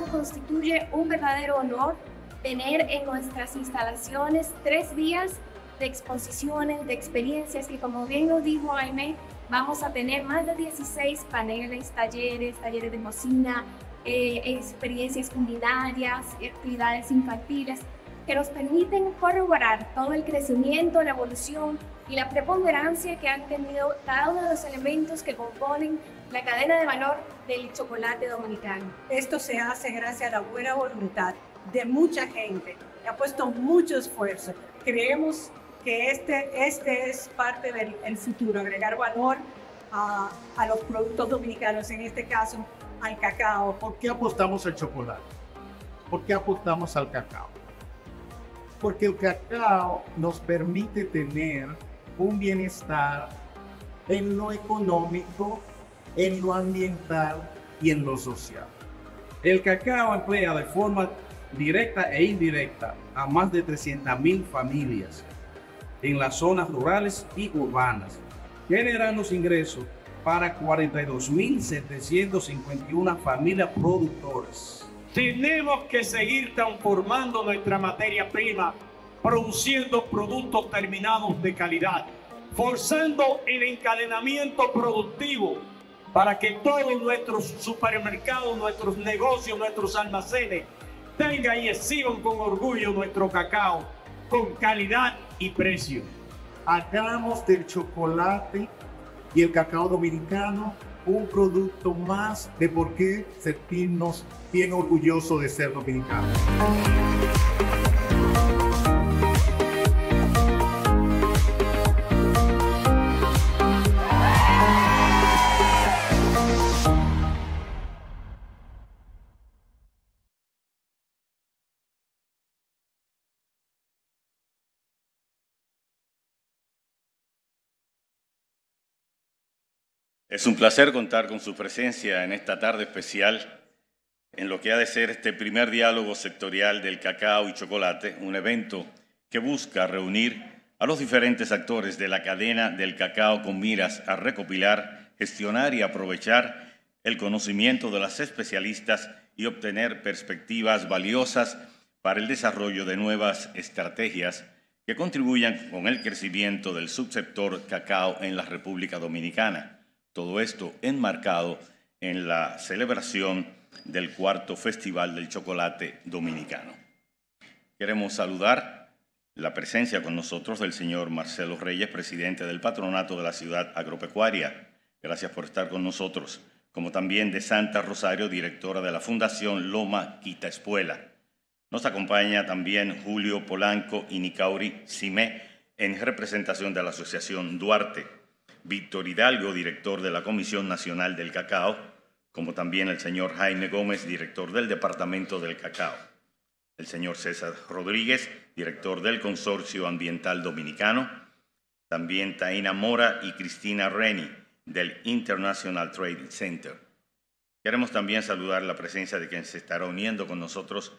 constituye un verdadero honor tener en nuestras instalaciones tres días de exposiciones, de experiencias que como bien lo dijo Aime, vamos a tener más de 16 paneles, talleres, talleres de cocina, eh, experiencias culinarias, actividades infantiles, que nos permiten corroborar todo el crecimiento, la evolución y la preponderancia que han tenido cada uno de los elementos que componen la cadena de valor del chocolate dominicano. Esto se hace gracias a la buena voluntad de mucha gente que ha puesto mucho esfuerzo. Creemos que este, este es parte del futuro, agregar valor a, a, los productos dominicanos, en este caso al cacao. ¿Por qué apostamos al chocolate? ¿Por qué apostamos al cacao? Porque el cacao nos permite tener un bienestar en lo económico en lo ambiental y en lo social. El cacao emplea de forma directa e indirecta a más de 300.000 familias en las zonas rurales y urbanas, generando ingresos para 42.751 familias productoras. Tenemos que seguir transformando nuestra materia prima, produciendo productos terminados de calidad, forzando el encadenamiento productivo para que todos nuestros supermercados, nuestros negocios, nuestros almacenes tengan y exhiban con orgullo nuestro cacao con calidad y precio. Hagamos del chocolate y el cacao dominicano un producto más de por qué sentirnos bien orgullosos de ser dominicanos. Es un placer contar con su presencia en esta tarde especial en lo que ha de ser este primer diálogo sectorial del cacao y chocolate, un evento que busca reunir a los diferentes actores de la cadena del cacao con miras a recopilar, gestionar y aprovechar el conocimiento de las especialistas y obtener perspectivas valiosas para el desarrollo de nuevas estrategias que contribuyan con el crecimiento del subsector cacao en la República Dominicana. Todo esto enmarcado en la celebración del cuarto Festival del Chocolate Dominicano. Queremos saludar la presencia con nosotros del señor Marcelo Reyes, presidente del Patronato de la Ciudad Agropecuaria. Gracias por estar con nosotros. Como también de Santa Rosario, directora de la Fundación Loma Quita Espuela. Nos acompaña también Julio Polanco y Nicauri Simé en representación de la Asociación Duarte. Víctor Hidalgo, director de la Comisión Nacional del Cacao, como también el señor Jaime Gómez, director del Departamento del Cacao, el señor César Rodríguez, director del Consorcio Ambiental Dominicano, también Taina Mora y Cristina Reni del International Trade Center. Queremos también saludar la presencia de quien se estará uniendo con nosotros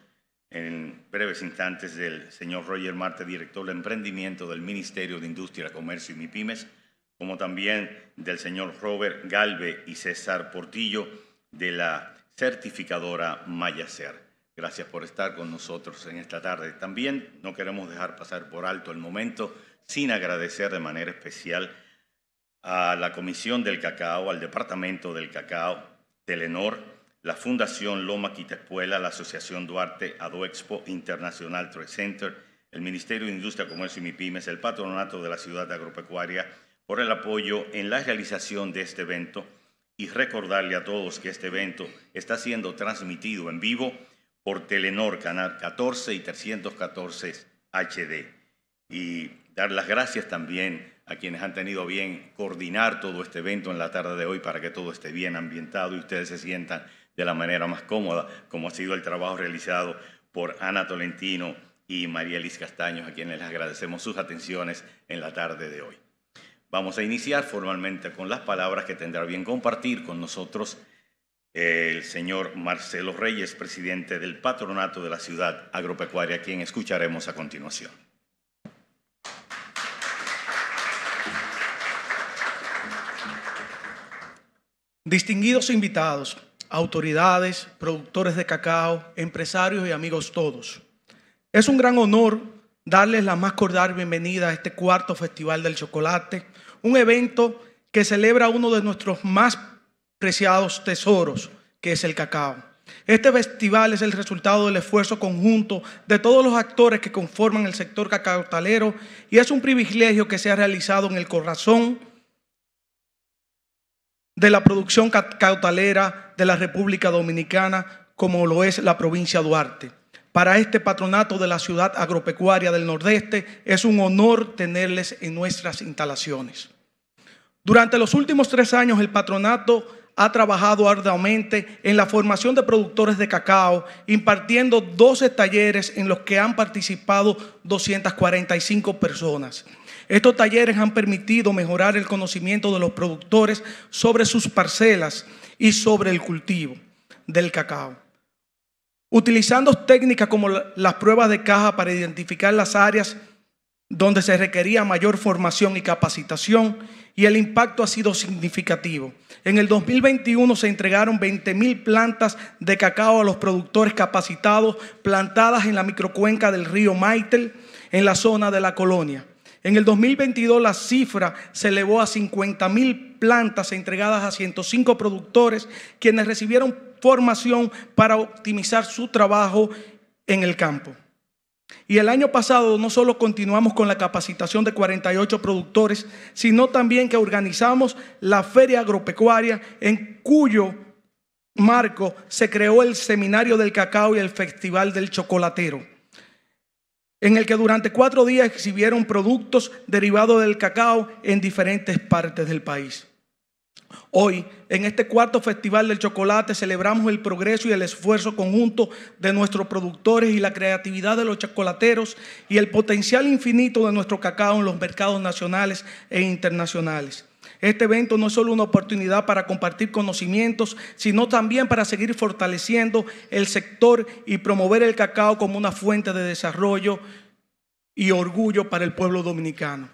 en breves instantes del señor Roger Marte, director de emprendimiento del Ministerio de Industria, Comercio y MIPIMES, como también del señor Robert Galve y César Portillo de la certificadora Mayacer. Gracias por estar con nosotros en esta tarde. También no queremos dejar pasar por alto el momento sin agradecer de manera especial a la Comisión del Cacao, al Departamento del Cacao, Telenor, la Fundación Loma Quitaespuela, la Asociación Duarte Adoexpo Internacional Trade Center, el Ministerio de Industria, Comercio y MIPIMES, el Patronato de la Ciudad Agropecuaria, por el apoyo en la realización de este evento y recordarle a todos que este evento está siendo transmitido en vivo por Telenor Canal 14 y 314 HD. Y dar las gracias también a quienes han tenido bien coordinar todo este evento en la tarde de hoy para que todo esté bien ambientado y ustedes se sientan de la manera más cómoda, como ha sido el trabajo realizado por Ana Tolentino y María Liz Castaños, a quienes les agradecemos sus atenciones en la tarde de hoy. Vamos a iniciar formalmente con las palabras que tendrá bien compartir con nosotros el señor Marcelo Reyes, presidente del patronato de la ciudad agropecuaria, quien escucharemos a continuación. Distinguidos invitados, autoridades, productores de cacao, empresarios y amigos todos, es un gran honor darles la más cordial bienvenida a este cuarto Festival del Chocolate un evento que celebra uno de nuestros más preciados tesoros, que es el cacao. Este festival es el resultado del esfuerzo conjunto de todos los actores que conforman el sector cacaotalero y es un privilegio que se ha realizado en el corazón de la producción cacaotalera de la República Dominicana, como lo es la provincia Duarte. Para este patronato de la ciudad agropecuaria del Nordeste es un honor tenerles en nuestras instalaciones. Durante los últimos tres años el patronato ha trabajado arduamente en la formación de productores de cacao, impartiendo 12 talleres en los que han participado 245 personas. Estos talleres han permitido mejorar el conocimiento de los productores sobre sus parcelas y sobre el cultivo del cacao utilizando técnicas como las pruebas de caja para identificar las áreas donde se requería mayor formación y capacitación y el impacto ha sido significativo. En el 2021 se entregaron 20.000 plantas de cacao a los productores capacitados plantadas en la microcuenca del río Maitel, en la zona de la colonia. En el 2022 la cifra se elevó a 50.000 plantas entregadas a 105 productores, quienes recibieron formación para optimizar su trabajo en el campo. Y el año pasado no solo continuamos con la capacitación de 48 productores, sino también que organizamos la feria agropecuaria en cuyo marco se creó el Seminario del Cacao y el Festival del Chocolatero, en el que durante cuatro días exhibieron productos derivados del cacao en diferentes partes del país. Hoy, en este cuarto Festival del Chocolate, celebramos el progreso y el esfuerzo conjunto de nuestros productores y la creatividad de los chocolateros y el potencial infinito de nuestro cacao en los mercados nacionales e internacionales. Este evento no es solo una oportunidad para compartir conocimientos, sino también para seguir fortaleciendo el sector y promover el cacao como una fuente de desarrollo y orgullo para el pueblo dominicano.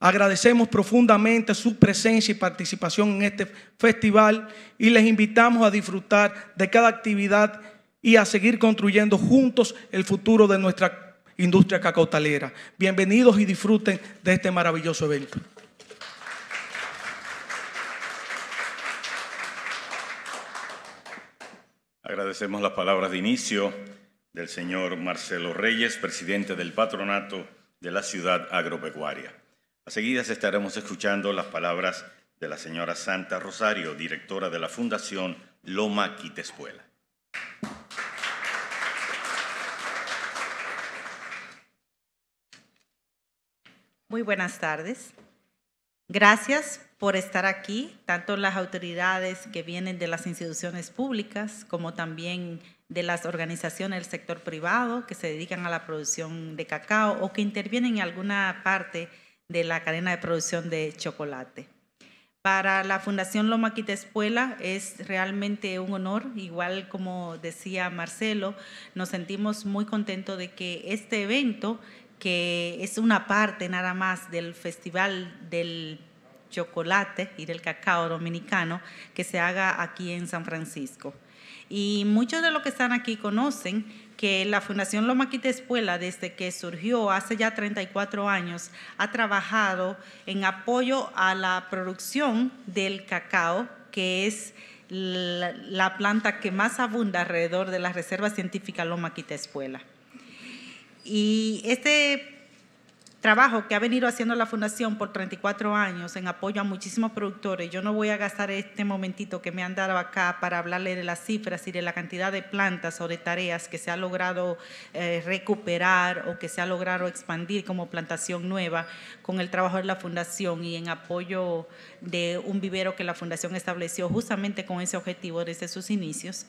Agradecemos profundamente su presencia y participación en este festival y les invitamos a disfrutar de cada actividad y a seguir construyendo juntos el futuro de nuestra industria cacautalera. Bienvenidos y disfruten de este maravilloso evento. Agradecemos las palabras de inicio del señor Marcelo Reyes, presidente del patronato de la ciudad agropecuaria. A seguidas estaremos escuchando las palabras de la señora Santa Rosario, directora de la Fundación Loma Quitespuela. Muy buenas tardes. Gracias por estar aquí, tanto las autoridades que vienen de las instituciones públicas como también de las organizaciones del sector privado que se dedican a la producción de cacao o que intervienen en alguna parte de la cadena de producción de chocolate. Para la Fundación Loma Espuela es realmente un honor, igual como decía Marcelo, nos sentimos muy contentos de que este evento, que es una parte nada más del Festival del Chocolate y del Cacao Dominicano, que se haga aquí en San Francisco. Y muchos de los que están aquí conocen que la Fundación Loma Espuela, desde que surgió hace ya 34 años, ha trabajado en apoyo a la producción del cacao, que es la, planta que más abunda alrededor de la Reserva Científica Loma Espuela. Y este trabajo que ha venido haciendo la Fundación por 34 años en apoyo a muchísimos productores. Yo no voy a gastar este momentito que me han dado acá para hablarle de las cifras y de la cantidad de plantas o de tareas que se ha logrado eh, recuperar o que se ha logrado expandir como plantación nueva con el trabajo de la Fundación y en apoyo de un vivero que la Fundación estableció justamente con ese objetivo desde sus inicios.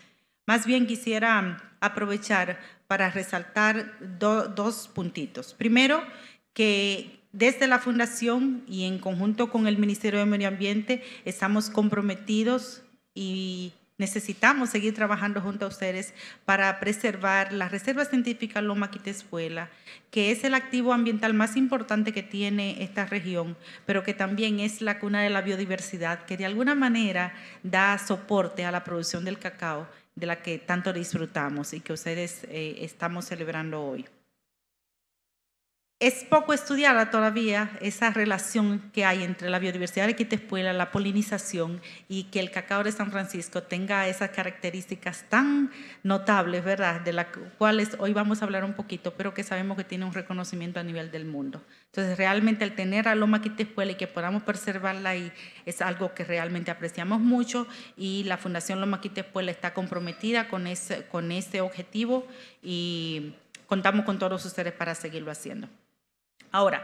Más bien quisiera aprovechar para resaltar dos puntitos. Primero, que desde la Fundación y en conjunto con el Ministerio de Medio Ambiente estamos comprometidos y necesitamos seguir trabajando junto a ustedes para preservar la Reserva Científica Loma Quitesuela, que es el activo ambiental más importante que tiene esta región, pero que también es la cuna de la biodiversidad, que de alguna manera da soporte a la producción del cacao de la que tanto disfrutamos y que ustedes eh, estamos celebrando hoy. Es poco estudiada todavía esa relación que hay entre la biodiversidad de Quitespuela, la polinización y que el cacao de San Francisco tenga esas características tan notables, ¿verdad? De las cuales hoy vamos a hablar un poquito, pero que sabemos que tiene un reconocimiento a nivel del mundo. Entonces, realmente el tener a Loma Quitespuela y que podamos preservarla ahí es algo que realmente apreciamos mucho y la Fundación Loma Quitespuela está comprometida con ese, con ese objetivo y contamos con todos ustedes para seguirlo haciendo. Ahora,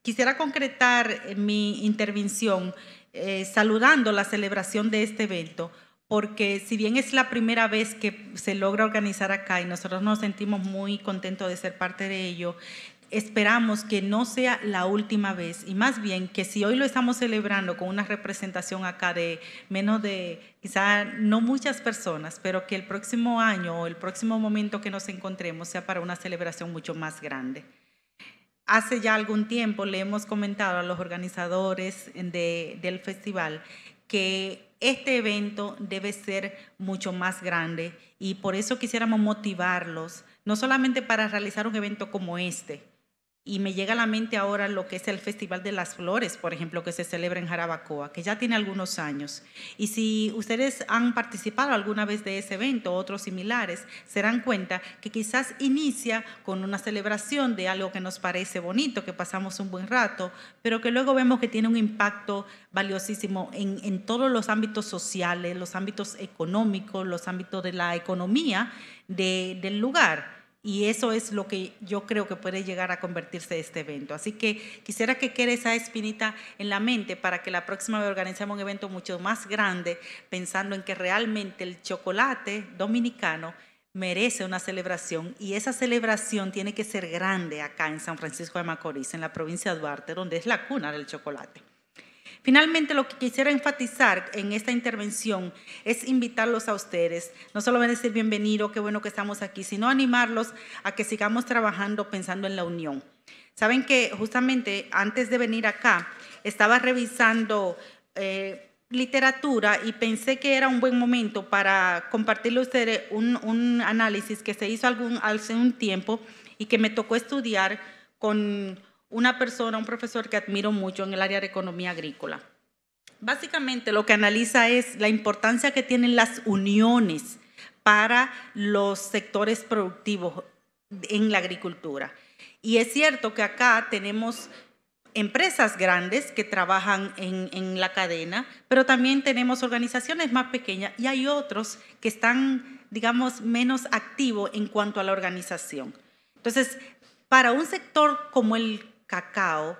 quisiera concretar eh, mi intervención eh, saludando la celebración de este evento, porque si bien es la primera vez que se logra organizar acá y nosotros nos sentimos muy contentos de ser parte de ello, esperamos que no sea la última vez y más bien que si hoy lo estamos celebrando con una representación acá de menos de quizá no muchas personas, pero que el próximo año o el próximo momento que nos encontremos sea para una celebración mucho más grande hace ya algún tiempo le hemos comentado a los organizadores del festival que este evento debe ser mucho más grande y por eso quisiéramos motivarlos, no solamente para realizar un evento como este, y me llega a la mente ahora lo que es el Festival de las Flores, por ejemplo, que se celebra en Jarabacoa, que ya tiene algunos años. Y si ustedes han participado alguna vez de ese evento o otros similares, se dan cuenta que quizás inicia con una celebración de algo que nos parece bonito, que pasamos un buen rato, pero que luego vemos que tiene un impacto valiosísimo en, todos los ámbitos sociales, los ámbitos económicos, los ámbitos de la economía del lugar. Y eso es lo que yo creo que puede llegar a convertirse este evento. Así que quisiera que quede esa espinita en la mente para que la próxima vez organicemos un evento mucho más grande, pensando en que realmente el chocolate dominicano merece una celebración y esa celebración tiene que ser grande acá en San Francisco de Macorís, en la provincia de Duarte, donde es la cuna del chocolate. Finalmente, lo que quisiera enfatizar en esta intervención es invitarlos a ustedes, no solo van decir bienvenido, qué bueno que estamos aquí, sino animarlos a que sigamos trabajando pensando en la unión. Saben que justamente antes de venir acá, estaba revisando... Eh, literatura y pensé que era un buen momento para compartirle a ustedes un, análisis que se hizo hace un tiempo y que me tocó estudiar con una persona, un profesor que admiro mucho en el área de economía agrícola. Básicamente lo que analiza es la importancia que tienen las uniones para los sectores productivos en la agricultura. Y es cierto que acá tenemos empresas grandes que trabajan en, la cadena, pero también tenemos organizaciones más pequeñas y hay otros que están, digamos, menos activos en cuanto a la organización. Entonces, para un sector como el cacao,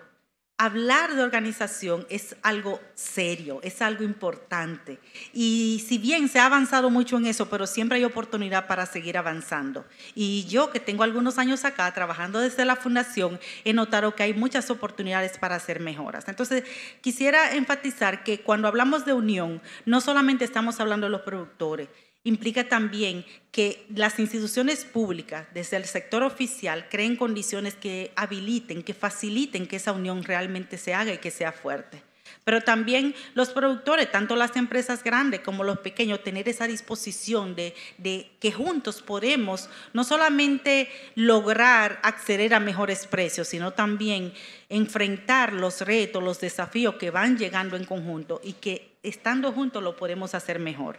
hablar de organización es algo serio, es algo importante. Y si bien se ha avanzado mucho en eso, pero siempre hay oportunidad para seguir avanzando. Y yo que tengo algunos años acá trabajando desde la fundación, he notado que hay muchas oportunidades para hacer mejoras. Entonces, quisiera enfatizar que cuando hablamos de unión, no solamente estamos hablando de los productores, implica también que las instituciones públicas, desde el sector oficial, creen condiciones que habiliten, que faciliten que esa unión realmente se haga y que sea fuerte pero también los productores, tanto las empresas grandes como los pequeños, tener esa disposición de, de, que juntos podemos no solamente lograr acceder a mejores precios, sino también enfrentar los retos, los desafíos que van llegando en conjunto y que estando juntos lo podemos hacer mejor.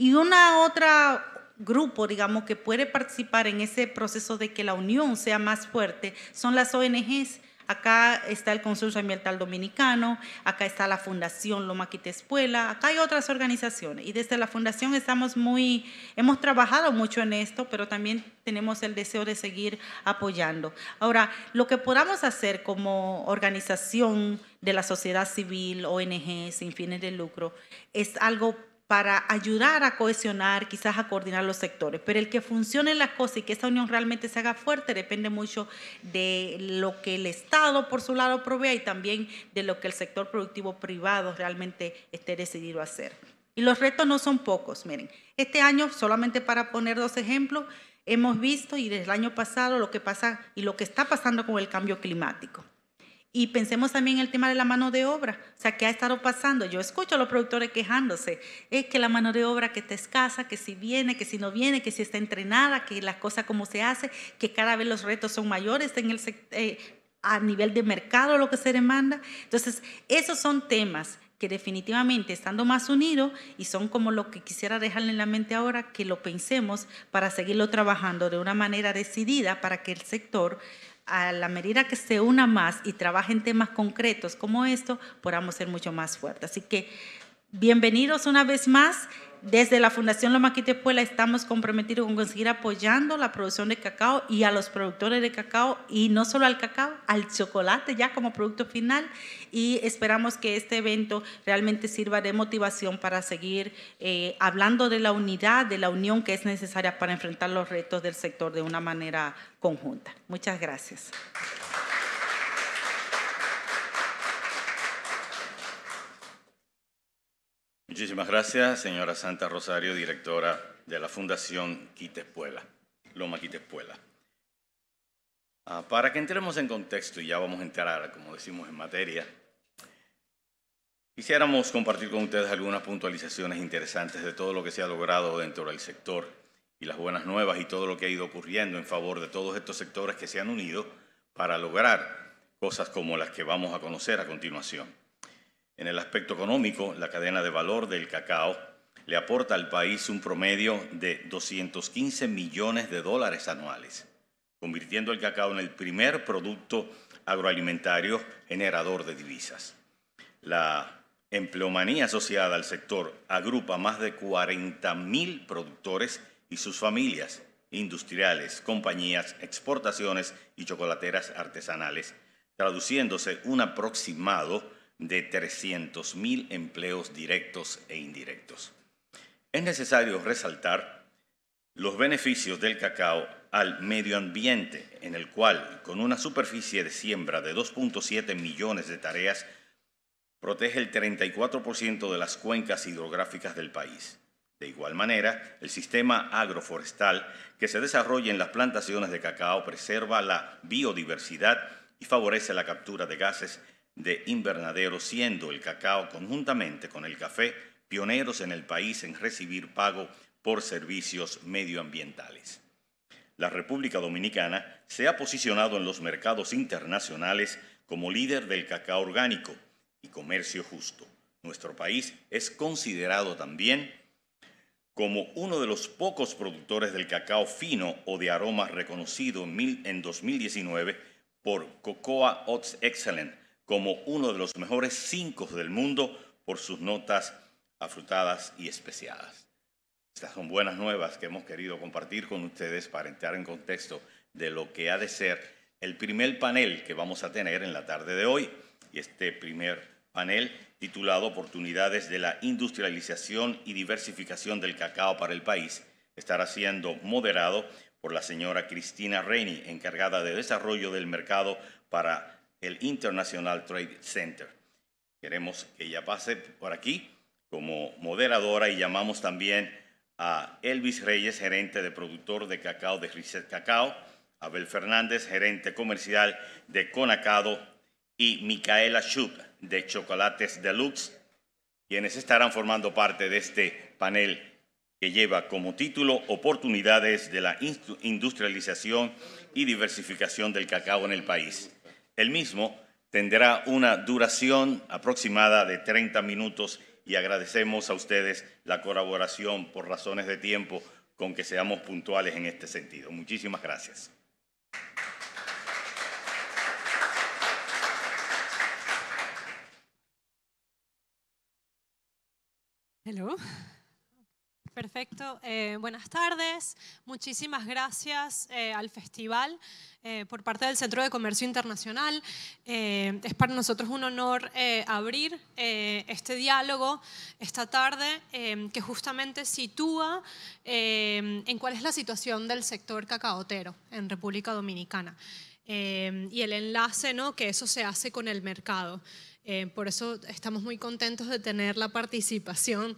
Y una otra grupo, digamos, que puede participar en ese proceso de que la unión sea más fuerte son las ONGs. Acá está el Consorcio Ambiental Dominicano, acá está la Fundación Loma Quitespuela, acá hay otras organizaciones. Y desde la Fundación estamos muy, hemos trabajado mucho en esto, pero también tenemos el deseo de seguir apoyando. Ahora, lo que podamos hacer como organización de la sociedad civil, ONG, sin fines de lucro, es algo para ayudar a cohesionar, quizás a coordinar los sectores. Pero el que funcionen las cosas y que esa unión realmente se haga fuerte depende mucho de lo que el Estado por su lado provea y también de lo que el sector productivo privado realmente esté decidido a hacer. Y los retos no son pocos, miren. Este año, solamente para poner dos ejemplos, hemos visto y desde el año pasado lo que pasa y lo que está pasando con el cambio climático. Y pensemos también en el tema de la mano de obra, o sea, ¿qué ha estado pasando? Yo escucho a los productores quejándose, es que la mano de obra que está escasa, que si viene, que si no viene, que si está entrenada, que las cosas como se hace, que cada vez los retos son mayores en el, eh, a nivel de mercado lo que se demanda. Entonces, esos son temas que definitivamente estando más unidos y son como lo que quisiera dejarle en la mente ahora que lo pensemos para seguirlo trabajando de una manera decidida para que el sector a la medida que se una más y trabaje en temas concretos como esto, podamos ser mucho más fuertes. Así que bienvenidos una vez más desde la Fundación Lomaquite Puebla estamos comprometidos con seguir apoyando la producción de cacao y a los productores de cacao y no solo al cacao, al chocolate ya como producto final y esperamos que este evento realmente sirva de motivación para seguir eh, hablando de la unidad, de la unión que es necesaria para enfrentar los retos del sector de una manera conjunta. Muchas gracias. Muchísimas gracias, señora Santa Rosario, directora de la Fundación Quitespuela, Loma Quitespuela. Ah, para que entremos en contexto, y ya vamos a entrar, como decimos, en materia, quisiéramos compartir con ustedes algunas puntualizaciones interesantes de todo lo que se ha logrado dentro del sector y las buenas nuevas y todo lo que ha ido ocurriendo en favor de todos estos sectores que se han unido para lograr cosas como las que vamos a conocer a continuación. En el aspecto económico, la cadena de valor del cacao le aporta al país un promedio de 215 millones de dólares anuales, convirtiendo el cacao en el primer producto agroalimentario generador de divisas. La empleomanía asociada al sector agrupa más de mil productores y sus familias, industriales, compañías, exportaciones y chocolateras artesanales, traduciéndose un aproximado de 300.000 empleos directos e indirectos. Es necesario resaltar los beneficios del cacao al medio ambiente, en el cual, con una superficie de siembra de 2.7 millones de tareas, protege el 34% de las cuencas hidrográficas del país. De igual manera, el sistema agroforestal que se desarrolla en las plantaciones de cacao preserva la biodiversidad y favorece la captura de gases de invernadero, siendo el cacao conjuntamente con el café pioneros en el país en recibir pago por servicios medioambientales. La República Dominicana se ha posicionado en los mercados internacionales como líder del cacao orgánico y comercio justo. Nuestro país es considerado también como uno de los pocos productores del cacao fino o de aromas reconocido en 2019 por Cocoa Oats Excellent, como uno de los mejores cinco del mundo por sus notas afrutadas y especiadas. Estas son buenas nuevas que hemos querido compartir con ustedes para entrar en contexto de lo que ha de ser el primer panel que vamos a tener en la tarde de hoy. Y este primer panel titulado Oportunidades de la industrialización y diversificación del cacao para el país estará siendo moderado por la señora Cristina Reini, encargada de desarrollo del mercado para el International Trade Center. Queremos que ella pase por aquí como moderadora y llamamos también a Elvis Reyes, gerente de productor de cacao de Reset Cacao, Abel Fernández, gerente comercial de Conacado y Micaela Schupp de Chocolates Deluxe, quienes estarán formando parte de este panel que lleva como título Oportunidades de la industrialización y diversificación del cacao en el país. El mismo tendrá una duración aproximada de 30 minutos y agradecemos a ustedes la colaboración por razones de tiempo con que seamos puntuales en este sentido. Muchísimas gracias. Hello. Perfecto. Eh, buenas tardes. Muchísimas gracias eh, al festival eh, por parte del Centro de Comercio Internacional. es para nosotros un honor abrir este diálogo esta tarde que justamente sitúa en cuál es la situación del sector cacaotero en República Dominicana y el enlace ¿no? que eso se hace con el mercado. por eso estamos muy contentos de tener la participación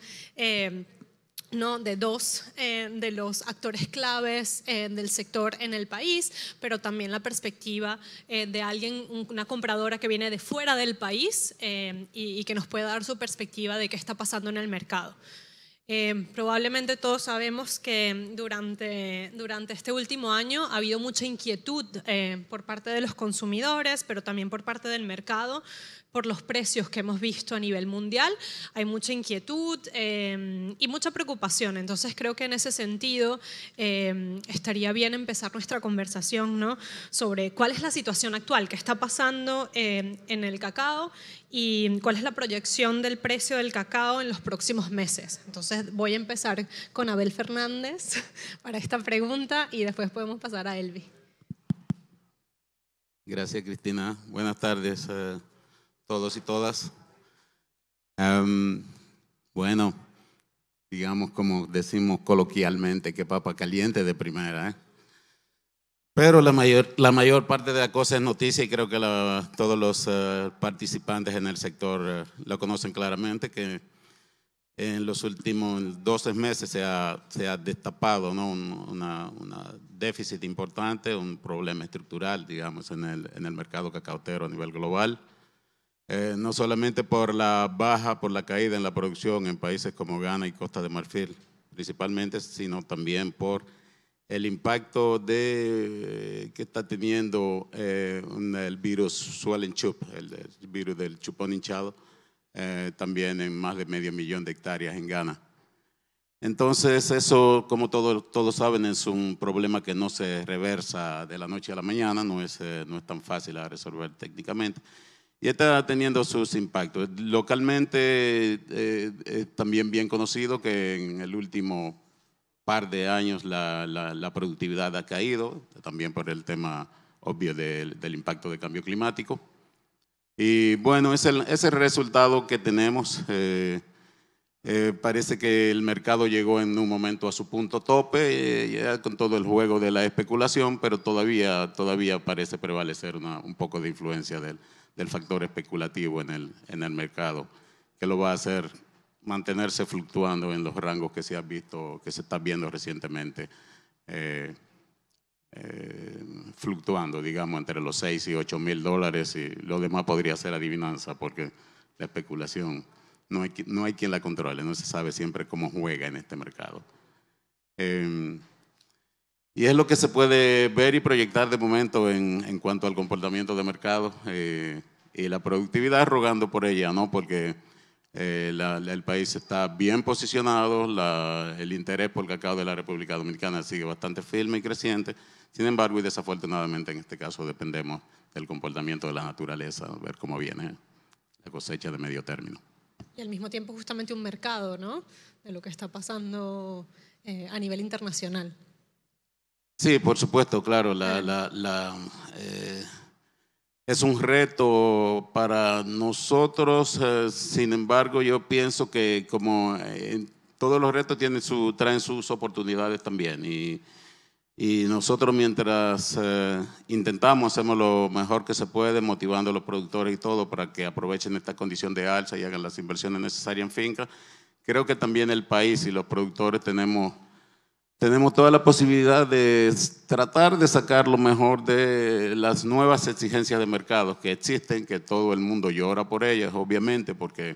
¿no? de dos eh, de los actores claves eh, del sector en el país, pero también la perspectiva eh, de alguien, una compradora que viene de fuera del país y, que nos puede dar su perspectiva de qué está pasando en el mercado. probablemente todos sabemos que durante, durante este último año ha habido mucha inquietud por parte de los consumidores, pero también por parte del mercado, por los precios que hemos visto a nivel mundial. Hay mucha inquietud eh, y mucha preocupación. Entonces creo que en ese sentido eh, estaría bien empezar nuestra conversación ¿no? sobre cuál es la situación actual que está pasando eh, en el cacao y cuál es la proyección del precio del cacao en los próximos meses. Entonces voy a empezar con Abel Fernández para esta pregunta y después podemos pasar a Elvi. Gracias, Cristina. Buenas tardes todos y todas. Em, bueno, digamos como decimos coloquialmente, que papa caliente de primera. ¿eh? Pero la mayor, la mayor parte de la cosa es noticia y creo que todos los eh, participantes en el sector eh, lo conocen claramente, que en los últimos 12 meses se ha, se ha destapado ¿no? un déficit importante, un problema estructural, digamos, en el, en el mercado cacautero a nivel global eh, no solamente por la baja, por la caída en la producción en países como Ghana y Costa de Marfil, principalmente, sino también por el impacto de, eh, que está teniendo eh, el virus Swellenchup, el, el, virus del chupón hinchado, también en más de medio millón de hectáreas en Ghana. Entonces eso, como todos, todos saben, es un problema que no se reversa de la noche a la mañana, no es, no es tan fácil a resolver técnicamente. Y está teniendo sus impactos. Localmente eh, también bien conocido que en el último par de años la, productividad ha caído, también por el tema obvio del, impacto del cambio climático. Y bueno, es el, resultado que tenemos. Eh, eh, parece que el mercado llegó en un momento a su punto tope, ya con todo el juego de la especulación, pero todavía, todavía parece prevalecer un poco de influencia de él del factor especulativo en el, en el mercado, que lo va a hacer mantenerse fluctuando en los rangos que se ha visto, que se está viendo recientemente, eh, eh, fluctuando, digamos, entre los 6 y 8 mil dólares y lo demás podría ser adivinanza porque la especulación no hay, quien la controle, no se sabe siempre cómo juega en este mercado. Em, y es lo que se puede ver y proyectar de momento en, cuanto al comportamiento de mercado eh, y la productividad rogando por ella, ¿no? Porque eh, el país está bien posicionado, el interés por el cacao de la República Dominicana sigue bastante firme y creciente. Sin embargo, y desafortunadamente en este caso dependemos del comportamiento de la naturaleza, ver cómo viene la cosecha de medio término. Y al mismo tiempo justamente un mercado, ¿no? De lo que está pasando eh, a nivel internacional. Sí, por supuesto, claro. La, eh, es un reto para nosotros, eh, sin embargo, yo pienso que como eh, todos los retos tienen traen sus oportunidades también. Y, y nosotros mientras intentamos, hacemos lo mejor que se puede, motivando a los productores y todo para que aprovechen esta condición de alza y hagan las inversiones necesarias en finca. Creo que también el país y los productores tenemos tenemos toda la posibilidad de tratar de sacar lo mejor de las nuevas exigencias de mercado que existen, que todo el mundo llora por ellas, obviamente, porque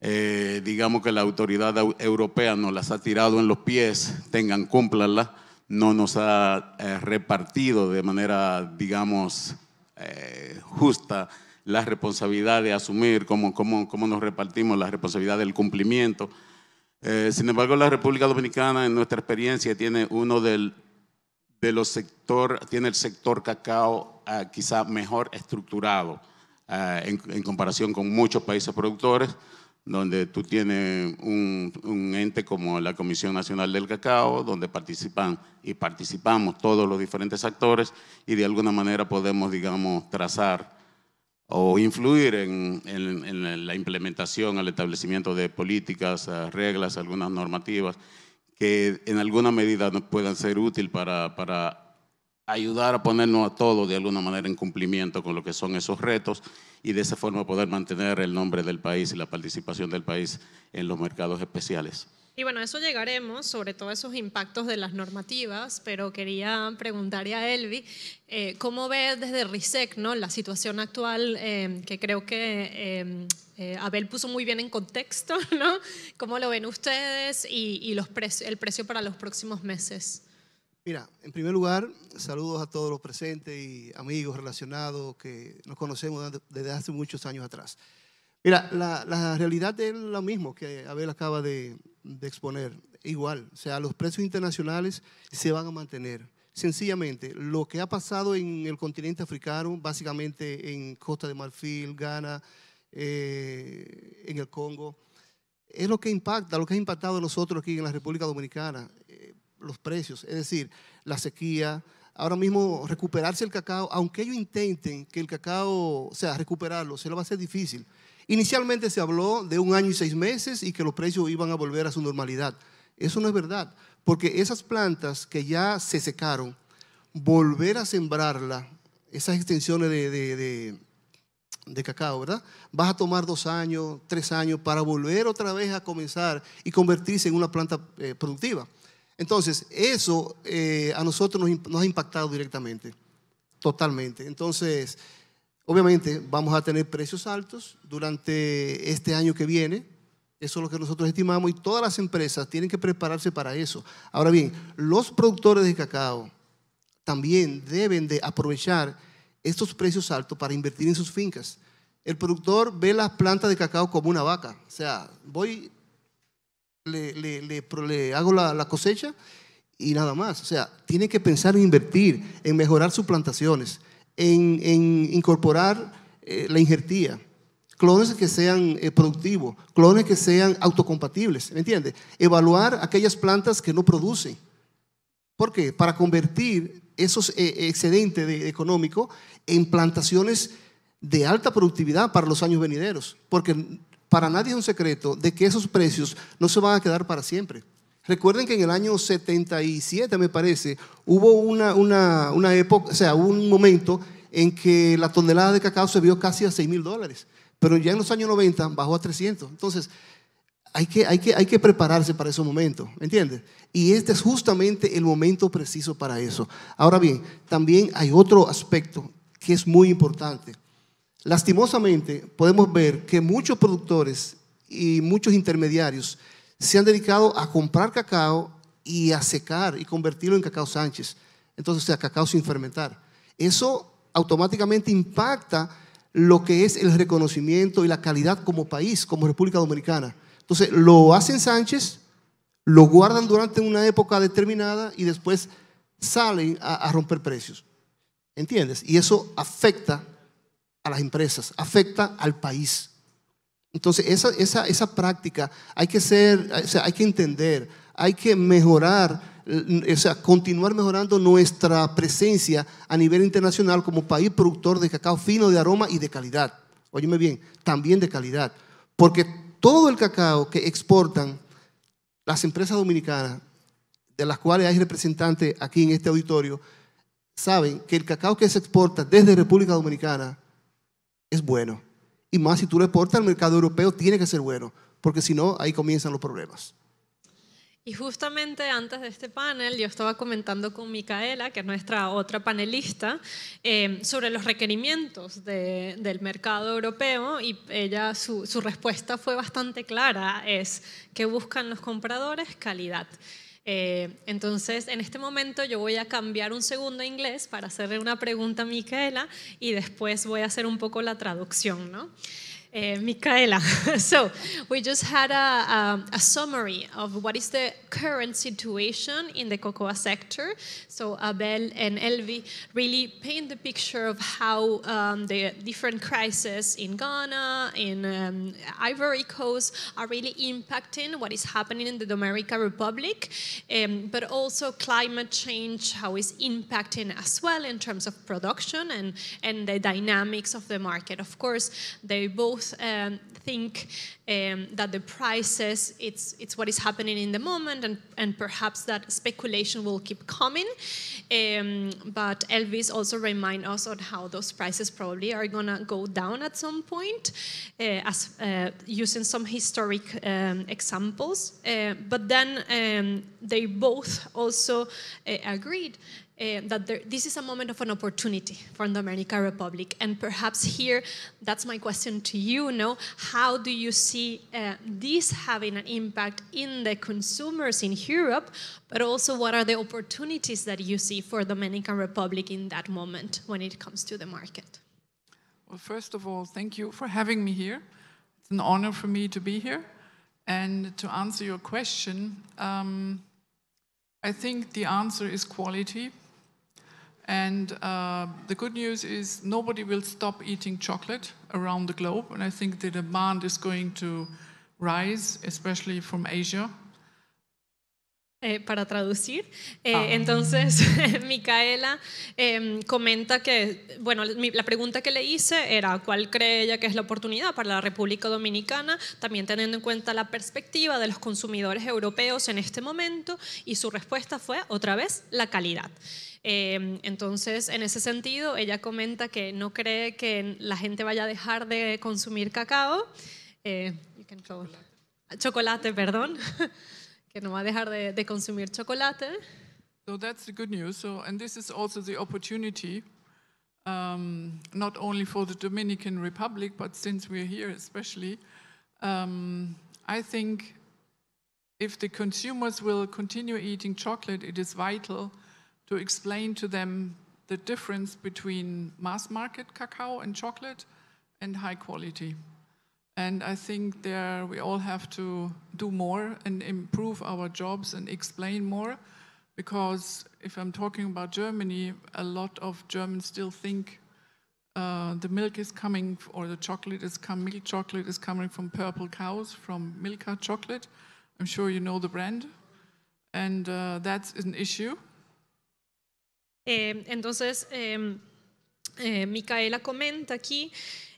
eh, digamos que la autoridad europea nos las ha tirado en los pies, tengan, cúmplanlas, no nos ha eh, repartido de manera, digamos, eh, justa la responsabilidad de asumir, cómo, cómo nos repartimos la responsabilidad del cumplimiento. Eh, sin embargo, la República Dominicana, en nuestra experiencia, tiene uno de los sector, tiene el sector cacao ah, quizá mejor estructurado ah, en, comparación con muchos países productores, donde tú tienes un, un ente como la Comisión Nacional del Cacao, donde participan y participamos todos los diferentes actores y de alguna manera podemos, digamos, trazar o influir en, la implementación, el establecimiento de políticas, eh, reglas, algunas normativas que en alguna medida nos puedan ser útil para ayudar a ponernos a todos de alguna manera en cumplimiento con lo que son esos retos y de esa forma poder mantener el nombre del país y la participación del país en los mercados especiales. Y bueno, eso llegaremos, sobre todo esos impactos de las normativas, pero quería preguntarle a Elvi, eh, ¿cómo ve desde RISEC ¿no? la situación actual em, que creo que em, eh, Abel puso muy bien en contexto? ¿no? ¿Cómo lo ven ustedes y, los el precio para los próximos meses? Mira, en primer lugar, saludos a todos los presentes y amigos relacionados que nos conocemos desde hace muchos años atrás. Mira, la realidad es lo mismo que Abel acaba de, de exponer. Igual, o sea, los precios internacionales se van a mantener. Sencillamente, lo que ha pasado en el continente africano, básicamente en Costa de Marfil, Ghana, eh, en el Congo, es lo que impacta, lo que ha impactado a nosotros aquí en la República Dominicana, eh, los precios, es decir, la sequía. Ahora mismo recuperarse el cacao, aunque ellos intenten que el cacao, o sea, recuperarlo, se lo va a ser difícil. Inicialmente se habló de un año y seis meses y que los precios iban a volver a su normalidad. Eso no es verdad, porque esas plantas que ya se secaron, volver a sembrarla, esas extensiones de, cacao, ¿verdad? Vas a tomar dos años, tres años para volver otra vez a comenzar y convertirse en una planta eh, productiva. Entonces, eso eh, a nosotros nos, nos ha impactado directamente, totalmente. Entonces, Obviamente vamos a tener precios altos durante este año que viene, eso es lo que nosotros estimamos y todas las empresas tienen que prepararse para eso. Ahora bien, los productores de cacao también deben de aprovechar estos precios altos para invertir en sus fincas. El productor ve las plantas de cacao como una vaca, o sea, voy, le, hago la, la cosecha y nada más. O sea, tiene que pensar en invertir, en mejorar sus plantaciones en, incorporar eh, la injertía, clones que sean eh, productivos, clones que sean autocompatibles, ¿me entiendes? Evaluar aquellas plantas que no producen. ¿Por qué? Para convertir esos eh, excedente excedentes económicos en plantaciones de alta productividad para los años venideros, porque para nadie es un secreto de que esos precios no se van a quedar para siempre. Recuerden que en el año 77, me parece, hubo una, época, o sea, un momento en que la tonelada de cacao se vio casi a 6 mil dólares, pero ya en los años 90 bajó a 300. Entonces, hay que, hay que, hay que prepararse para ese momento, ¿entiendes? Y este es justamente el momento preciso para eso. Ahora bien, también hay otro aspecto que es muy importante. Lastimosamente, podemos ver que muchos productores y muchos intermediarios se han dedicado a comprar cacao y a secar y convertirlo en cacao Sánchez. Entonces, o sea, cacao sin fermentar. Eso automáticamente impacta lo que es el reconocimiento y la calidad como país, como República Dominicana. Entonces, lo hacen Sánchez, lo guardan durante una época determinada y después salen a, romper precios. ¿Entiendes? Y eso afecta a las empresas, afecta al país. Entonces, esa, esa, esa práctica hay que ser, hay que entender, hay que mejorar, eh, o sea, continuar mejorando nuestra presencia a nivel internacional como país productor de cacao fino de aroma y de calidad. Óyeme bien, también de calidad. Porque todo el cacao que exportan las empresas dominicanas, de las cuales hay representantes aquí en este auditorio, saben que el cacao que se exporta desde República Dominicana es bueno. Y más si tú lo exportas al mercado europeo, tiene que ser bueno, porque si no, ahí comienzan los problemas. Y justamente antes de este panel yo estaba comentando con Micaela, que es nuestra otra panelista, eh, sobre los requerimientos del mercado europeo y ella, su, su respuesta fue bastante clara, es que buscan los compradores calidad. Eh, entonces, en este momento yo voy a cambiar un segundo a inglés para hacerle una pregunta a Micaela y después voy a hacer un poco la traducción, ¿no? Uh, Micaela. so we just had a, a, summary of what is the current situation in the cocoa sector. So Abel and Elvi really paint the picture of how um, the different crises in Ghana, in um, Ivory Coast, are really impacting what is happening in the Dominican Republic, um, but also climate change, how it's impacting as well in terms of production and, and the dynamics of the market. Of course, they both both um, think um, that the prices, it's, it's what is happening in the moment, and, and perhaps that speculation will keep coming. Um, but Elvis also remind us on how those prices probably are gonna go down at some point, uh, as uh, using some historic um, examples. Uh, but then um, they both also uh, agreed uh, that there, this is a moment of an opportunity for the Dominican Republic. And perhaps here, that's my question to you, no? How do you see uh, this having an impact in the consumers in Europe, but also what are the opportunities that you see for the Dominican Republic in that moment when it comes to the market? Well, first of all, thank you for having me here. It's an honor for me to be here. And to answer your question, um, I think the answer is quality and uh, the good news is nobody will stop eating chocolate around the globe. And I think the demand is going to rise, especially from Asia. Eh, para traducir. Eh, ah. Entonces, Micaela em, comenta que, bueno, la pregunta que le hice era cuál cree ella que es la oportunidad para la República Dominicana, también teniendo en cuenta la perspectiva de los consumidores europeos en este momento, y su respuesta fue, otra vez, la calidad. Em, entonces, en ese sentido, ella comenta que no cree que la gente vaya a dejar de consumir cacao. Eh, chocolate. perdón. que no va a dejar de, de consumir chocolate. So that's the good news. So, and this is also the opportunity, um, not only for the Dominican Republic, but since we're here especially, um, I think if the consumers will continue eating chocolate, it is vital to explain to them the difference between mass market cacao and chocolate and high quality. And I think there we all have to do more and improve our jobs and explain more. Because if I'm talking about Germany, a lot of Germans still think uh, the milk is coming, or the chocolate is coming, milk chocolate is coming from purple cows, from Milka chocolate. I'm sure you know the brand. And uh, that's an issue. Eh, entonces, eh, eh, Micaela comenta aquí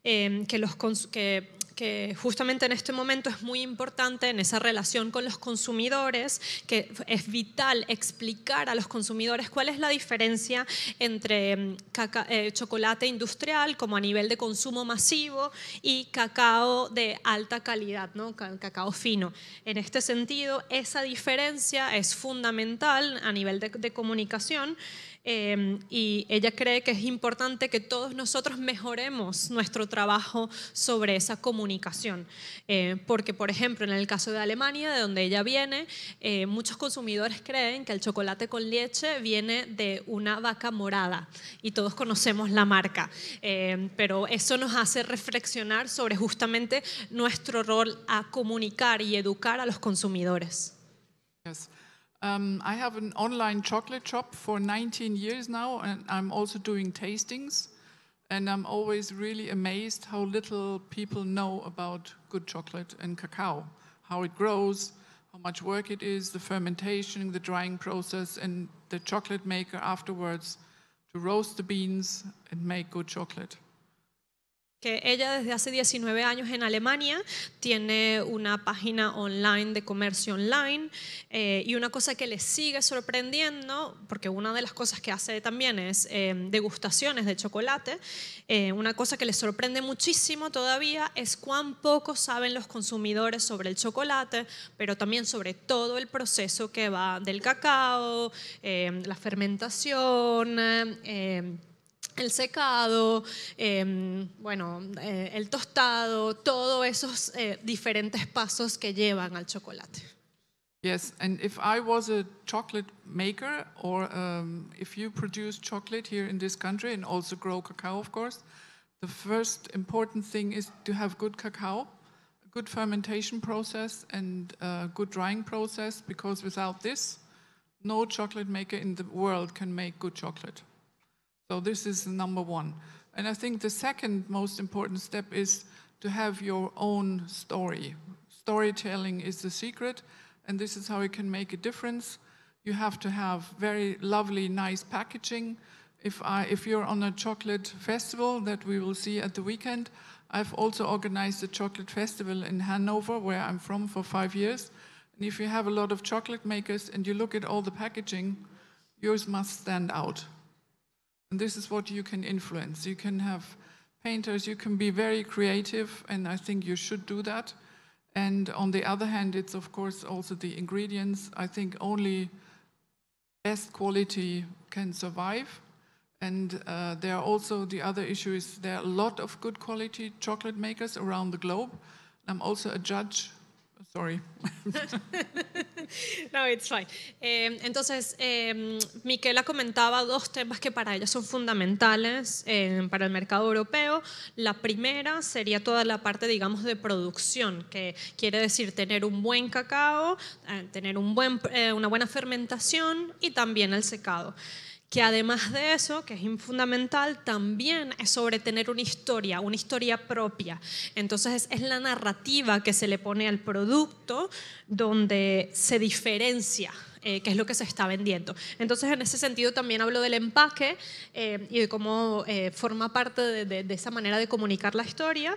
que, los que que justamente en este momento es muy importante en esa relación con los consumidores, que es vital explicar a los consumidores cuál es la diferencia entre mm, eh, chocolate industrial como a nivel de consumo masivo y cacao de alta calidad, ¿no? cacao fino. En este sentido, esa diferencia es fundamental a nivel de comunicación Em, y ella cree que es importante que todos nosotros mejoremos nuestro trabajo sobre esa comunicación. Eh, porque, por ejemplo, en el caso de Alemania, de donde ella viene, eh, muchos consumidores creen que el chocolate con leche viene de una vaca morada y todos conocemos la marca. Eh, pero eso nos hace reflexionar sobre justamente nuestro rol a comunicar y educar a los consumidores. Um, I have an online chocolate shop for 19 years now, and I'm also doing tastings. And I'm always really amazed how little people know about good chocolate and cacao, how it grows, how much work it is, the fermentation, the drying process, and the chocolate maker afterwards to roast the beans and make good chocolate. que ella desde hace 19 años en Alemania tiene una página online de comercio online eh, y una cosa que le sigue sorprendiendo, porque una de las cosas que hace también es em, degustaciones de chocolate, eh, una cosa que le sorprende muchísimo todavía es cuán poco saben los consumidores sobre el chocolate, pero también sobre todo el proceso que va del cacao, em, la fermentación em, el secado, eh, bueno, eh, el tostado, todos esos eh, diferentes pasos que llevan al chocolate. Yes, and if I was a chocolate maker, or um, if you produce chocolate here in this country and also grow cacao, of course, the first important thing is to have good cacao, a good fermentation process, and a uh, good drying process, because without this, no chocolate maker in the world can make good chocolate. So this is number one. And I think the second most important step is to have your own story. Storytelling is the secret, and this is how it can make a difference. You have to have very lovely, nice packaging. If, I, if you're on a chocolate festival that we will see at the weekend, I've also organized a chocolate festival in Hanover, where I'm from, for five years. And if you have a lot of chocolate makers and you look at all the packaging, yours must stand out. And this is what you can influence. You can have painters, you can be very creative, and I think you should do that. And on the other hand, it's of course also the ingredients. I think only best quality can survive. And uh, there are also the other issue is there are a lot of good quality chocolate makers around the globe. I'm also a judge Sorry. no, it's fine. Em, entonces, em, Miquela comentaba dos temas que para ella son fundamentales em, para el mercado europeo. La primera sería toda la parte, digamos, de producción, que quiere decir tener un buen cacao, eh, tener un buen, eh, una buena fermentación y también el secado que además de eso, que es fundamental, también es sobre tener una historia, una historia propia. Entonces es la narrativa que se le pone al producto donde se diferencia eh, qué es lo que se está vendiendo. Entonces, en ese sentido también hablo del empaque eh, y de cómo eh, forma parte de, de, esa manera de comunicar la historia.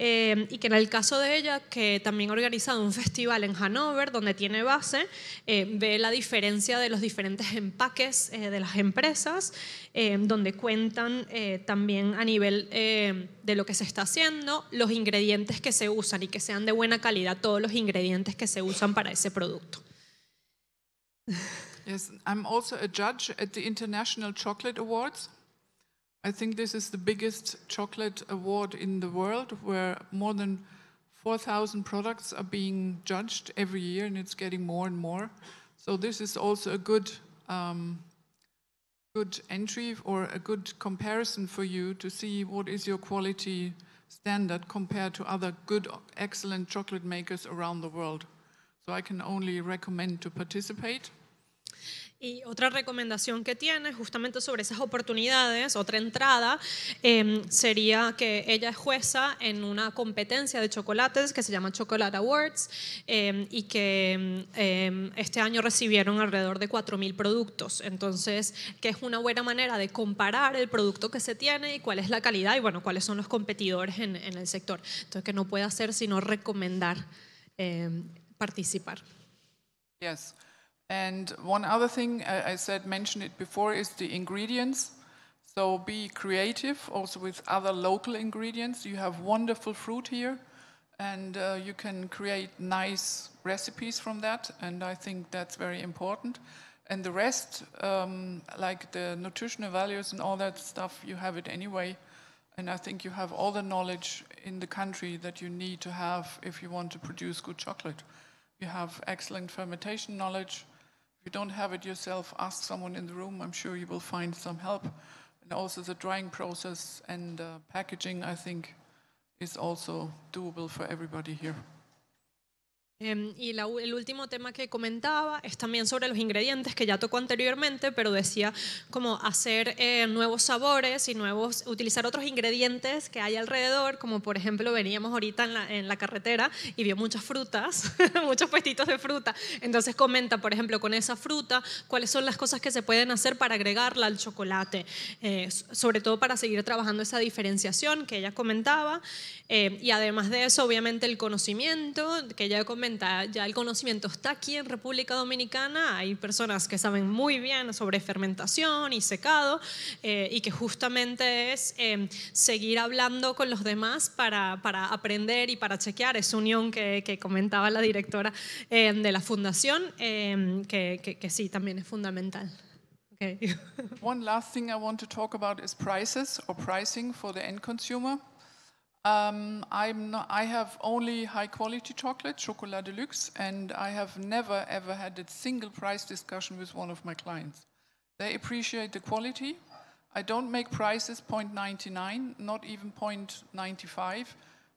y que en el caso de ella, que también ha organizado un festival en Hanover, donde tiene base, ve la diferencia de los diferentes empaques de las empresas, donde cuentan también a nivel de lo que se está haciendo, los ingredientes que se usan y que sean de buena calidad todos los ingredientes que se usan para ese producto. yes, I'm also a judge at the International Chocolate Awards. I think this is the biggest chocolate award in the world where more than 4,000 products are being judged every year and it's getting more and more. So this is also a good um, good entry or a good comparison for you to see what is your quality standard compared to other good, excellent chocolate makers around the world. Y otra recomendación que tiene justamente sobre esas oportunidades, otra entrada, em, sería que ella es jueza en una competencia de chocolates que se llama Chocolate Awards em, y que em, este año recibieron alrededor de 4.000 productos. Entonces, que es una buena manera de comparar el producto que se tiene y cuál es la calidad y bueno, cuáles son los competidores en, en el sector. Entonces, que no puede hacer sino recomendar participar. Yes, and one other thing I, said mentioned it before is the ingredients. So be creative also with other local ingredients. You have wonderful fruit here and uh, you can create nice recipes from that and I think that's very important. And the rest, um, like the nutritional values and all that stuff, you have it anyway. And I think you have all the knowledge in the country that you need to have if you want to produce good chocolate. You have excellent fermentation knowledge. If you don't have it yourself, ask someone in the room. I'm sure you will find some help. And also the drying process and uh, packaging, I think, is also doable for everybody here. Em, y el último tema que comentaba es también sobre los ingredientes que ya tocó anteriormente, pero decía como hacer eh, nuevos sabores y nuevos, utilizar otros ingredientes que hay alrededor, como por ejemplo veníamos ahorita en la, carretera y vio muchas frutas, muchos puestitos de fruta. Entonces comenta, por ejemplo, con esa fruta, cuáles son las cosas que se pueden hacer para agregarla al chocolate, eh, sobre todo para seguir trabajando esa diferenciación que ella comentaba. Eh, y además de eso, obviamente el conocimiento que ella comentaba ya el conocimiento está aquí en República Dominicana, hay personas que saben muy bien sobre fermentación y secado eh, y que justamente es em, seguir hablando con los demás para, aprender y para chequear esa unión que, comentaba la directora em, de la fundación, em, que, sí, también es fundamental. Okay. One last thing I want to talk about is prices or pricing for the end consumer. Um, I'm not, I have only high quality chocolate, Chocolat Deluxe, and I have never ever had a single price discussion with one of my clients. They appreciate the quality. I don't make prices 0.99, not even 0.95.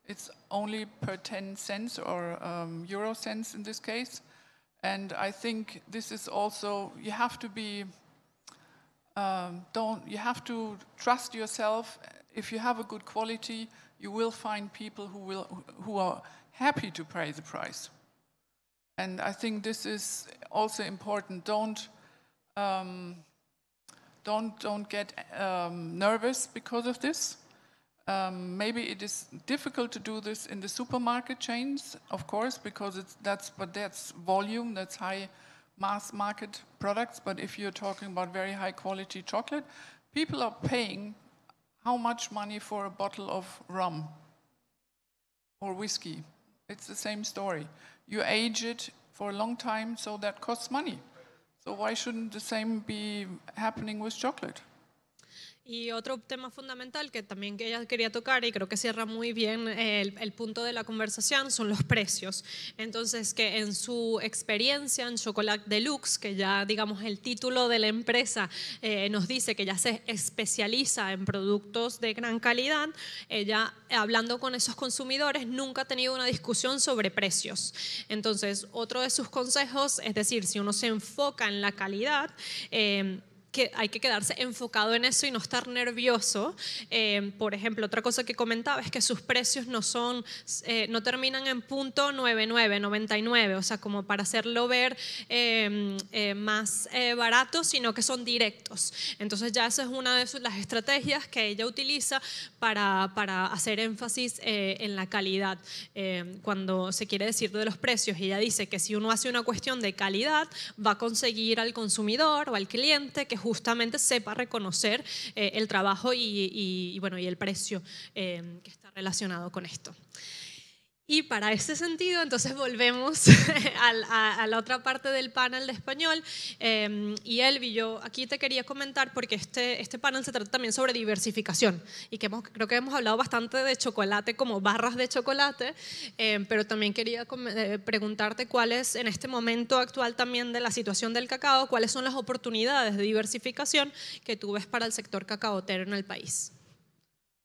It's only per 10 cents or um, euro cents in this case. And I think this is also, you have to be, um, don't, you have to trust yourself. If you have a good quality, you will find people who, will, who are happy to pay the price. And I think this is also important. Don't, um, don't, don't get um, nervous because of this. Um, maybe it is difficult to do this in the supermarket chains, of course, because it's, that's, but that's volume, that's high mass market products. But if you're talking about very high quality chocolate, people are paying how much money for a bottle of rum or whiskey? It's the same story. You age it for a long time, so that costs money. So why shouldn't the same be happening with chocolate? Y otro tema fundamental que también ella quería tocar y creo que cierra muy bien el, punto de la conversación son los precios. Entonces, que en su experiencia en Chocolate Deluxe, que ya digamos el título de la empresa eh, nos dice que ya se especializa en productos de gran calidad, ella hablando con esos consumidores nunca ha tenido una discusión sobre precios. Entonces, otro de sus consejos, es decir, si uno se enfoca en la calidad, eh, que hay que quedarse enfocado en eso y no estar nervioso. Em, por ejemplo, otra cosa que comentaba es que sus precios no son, eh, no terminan en punto 99, 99, o sea, como para hacerlo ver em, eh, más eh, barato, sino que son directos. Entonces ya esa es una de las estrategias que ella utiliza para, para hacer énfasis en la calidad. Em, cuando se quiere decir de los precios, ella dice que si uno hace una cuestión de calidad, va a conseguir al consumidor o al cliente que justamente sepa reconocer eh, el trabajo y, bueno, y el precio eh, que está relacionado con esto. Y para ese sentido, entonces volvemos a, la otra parte del panel de español. Em, y Elvi, yo aquí te quería comentar, porque este, este panel se trata también sobre diversificación, y que creo que hemos hablado bastante de chocolate, como barras de chocolate, em, pero también quería eh, preguntarte cuál es, en este momento actual también de la situación del cacao, cuáles son las oportunidades de diversificación que tú ves para el sector cacaotero en el país.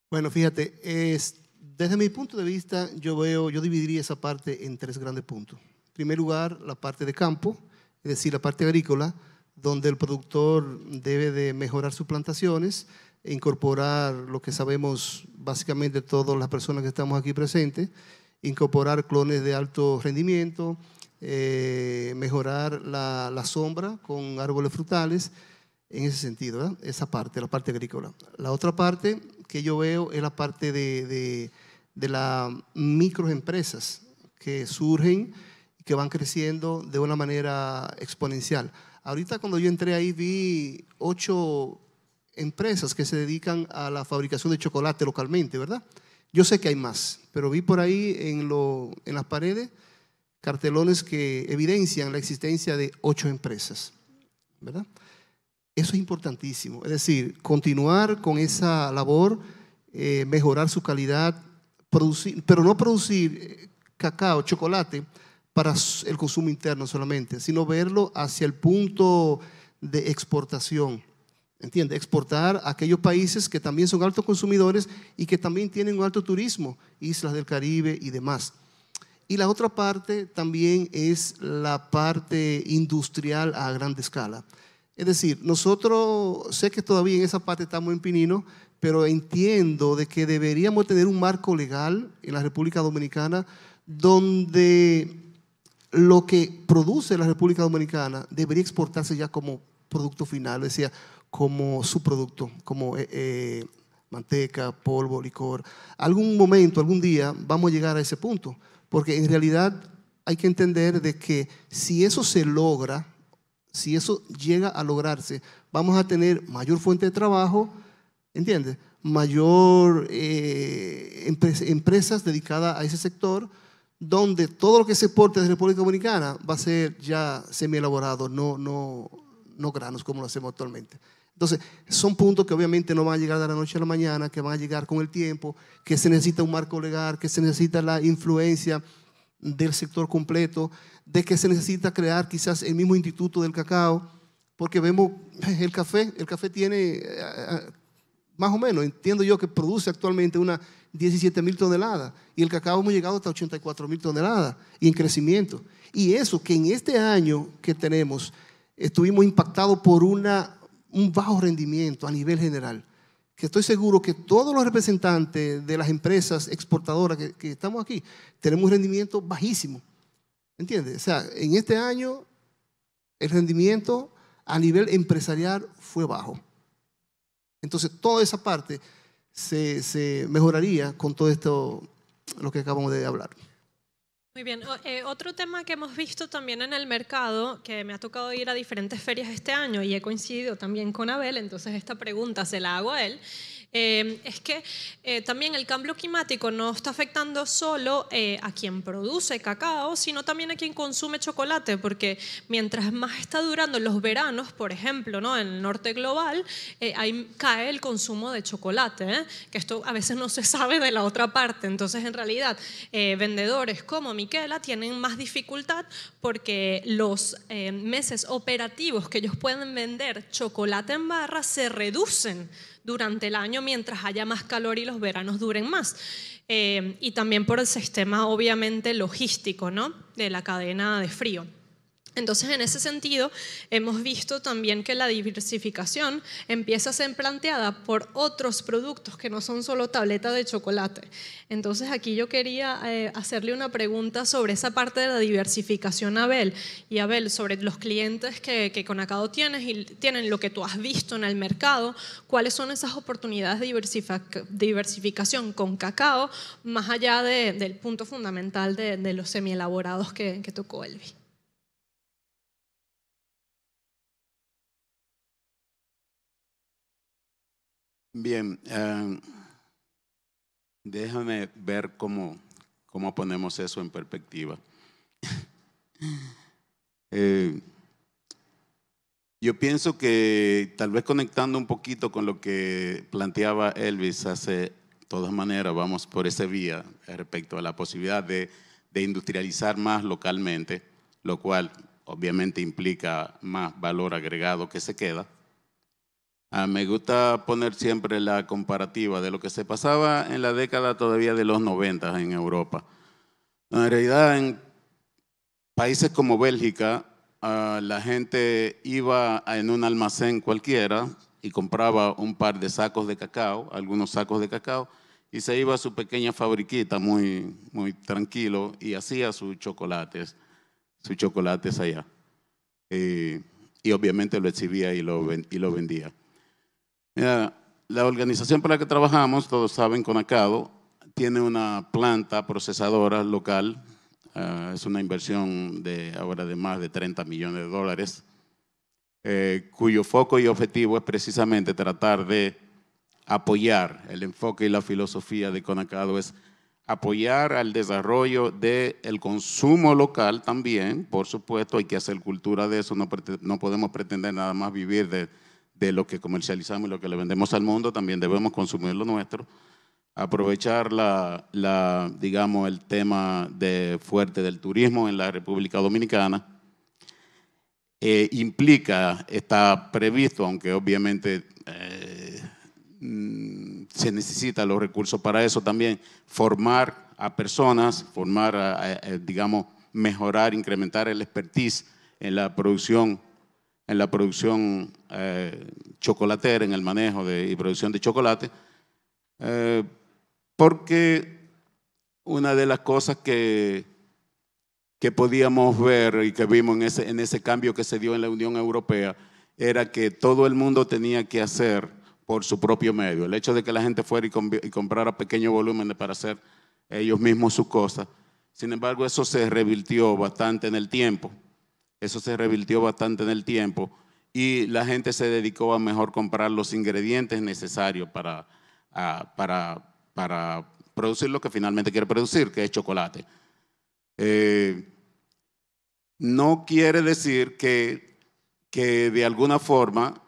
Bueno, fíjate, este desde mi punto de vista, yo veo, yo dividiría esa parte en tres grandes puntos. En primer lugar, la parte de campo, es decir, la parte agrícola, donde el productor debe de mejorar sus plantaciones, e incorporar lo que sabemos básicamente todas las personas que estamos aquí presentes, incorporar clones de alto rendimiento, eh, mejorar la, sombra con árboles frutales, en ese sentido, esa parte, la parte agrícola. La otra parte que yo veo es la parte de de las microempresas que surgen y que van creciendo de una manera exponencial. Ahorita cuando yo entré ahí vi ocho empresas que se dedican a la fabricación de chocolate localmente, ¿verdad? Yo sé que hay más, pero vi por ahí en, lo, en las paredes cartelones que evidencian la existencia de ocho empresas, ¿verdad? Eso es importantísimo, es decir, continuar con esa labor, eh, mejorar su calidad, pero no producir eh, cacao, chocolate para el consumo interno solamente, sino verlo hacia el punto de exportación. ¿Entiende? Exportar a aquellos países que también son altos consumidores y que también tienen un alto turismo, islas del Caribe y demás. Y la otra parte también es la parte industrial a gran escala. Es decir, nosotros, sé que todavía en esa parte estamos en Pinino, pero entiendo de que deberíamos tener un marco legal en la República Dominicana donde lo que produce la República Dominicana debería exportarse ya como producto final, decía, como subproducto, como eh, eh, manteca, polvo, licor. Algún momento, algún día vamos a llegar a ese punto, porque en realidad hay que entender de que si eso se logra, si eso llega a lograrse, vamos a tener mayor fuente de trabajo, ¿entiendes? Mayor eh, empresas dedicadas a ese sector donde todo lo que se porte de República Dominicana va a ser ya semi-elaborado, no, no, no granos como lo hacemos actualmente. Entonces, son puntos que obviamente no van a llegar de la noche a la mañana, que van a llegar con el tiempo, que se necesita un marco legal, que se necesita la influencia del sector completo, de que se necesita crear quizás el mismo instituto del cacao, porque vemos el café, el café tiene eh, más o menos, entiendo yo que produce actualmente unas 17 mil toneladas y el cacao hemos llegado hasta 84 mil toneladas y en crecimiento. Y eso que en este año que tenemos estuvimos impactados por una, un bajo rendimiento a nivel general, que estoy seguro que todos los representantes de las empresas exportadoras que, que estamos aquí tenemos un rendimiento bajísimo. ¿Entiendes? O sea, en este año el rendimiento a nivel empresarial fue bajo. Entonces, toda esa parte se, mejoraría con todo esto, lo que acabamos de hablar. Muy bien, eh, otro tema que hemos visto también en el mercado, que me ha tocado ir a diferentes ferias este año y he coincidido también con Abel, entonces esta pregunta se la hago a él, Em, es que eh, también el cambio climático no está afectando solo eh, a quien produce cacao, sino también a quien consume chocolate, porque mientras más está durando los veranos, por ejemplo, ¿no? en el norte global, eh, ahí cae el consumo de chocolate, que esto a veces no se sabe de la otra parte. Entonces, en realidad, vendedores como Miquela tienen más dificultad porque los meses operativos que ellos pueden vender chocolate en barra se reducen durante el año mientras haya más calor y los veranos duren más. Eh, y también por el sistema obviamente logístico ¿no? de la cadena de frío. Entonces, en ese sentido, hemos visto también que la diversificación empieza a ser planteada por otros productos que no son solo tabletas de chocolate. Entonces, aquí yo quería eh, hacerle una pregunta sobre esa parte de la diversificación Abel y Abel sobre los clientes que, que Conacado tienes y tienen lo que tú has visto en el mercado, cuáles son esas oportunidades de diversificación con cacao, más allá del punto fundamental de, los semielaborados que, que tocó Elvi. Bien, eh, déjame ver cómo, cómo ponemos eso en perspectiva. Eh, yo pienso que tal vez conectando un poquito con lo que planteaba Elvis hace, todas maneras, vamos por ese vía respecto a la posibilidad de industrializar más localmente, lo cual obviamente implica más valor agregado que se queda Ah, me gusta poner siempre la comparativa de lo que se pasaba en la década todavía de los 90 en Europa. En realidad, en países como Bélgica, ah, la gente iba en un almacén cualquiera y compraba un par de sacos de cacao, algunos sacos de cacao, y se iba a su pequeña fabriquita muy, muy tranquilo y hacía sus chocolates, sus chocolates allá. y obviamente lo exhibía y lo vendía la organización para la que trabajamos, todos saben, Conacado, tiene una planta procesadora local, ah, es una inversión de ahora de más de 30 millones de dólares, eh, cuyo foco y objetivo es precisamente tratar de apoyar, el enfoque y la filosofía de Conacado es apoyar al desarrollo del consumo local también, por supuesto, hay que hacer cultura de eso, no podemos pretender nada más vivir de de lo que comercializamos y lo que le vendemos al mundo, también debemos consumir lo nuestro. Aprovechar la, digamos, el tema de fuerte del turismo en la República Dominicana. Eh, implica, está previsto, aunque obviamente eh, mm, se necesitan los recursos para eso también, formar a personas, formar, digamos, mejorar, incrementar el expertise en la producción en la producción eh, chocolatera, en el manejo y producción de chocolate, eh, porque una de las cosas que, que podíamos ver y que vimos en ese, cambio que se dio en la Unión Europea era que todo el mundo tenía que hacer por su propio medio. El hecho de que la gente fuera y, y comprara pequeños volúmenes para hacer ellos mismos sus cosas, sin embargo, eso se revirtió bastante en el tiempo. Eso se revirtió bastante en el tiempo y la gente se dedicó a mejor comprar los ingredientes necesarios para, ah, producir lo que finalmente quiere producir, que es chocolate. Eh, no quiere decir que, que de alguna forma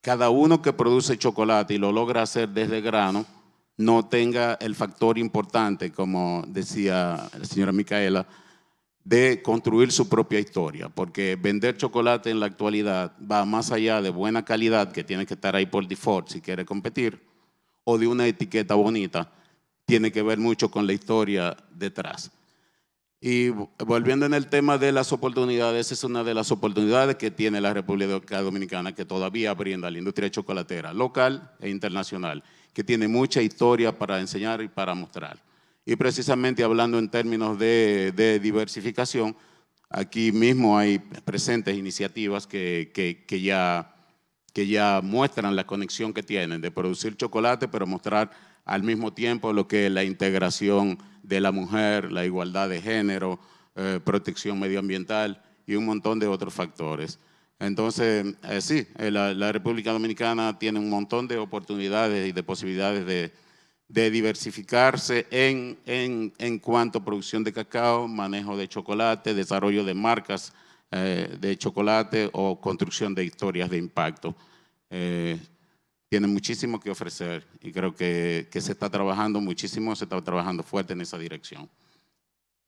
cada uno que produce chocolate y lo logra hacer desde grano no tenga el factor importante, como decía la señora Micaela, de construir su propia historia, porque vender chocolate en la actualidad va más allá de buena calidad, que tiene que estar ahí por default si quiere competir, o de una etiqueta bonita, tiene que ver mucho con la historia detrás. Y volviendo en el tema de las oportunidades, es una de las oportunidades que tiene la República Dominicana que todavía brinda la industria chocolatera, local e internacional, que tiene mucha historia para enseñar y para mostrar. Y precisamente hablando en términos de, diversificación, aquí mismo hay presentes iniciativas que, que, ya, que ya muestran la conexión que tienen de producir chocolate, pero mostrar al mismo tiempo lo que es la integración de la mujer, la igualdad de género, eh, protección medioambiental y un montón de otros factores. Entonces, eh, sí, eh, la, la República Dominicana tiene un montón de oportunidades y de posibilidades de, de diversificarse en, en, en cuanto a producción de cacao, manejo de chocolate, desarrollo de marcas eh, de chocolate o construcción de historias de impacto. Eh, tiene muchísimo que ofrecer y creo que se está trabajando muchísimo, se está trabajando fuerte en esa dirección.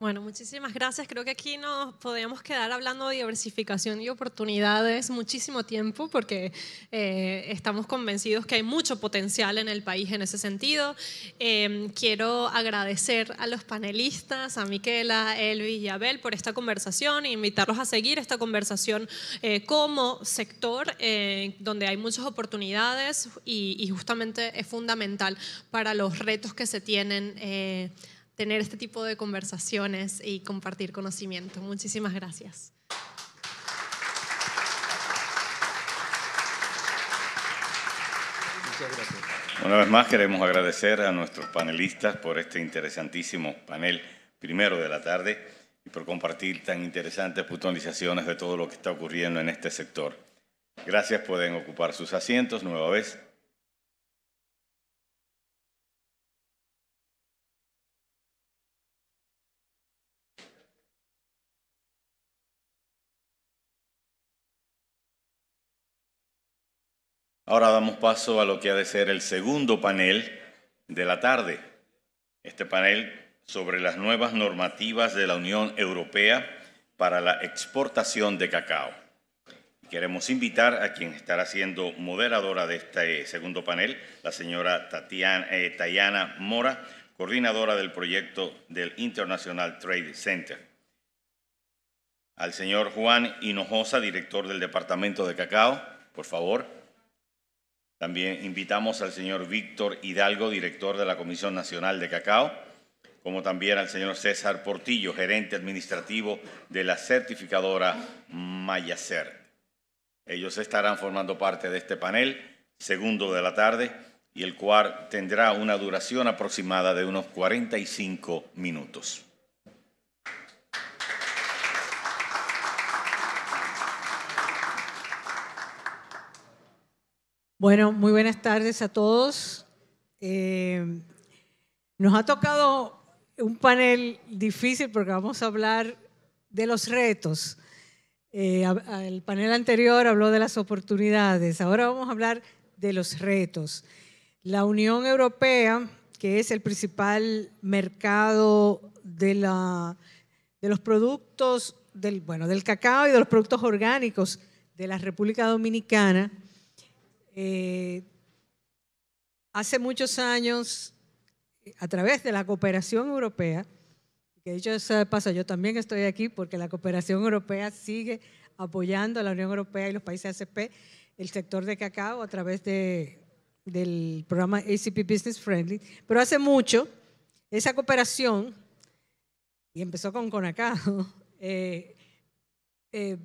Bueno, muchísimas gracias. Creo que aquí nos podríamos quedar hablando de diversificación y oportunidades muchísimo tiempo porque eh, estamos convencidos que hay mucho potencial en el país en ese sentido. Em, quiero agradecer a los panelistas, a Miquela, Elvis y Abel por esta conversación e invitarlos a seguir esta conversación eh, como sector eh, donde hay muchas oportunidades y, y, justamente es fundamental para los retos que se tienen tener este tipo de conversaciones y compartir conocimiento. Muchísimas gracias. Una vez más queremos agradecer a nuestros panelistas por este interesantísimo panel primero de la tarde y por compartir tan interesantes puntualizaciones de todo lo que está ocurriendo en este sector. Gracias, pueden ocupar sus asientos nueva vez. Ahora damos paso a lo que ha de ser el segundo panel de la tarde. Este panel sobre las nuevas normativas de la Unión Europea para la exportación de cacao. Queremos invitar a quien estará siendo moderadora de este segundo panel, la señora Tatiana, eh, Tayana Mora, coordinadora del proyecto del International Trade Center. Al señor Juan Hinojosa, director del Departamento de Cacao, por favor. También invitamos al señor Víctor Hidalgo, director de la Comisión Nacional de Cacao, como también al señor César Portillo, gerente administrativo de la certificadora Mayacer. Ellos estarán formando parte de este panel, segundo de la tarde, y el cual tendrá una duración aproximada de unos 45 minutos. Bueno, muy buenas tardes a todos. Eh, nos ha tocado un panel difícil porque vamos a hablar de los retos. Eh, el panel anterior habló de las oportunidades, ahora vamos a hablar de los retos. La Unión Europea, que es el principal mercado de, los productos del, bueno, del cacao y de los productos orgánicos de la República Dominicana, eh, hace muchos años, a través de la cooperación europea, que dicho eso de yo también estoy aquí porque la cooperación europea sigue apoyando a la Unión Europea y los países ACP, el sector de cacao a través del programa ACP Business Friendly. Pero hace mucho, esa cooperación, y empezó con Conacao, eh, eh,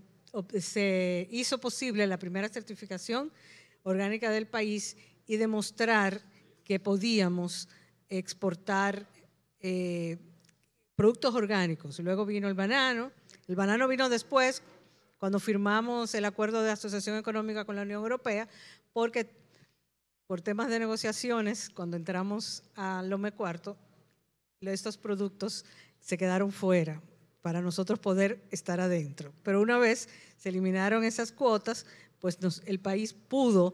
se hizo posible la primera certificación orgánica del país y demostrar que podíamos exportar eh, productos orgánicos. Luego vino el banano, el banano vino después cuando firmamos el acuerdo de asociación económica con la Unión Europea, porque por temas de negociaciones, cuando entramos a Lome Cuarto, estos productos se quedaron fuera para nosotros poder estar adentro. Pero una vez se eliminaron esas cuotas, pues el país pudo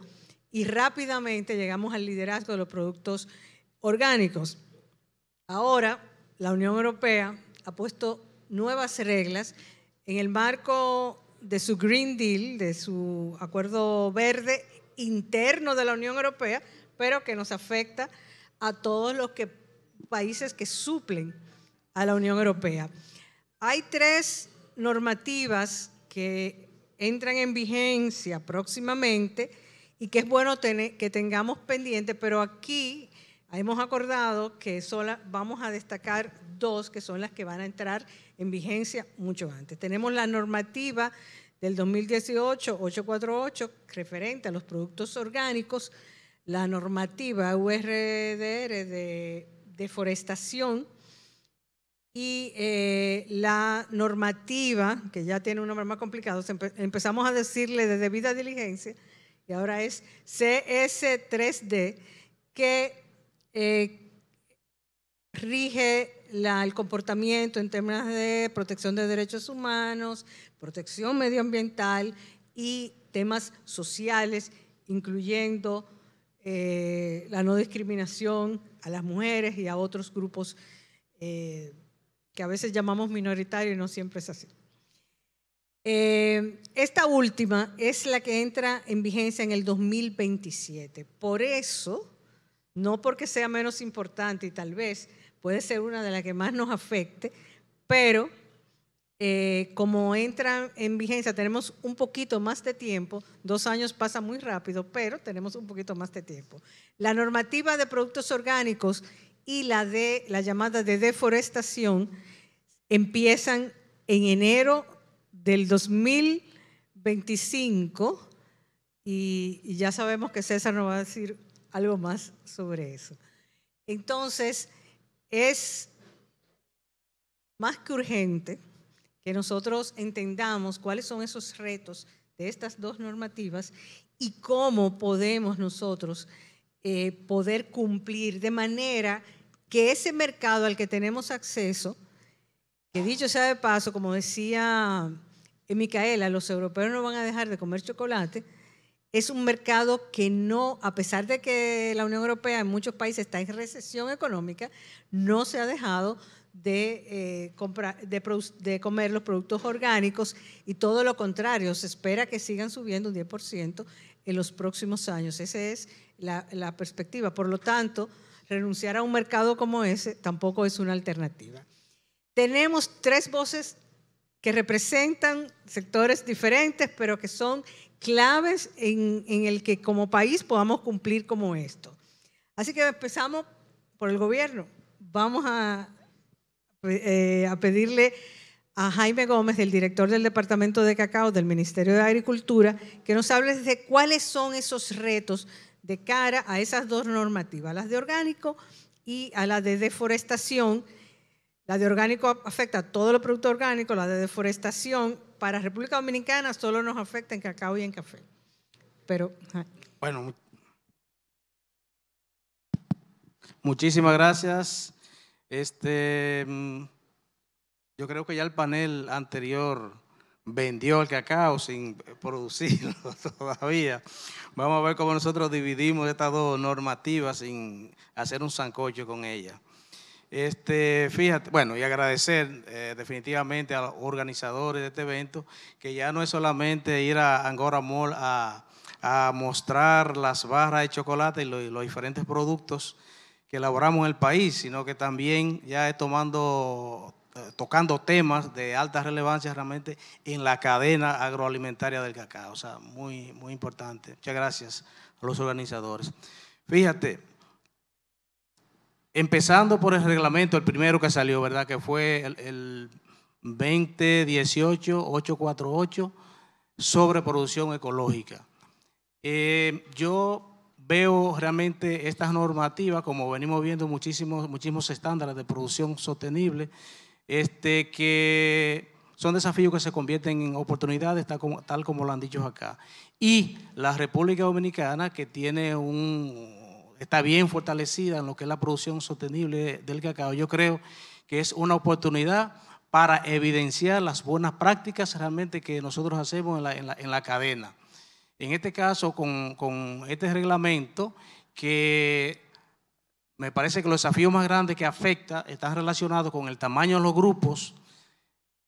y rápidamente llegamos al liderazgo de los productos orgánicos. Ahora, la Unión Europea ha puesto nuevas reglas en el marco de su Green Deal, de su acuerdo verde interno de la Unión Europea, pero que nos afecta a todos los que, países que suplen a la Unión Europea. Hay tres normativas que entran en vigencia próximamente y que es bueno tener, que tengamos pendiente, pero aquí hemos acordado que sola, vamos a destacar dos que son las que van a entrar en vigencia mucho antes. Tenemos la normativa del 2018, 848, referente a los productos orgánicos, la normativa URDR de deforestación y eh, la normativa, que ya tiene un nombre más complicado, empezamos a decirle de debida diligencia, y ahora es CS3D, que eh, rige el comportamiento en temas de protección de derechos humanos, protección medioambiental y temas sociales, incluyendo eh, la no discriminación a las mujeres y a otros grupos que a veces llamamos minoritario y no siempre es así. Eh, esta última es la que entra en vigencia en el 2027. Por eso, no porque sea menos importante y tal vez puede ser una de las que más nos afecte, pero eh, como entra en vigencia, tenemos un poquito más de tiempo, dos años pasa muy rápido, pero tenemos un poquito más de tiempo. La normativa de productos orgánicos y la de la llamada de deforestación empiezan en enero del 2025 y, y ya sabemos que César nos va a decir algo más sobre eso. Entonces, es más que urgente que nosotros entendamos cuáles son esos retos de estas dos normativas y cómo podemos nosotros eh, poder cumplir de manera que ese mercado al que tenemos acceso, que dicho sea de paso, como decía eh, Micaela, los europeos no van a dejar de comer chocolate, es un mercado que no, a pesar de que la Unión Europea en muchos países está en recesión económica, no se ha dejado de, eh, de, comer los productos orgánicos y todo lo contrario, se espera que sigan subiendo un 10% en los próximos años. Ese es la, perspectiva. Por lo tanto, renunciar a un mercado como ese tampoco es una alternativa. Tenemos tres voces que representan sectores diferentes, pero que son claves en, el que como país podamos cumplir como esto. Así que empezamos por el gobierno. Vamos a, eh, a pedirle a Jaime Gómez, el director del Departamento de Cacao del Ministerio de Agricultura, que nos hable de cuáles son esos retos de cara a esas dos normativas, las de orgánico y a la de deforestación. La de orgánico afecta a todos los productos orgánicos, la de deforestación para República Dominicana solo nos afecta en cacao y en café. Pero bueno, muchísimas gracias. Este mm, yo creo que ya el panel anterior vendió el cacao sin producirlo todavía. Vamos a ver cómo nosotros dividimos estas dos normativas sin hacer un zancocho con ellas. Este, fíjate, bueno, y agradecer eh, definitivamente a los organizadores de este evento, que ya no es solamente ir a Angora Mall a, mostrar las barras de chocolate y, los diferentes productos que elaboramos en el país, sino que también ya es tomando eh, tocando temas de alta relevancia realmente en la cadena agroalimentaria del cacao. O sea, muy, muy importante. Muchas gracias a los organizadores. Fíjate, empezando por el reglamento, el primero que salió, ¿verdad? Que fue el, 2018-848 sobre producción ecológica. Eh, yo veo realmente estas normativas, como venimos viendo muchísimos, muchísimos estándares de producción sostenible, este, que son desafíos que se convierten en oportunidades, tal como, lo han dicho acá. Y la República Dominicana, que tiene un, está bien fortalecida en lo que es la producción sostenible del cacao, yo creo que es una oportunidad para evidenciar las buenas prácticas realmente que nosotros hacemos en la, cadena. En este caso, con, con este reglamento que me parece que los desafíos más grandes que afecta están relacionados con el tamaño de los grupos,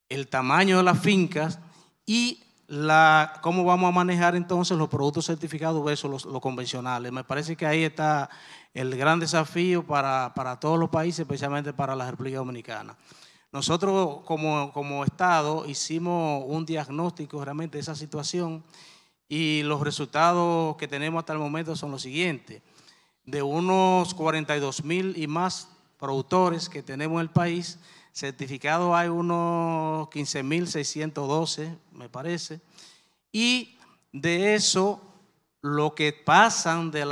el tamaño de las fincas y la, cómo vamos a manejar entonces los productos certificados versus los, los convencionales. Me parece que ahí está el gran desafío para, todos los países, especialmente para la República Dominicana. Nosotros como, como Estado hicimos un diagnóstico realmente de esa situación y los resultados que tenemos hasta el momento son los siguientes de unos 42 mil y más productores que tenemos en el país, certificado hay unos 15.612, me parece, y de eso lo que pasan de, de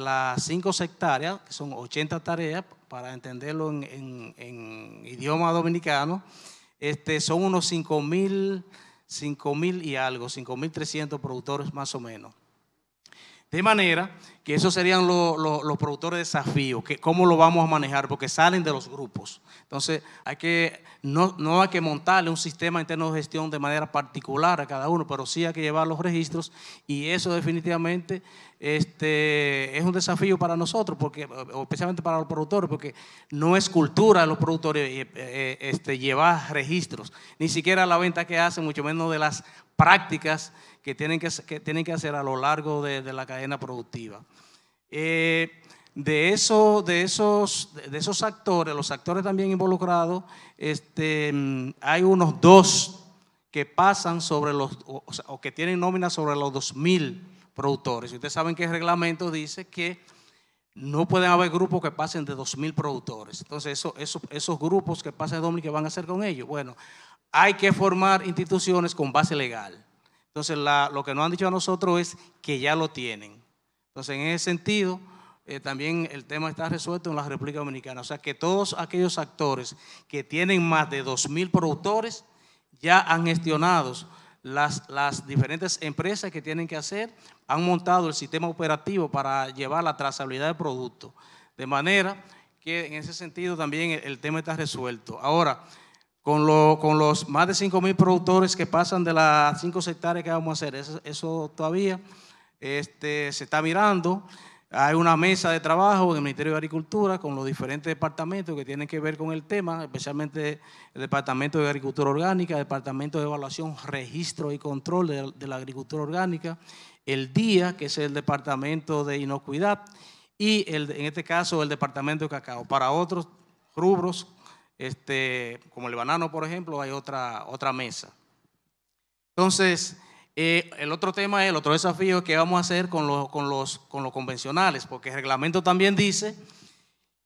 las 5 hectáreas, que son 80 tareas, para entenderlo en, en idioma dominicano, este, son unos 5.000 mil, y algo, 5.300 productores más o menos. De manera que esos serían los productores de desafío, que cómo lo vamos a manejar, porque salen de los grupos. Entonces, hay que, no, hay que montarle un sistema interno de gestión de manera particular a cada uno, pero sí hay que llevar los registros y eso definitivamente este, es un desafío para nosotros, porque, especialmente para los productores, porque no es cultura de los productores eh, eh, este, llevar registros, ni siquiera la venta que hacen, mucho menos de las prácticas que tienen que, tienen que hacer a lo largo de, la cadena productiva. Eh, de, eso, de, esos, de esos actores, los actores también involucrados, este, hay unos dos que pasan sobre los, o, que tienen nómina sobre los 2.000 productores. ustedes saben que el reglamento dice que no pueden haber grupos que pasen de 2.000 productores. Entonces, eso, esos grupos que pasen de 2.000, ¿qué van a hacer con ellos? Bueno, hay que formar instituciones con base legal. Entonces, lo que nos han dicho a nosotros es que ya lo tienen. Entonces, en ese sentido, eh, también el tema está resuelto en la República Dominicana. O sea, que todos aquellos actores que tienen más de 2.000 productores ya han gestionado las, las, diferentes empresas que tienen que hacer, han montado el sistema operativo para llevar la trazabilidad del producto. De manera que en ese sentido también el tema está resuelto. Ahora, con, los más de mil productores que pasan de las 5 hectáreas que vamos a hacer. Eso, todavía este, se está mirando. Hay una mesa de trabajo en el Ministerio de Agricultura con los diferentes departamentos que tienen que ver con el tema, especialmente el Departamento de Agricultura Orgánica, Departamento de Evaluación, Registro y Control de, la Agricultura Orgánica, el DIA, que es el Departamento de Inocuidad, y el, en este caso el Departamento de Cacao. Para otros rubros este, como el banano, por ejemplo, hay otra, otra mesa. Entonces, eh, el otro tema, es, el otro desafío que vamos a hacer con, los, con los convencionales, porque el reglamento también dice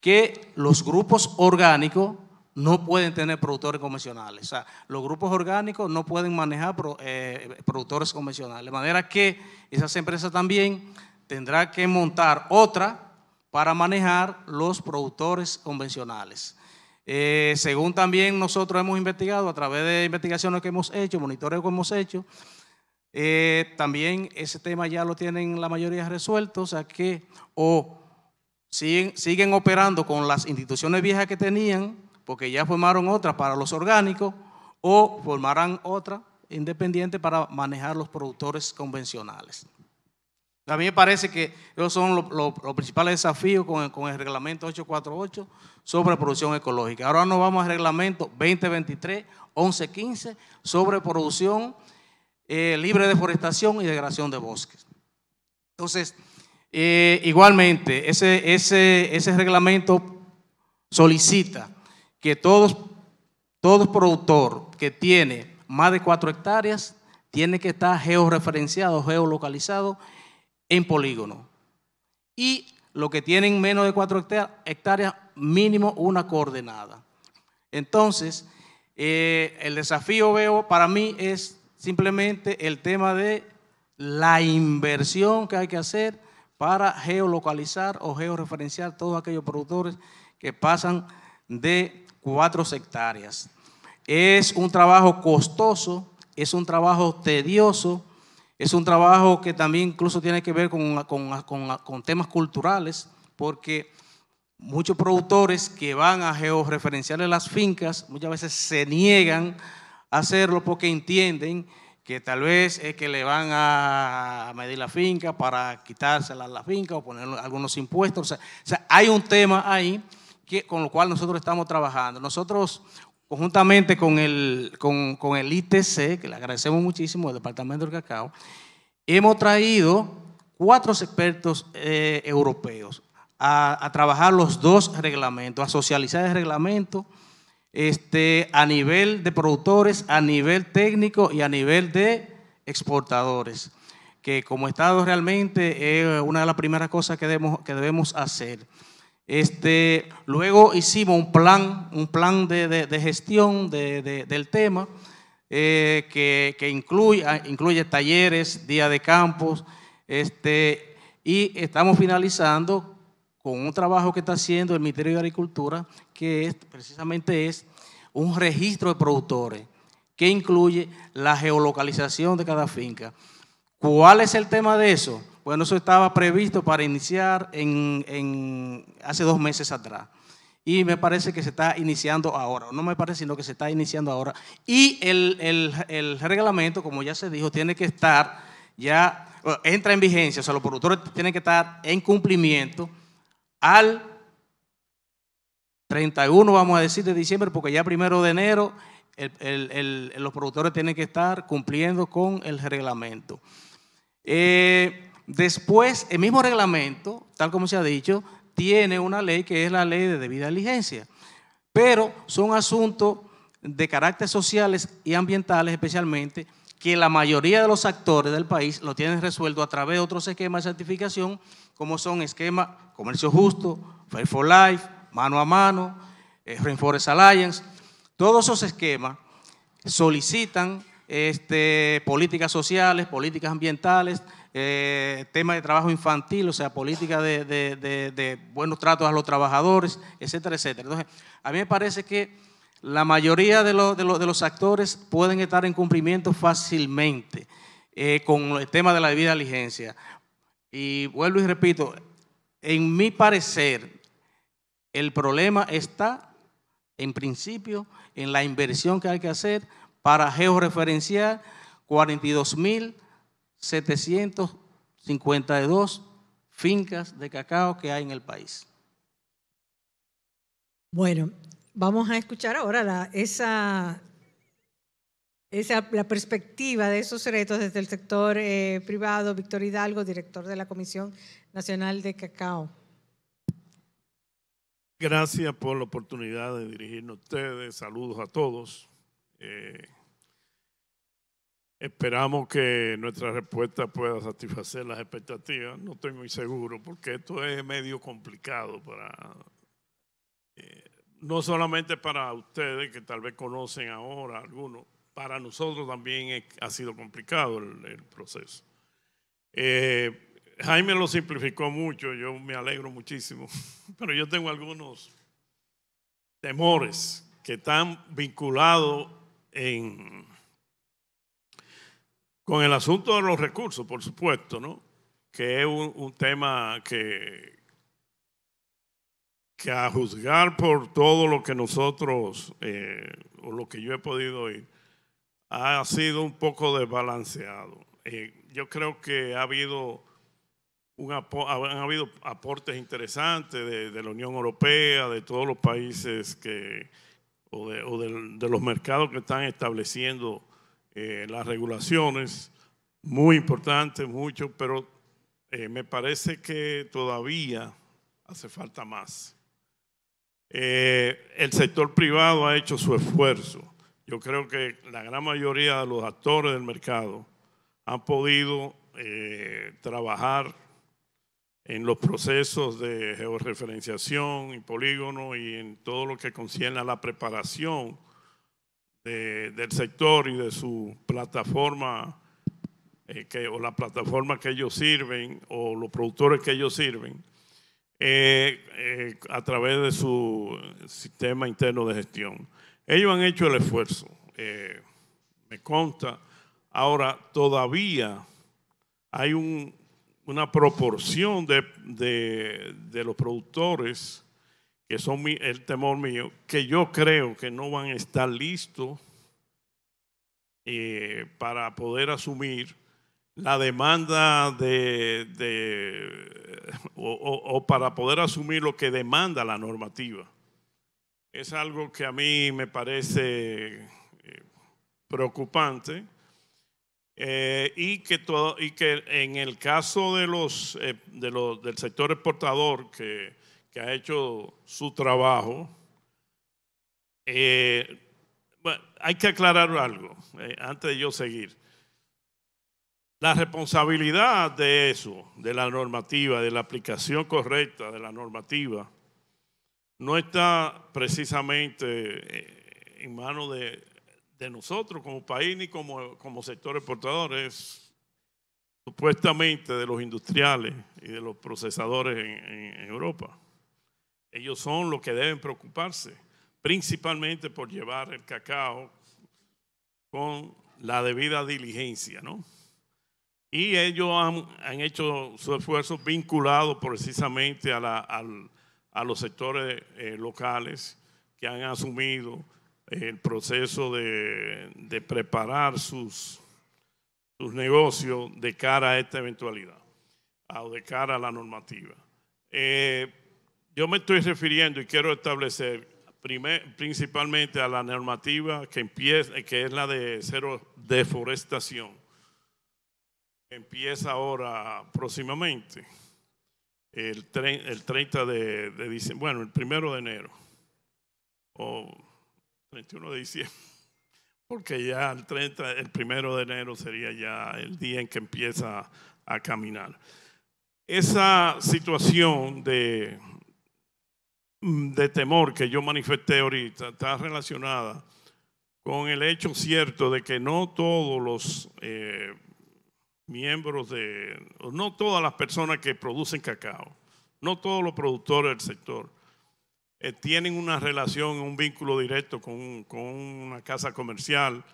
que los grupos orgánicos no pueden tener productores convencionales. O sea, los grupos orgánicos no pueden manejar eh, productores convencionales. De manera que esas empresas también tendrán que montar otra para manejar los productores convencionales. Eh, según también nosotros hemos investigado a través de investigaciones que hemos hecho, monitoreo que hemos hecho, eh, también ese tema ya lo tienen la mayoría resuelto, o sea que o siguen, siguen operando con las instituciones viejas que tenían, porque ya formaron otras para los orgánicos, o formarán otra independiente para manejar los productores convencionales. A mí me parece que esos son los, principales desafíos con el, reglamento 848 sobre producción ecológica. Ahora nos vamos al reglamento 2023-1115 sobre producción eh, libre de deforestación y degradación de bosques. Entonces, eh, igualmente, ese, ese, ese reglamento solicita que todos, todo productor que tiene más de cuatro hectáreas tiene que estar georreferenciado, geolocalizado en polígono. Y lo que tienen menos de cuatro hectáreas, mínimo una coordenada. Entonces, eh, el desafío veo para mí es simplemente el tema de la inversión que hay que hacer para geolocalizar o georreferenciar todos aquellos productores que pasan de cuatro hectáreas. Es un trabajo costoso, es un trabajo tedioso, es un trabajo que también incluso tiene que ver con, con, temas culturales, porque muchos productores que van a georreferenciar las fincas muchas veces se niegan a hacerlo porque entienden que tal vez es que le van a medir la finca para quitársela a la finca o poner algunos impuestos. O sea, hay un tema ahí que, con lo cual nosotros estamos trabajando. Nosotros, conjuntamente con el, con, el ITC, que le agradecemos muchísimo, el Departamento del Cacao, hemos traído cuatro expertos eh, europeos a, trabajar los dos reglamentos, a socializar el reglamento este, a nivel de productores, a nivel técnico y a nivel de exportadores, que como Estado realmente es una de las primeras cosas que debemos, que debemos hacer. Este, luego hicimos un plan, un plan de, gestión del tema eh, que, ah, incluye, talleres, día de campos, este, y estamos finalizando con un trabajo que está haciendo el Ministerio de Agricultura, que es, precisamente es un registro de productores que incluye la geolocalización de cada finca. ¿Cuál es el tema de eso? Bueno, eso estaba previsto para iniciar en, hace dos meses atrás. Y me parece que se está iniciando ahora. No me parece, sino que se está iniciando ahora. Y el, reglamento, como ya se dijo, tiene que estar ya, entra en vigencia. O sea, los productores tienen que estar en cumplimiento al 31, vamos a decir, de diciembre, porque ya primero de enero los productores tienen que estar cumpliendo con el reglamento. Eh, Después, el mismo reglamento, tal como se ha dicho, tiene una ley que es la ley de debida diligencia, pero son asuntos de carácter sociales y ambientales especialmente, que la mayoría de los actores del país lo tienen resuelto a través de otros esquemas de certificación, como son esquemas comercio justo, Fair for Life, mano a mano, eh, Rainforest Alliance. Todos esos esquemas solicitan este, políticas sociales, políticas ambientales, eh, tema de trabajo infantil, o sea, política de, buenos tratos a los trabajadores, etcétera, etcétera. Entonces, a mí me parece que la mayoría de, los, actores pueden estar en cumplimiento fácilmente eh, con el tema de la debida diligencia. Y vuelvo y repito, en mi parecer, el problema está, en principio, en la inversión que hay que hacer para georreferenciar 42 mil 752 fincas de cacao que hay en el país. Bueno, vamos a escuchar ahora la, esa, esa, la perspectiva de esos retos desde el sector eh, privado. Víctor Hidalgo, director de la Comisión Nacional de Cacao. Gracias por la oportunidad de dirigirnos a ustedes. Saludos a todos. Eh, Esperamos que nuestra respuesta pueda satisfacer las expectativas. No estoy muy seguro porque esto es medio complicado para, eh, no solamente para ustedes que tal vez conocen ahora algunos, para nosotros también ha sido complicado el, proceso. Eh, Jaime lo simplificó mucho, yo me alegro muchísimo, pero yo tengo algunos temores que están vinculados en con el asunto de los recursos, por supuesto, ¿no? Que es un, tema que, que a juzgar por todo lo que nosotros, eh, o lo que yo he podido oír, ha sido un poco desbalanceado. Eh, yo creo que ha habido, un, han habido aportes interesantes de, la Unión Europea, de todos los países que, o, de, de los mercados que están estableciendo eh, las regulaciones, muy importantes mucho, pero eh, me parece que todavía hace falta más. Eh, el sector privado ha hecho su esfuerzo. Yo creo que la gran mayoría de los actores del mercado han podido trabajar en los procesos de georreferenciación y polígono y en todo lo que concierne a la preparación del sector y de su plataforma eh, o la plataforma que ellos sirven o los productores que ellos sirven eh, eh, a través de su sistema interno de gestión. Ellos han hecho el esfuerzo, me consta. Ahora, todavía hay una proporción de los productores que son el temor mío, que yo creo que no van a estar listos eh, para poder asumir la demanda de, o, para poder asumir lo que demanda la normativa. Es algo que a mí me parece eh, preocupante eh, y, que y que en el caso de los del sector exportador, que que ha hecho su trabajo. Eh, hay que aclarar algo eh, antes de yo seguir. La responsabilidad de eso, de la normativa, de la aplicación correcta de la normativa, no está precisamente eh, en manos de, nosotros como país ni como, como sector exportador, es supuestamente de los industriales y de los procesadores en Europa. Ellos son los que deben preocuparse, principalmente por llevar el cacao con la debida diligencia, Y ellos han, hecho su esfuerzo vinculado precisamente a, los sectores eh, locales que han asumido el proceso de, preparar sus, negocios de cara a esta eventualidad o de cara a la normativa. Eh, yo me estoy refiriendo y quiero establecer principalmente a la normativa que, empieza, que es la de cero deforestación. Empieza ahora próximamente, el, 30 de, de, diciembre, bueno, el primero de enero o 31 de diciembre, porque ya el 30, el primero de enero sería ya el día en que empieza a caminar. Esa situación de Mm, de temor que yo manifesté ahorita está relacionada con el hecho cierto de que no todos los eh, miembros de, no todas las personas que producen cacao, no todos los productores del sector eh, tienen una relación, un vínculo directo con, una casa comercial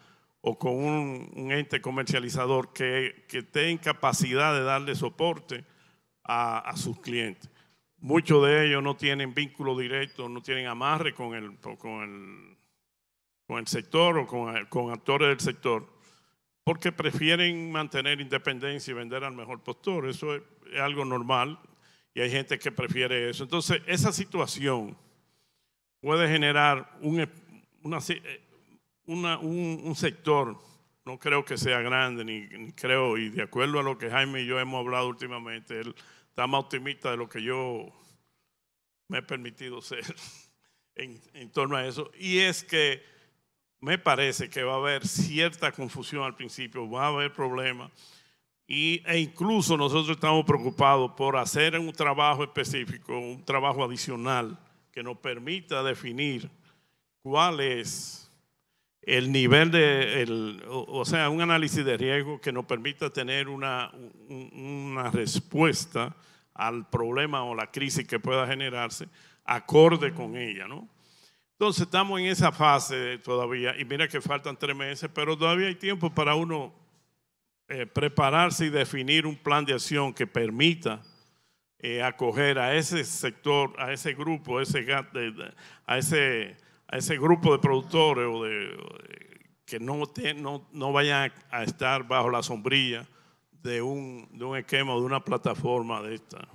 o con un, ente comercializador que, tenga capacidad de darle soporte a sus clientes. Muchos de ellos no tienen vínculo directo, no tienen amarre con el, con el, con el sector o con, actores del sector, porque prefieren mantener independencia y vender al mejor postor. Eso es, algo normal y hay gente que prefiere eso. Entonces, esa situación puede generar un, sector, no creo que sea grande, ni, ni creo, y de acuerdo a lo que Jaime y yo hemos hablado últimamente, el está más optimista de lo que yo me he permitido ser en, torno a eso. Y es que me parece que va a haber cierta confusión al principio, va a haber problemas. e incluso nosotros estamos preocupados por hacer un trabajo específico, un trabajo adicional que nos permita definir cuál es el nivel de, o, sea, un análisis de riesgo que nos permita tener una, una respuesta al problema o la crisis que pueda generarse acorde con ella, ¿no? Entonces estamos en esa fase todavía y mira que faltan tres meses, pero todavía hay tiempo para uno eh, prepararse y definir un plan de acción que permita eh, acoger a ese sector, a ese grupo, a ese, a ese a ese grupo de productores o de, que no, no, no, vayan a estar bajo la sombrilla de un, esquema o de una plataforma de esta.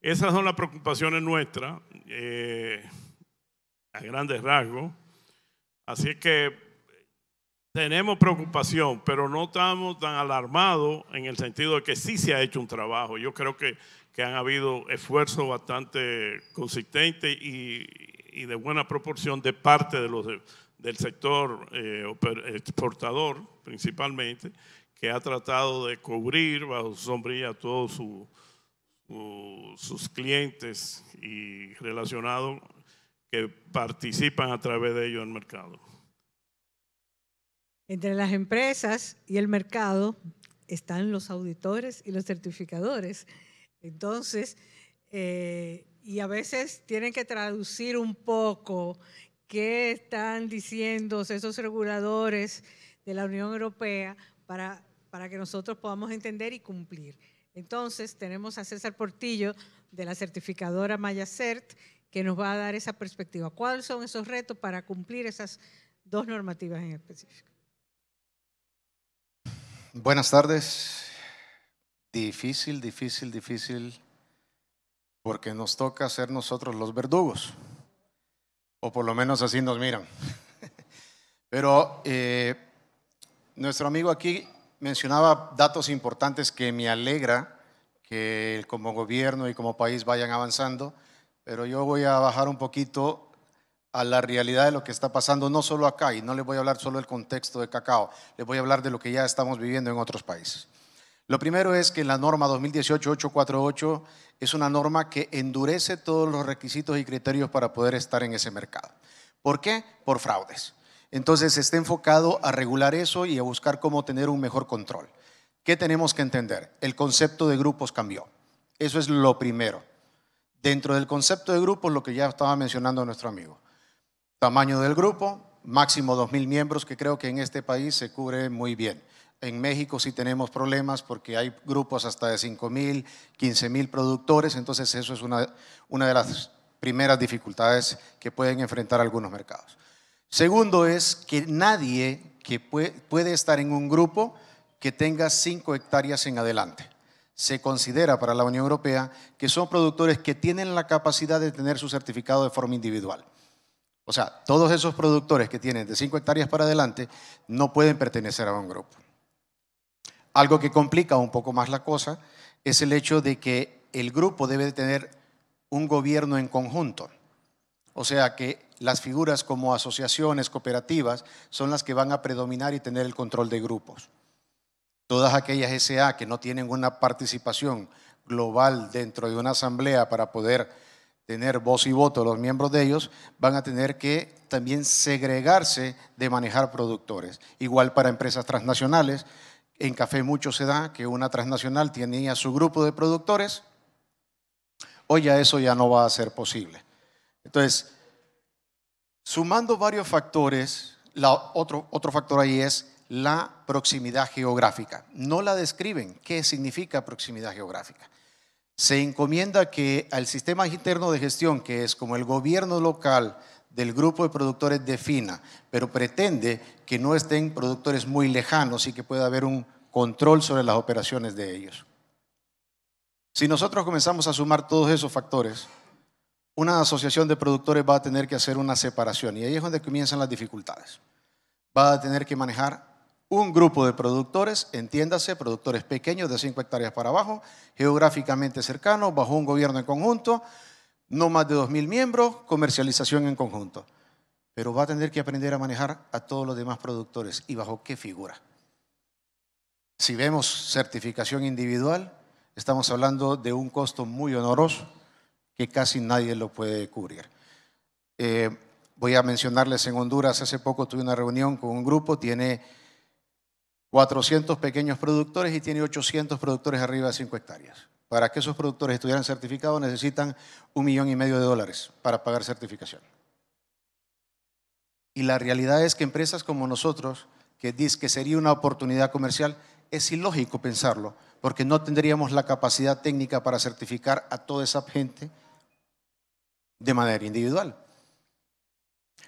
Esas son las preocupaciones nuestras, eh, a grandes rasgos. Así que tenemos preocupación, pero no estamos tan alarmados en el sentido de que sí se ha hecho un trabajo. Yo creo que, que han habido esfuerzos bastante consistentes y, y de buena proporción de parte de los del sector eh, exportador principalmente, que ha tratado de cubrir bajo su sombrilla todos su, sus clientes y relacionados que participan a través de ellos en el mercado. Entre las empresas y el mercado están los auditores y los certificadores. Entonces, eh, y a veces tienen que traducir un poco qué están diciendo esos reguladores de la Unión Europea para, para que nosotros podamos entender y cumplir. Entonces tenemos a César Portillo de la certificadora Mayacert que nos va a dar esa perspectiva. ¿Cuáles son esos retos para cumplir esas dos normativas en específico? Buenas tardes. Difícil, difícil, difícil porque nos toca ser nosotros los verdugos, o por lo menos así nos miran. Pero eh, nuestro amigo aquí mencionaba datos importantes que me alegra que como gobierno y como país vayan avanzando, pero yo voy a bajar un poquito a la realidad de lo que está pasando, no solo acá, y no les voy a hablar solo del contexto de cacao, le voy a hablar de lo que ya estamos viviendo en otros países. Lo primero es que la norma 2018-848 es una norma que endurece todos los requisitos y criterios para poder estar en ese mercado. ¿Por qué? Por fraudes. Entonces está enfocado a regular eso y a buscar cómo tener un mejor control. ¿Qué tenemos que entender? El concepto de grupos cambió. Eso es lo primero. Dentro del concepto de grupos, lo que ya estaba mencionando nuestro amigo. Tamaño del grupo, máximo 2.000 miembros, que creo que en este país se cubre muy bien. En México sí tenemos problemas porque hay grupos hasta de 5.000, 15.000 productores, entonces eso es una, de las primeras dificultades que pueden enfrentar algunos mercados. Segundo es que nadie que puede, puede estar en un grupo que tenga 5 hectáreas en adelante. Se considera para la Unión Europea que son productores que tienen la capacidad de tener su certificado de forma individual. O sea, todos esos productores que tienen de 5 hectáreas para adelante no pueden pertenecer a un grupo. Algo que complica un poco más la cosa es el hecho de que el grupo debe tener un gobierno en conjunto. O sea que las figuras como asociaciones, cooperativas, son las que van a predominar y tener el control de grupos. Todas aquellas SA que no tienen una participación global dentro de una asamblea para poder tener voz y voto los miembros de ellos, van a tener que también segregarse de manejar productores. Igual para empresas transnacionales, en café mucho se da que una transnacional tenía su grupo de productores. Hoy ya eso ya no va a ser posible. Entonces, sumando varios factores, otro, otro factor ahí es la proximidad geográfica. No la describen. ¿Qué significa proximidad geográfica? Se encomienda que al sistema interno de gestión, que es como el gobierno local, del grupo de productores de fina, pero pretende que no estén productores muy lejanos y que pueda haber un control sobre las operaciones de ellos. Si nosotros comenzamos a sumar todos esos factores, una asociación de productores va a tener que hacer una separación y ahí es donde comienzan las dificultades. Va a tener que manejar un grupo de productores, entiéndase, productores pequeños de 5 hectáreas para abajo, geográficamente cercanos, bajo un gobierno en conjunto, no más de 2.000 miembros, comercialización en conjunto. Pero va a tener que aprender a manejar a todos los demás productores. ¿Y bajo qué figura? Si vemos certificación individual, estamos hablando de un costo muy honoroso que casi nadie lo puede cubrir. Eh, voy a mencionarles en Honduras, hace poco tuve una reunión con un grupo, tiene 400 pequeños productores y tiene 800 productores arriba de 5 hectáreas. Para que esos productores estuvieran certificados necesitan un millón y medio de dólares para pagar certificación. Y la realidad es que empresas como nosotros, que dicen que sería una oportunidad comercial, es ilógico pensarlo, porque no tendríamos la capacidad técnica para certificar a toda esa gente de manera individual.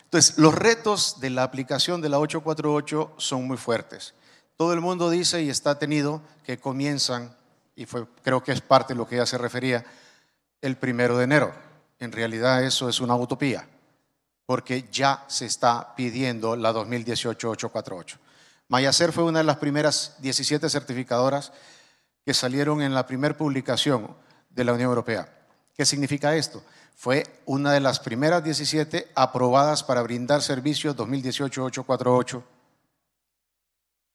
Entonces, los retos de la aplicación de la 848 son muy fuertes. Todo el mundo dice y está tenido que comienzan y fue, creo que es parte de lo que ella se refería, el primero de enero. En realidad eso es una utopía, porque ya se está pidiendo la 2018-848. Mayacer fue una de las primeras 17 certificadoras que salieron en la primera publicación de la Unión Europea. ¿Qué significa esto? Fue una de las primeras 17 aprobadas para brindar servicios 2018-848.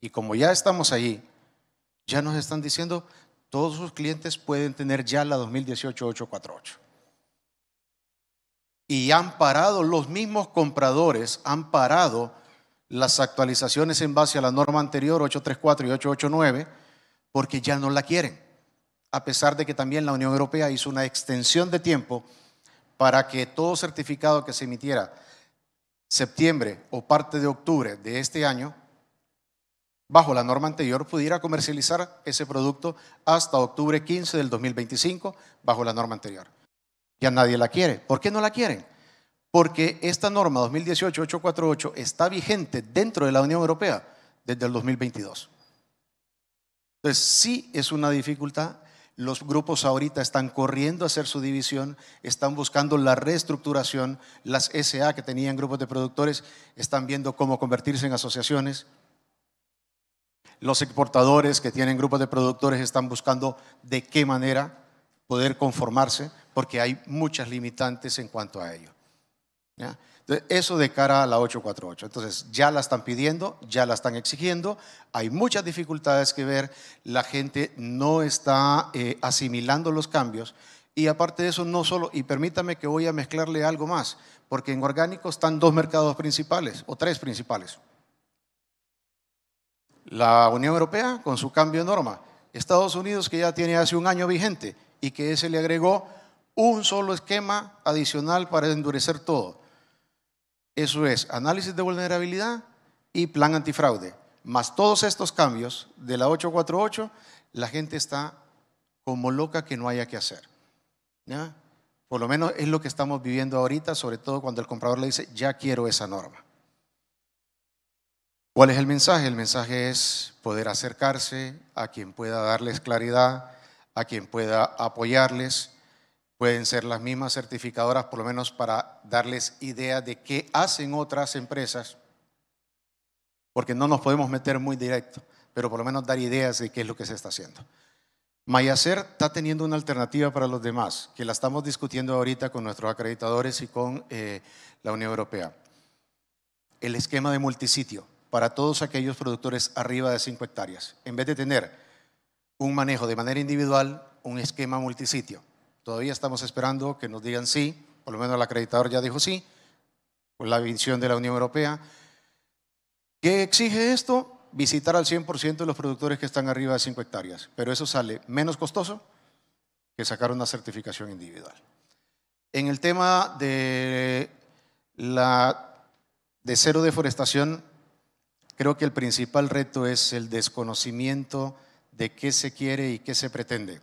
Y como ya estamos allí, ya nos están diciendo, todos sus clientes pueden tener ya la 2018-848. Y han parado, los mismos compradores han parado las actualizaciones en base a la norma anterior 834 y 889 porque ya no la quieren, a pesar de que también la Unión Europea hizo una extensión de tiempo para que todo certificado que se emitiera septiembre o parte de octubre de este año bajo la norma anterior, pudiera comercializar ese producto hasta octubre 15 del 2025, bajo la norma anterior. Ya nadie la quiere. ¿Por qué no la quieren? Porque esta norma 2018-848 está vigente dentro de la Unión Europea desde el 2022. Entonces, sí es una dificultad. Los grupos ahorita están corriendo a hacer su división, están buscando la reestructuración. Las SA que tenían grupos de productores están viendo cómo convertirse en asociaciones los exportadores que tienen grupos de productores están buscando de qué manera poder conformarse, porque hay muchas limitantes en cuanto a ello. eso de cara a la 848. Entonces, ya la están pidiendo, ya la están exigiendo, hay muchas dificultades que ver, la gente no está eh, asimilando los cambios. Y aparte de eso, no solo, y permítame que voy a mezclarle algo más, porque en orgánico están dos mercados principales, o tres principales la Unión Europea con su cambio de norma, Estados Unidos que ya tiene hace un año vigente y que se le agregó un solo esquema adicional para endurecer todo. Eso es análisis de vulnerabilidad y plan antifraude. Más todos estos cambios de la 848, la gente está como loca que no haya que hacer. Por lo menos es lo que estamos viviendo ahorita, sobre todo cuando el comprador le dice, ya quiero esa norma. ¿Cuál es el mensaje? El mensaje es poder acercarse a quien pueda darles claridad, a quien pueda apoyarles. Pueden ser las mismas certificadoras, por lo menos para darles idea de qué hacen otras empresas, porque no nos podemos meter muy directo, pero por lo menos dar ideas de qué es lo que se está haciendo. Mayacer está teniendo una alternativa para los demás, que la estamos discutiendo ahorita con nuestros acreditadores y con eh, la Unión Europea. El esquema de multisitio para todos aquellos productores arriba de 5 hectáreas, en vez de tener un manejo de manera individual, un esquema multisitio. Todavía estamos esperando que nos digan sí, por lo menos el acreditador ya dijo sí, con la visión de la Unión Europea. ¿Qué exige esto? Visitar al 100% de los productores que están arriba de 5 hectáreas, pero eso sale menos costoso que sacar una certificación individual. En el tema de la de cero deforestación, Creo que el principal reto es el desconocimiento de qué se quiere y qué se pretende.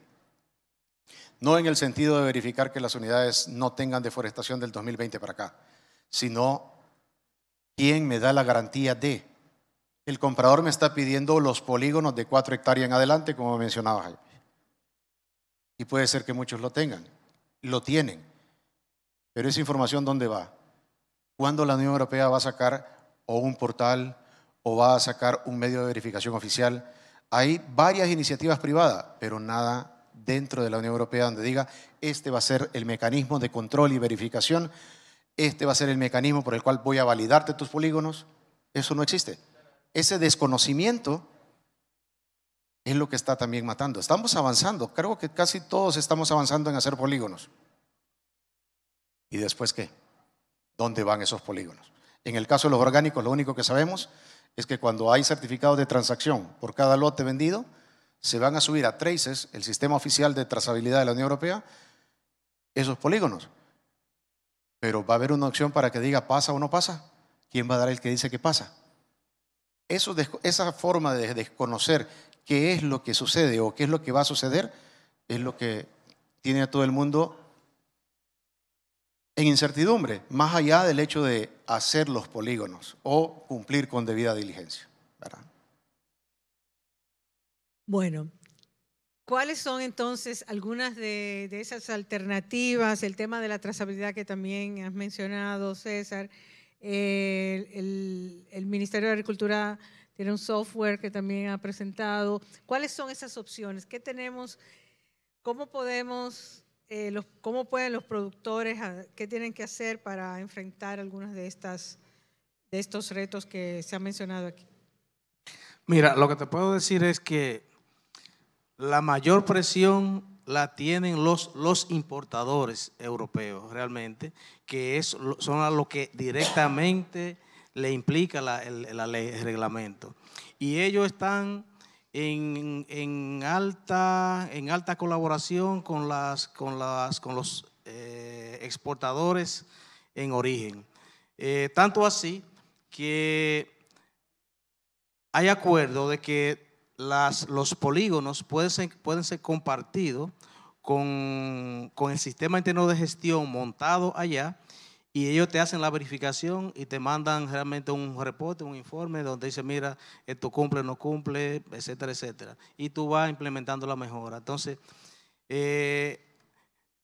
No en el sentido de verificar que las unidades no tengan deforestación del 2020 para acá, sino quién me da la garantía de. El comprador me está pidiendo los polígonos de cuatro hectáreas en adelante, como mencionaba. Jaime. Y puede ser que muchos lo tengan, lo tienen. Pero esa información, ¿dónde va? ¿Cuándo la Unión Europea va a sacar o un portal o va a sacar un medio de verificación oficial. Hay varias iniciativas privadas, pero nada dentro de la Unión Europea donde diga, este va a ser el mecanismo de control y verificación, este va a ser el mecanismo por el cual voy a validarte tus polígonos. Eso no existe. Ese desconocimiento es lo que está también matando. Estamos avanzando, creo que casi todos estamos avanzando en hacer polígonos. ¿Y después qué? ¿Dónde van esos polígonos? En el caso de los orgánicos, lo único que sabemos es que cuando hay certificados de transacción por cada lote vendido, se van a subir a Traces, el sistema oficial de trazabilidad de la Unión Europea, esos polígonos. Pero va a haber una opción para que diga pasa o no pasa. ¿Quién va a dar el que dice que pasa? esa forma de desconocer qué es lo que sucede o qué es lo que va a suceder es lo que tiene a todo el mundo en incertidumbre, más allá del hecho de hacer los polígonos o cumplir con debida diligencia. Bueno, ¿cuáles son entonces algunas de, esas alternativas? El tema de la trazabilidad que también has mencionado, César. Eh, el Ministerio de Agricultura tiene un software que también ha presentado. ¿Cuáles son esas opciones? ¿Qué tenemos? ¿Cómo podemos eh, cómo pueden los productores, ah, qué tienen que hacer para enfrentar algunos de, estas, de estos retos que se han mencionado aquí. Mira, lo que te puedo decir es que la mayor presión la tienen los, importadores europeos realmente, que es, son a lo que directamente le implica la, el reglamento. Y ellos están en, en, alta, colaboración con, las, con, las, con los eh, exportadores en origen. Eh, tanto así que hay acuerdo de que los polígonos pueden ser, compartidos con, con el sistema interno de gestión montado allá y ellos te hacen la verificación y te mandan realmente un reporte, un informe donde dice, mira, esto cumple, no cumple, etcétera, etcétera. Y tú vas implementando la mejora. Entonces, eh,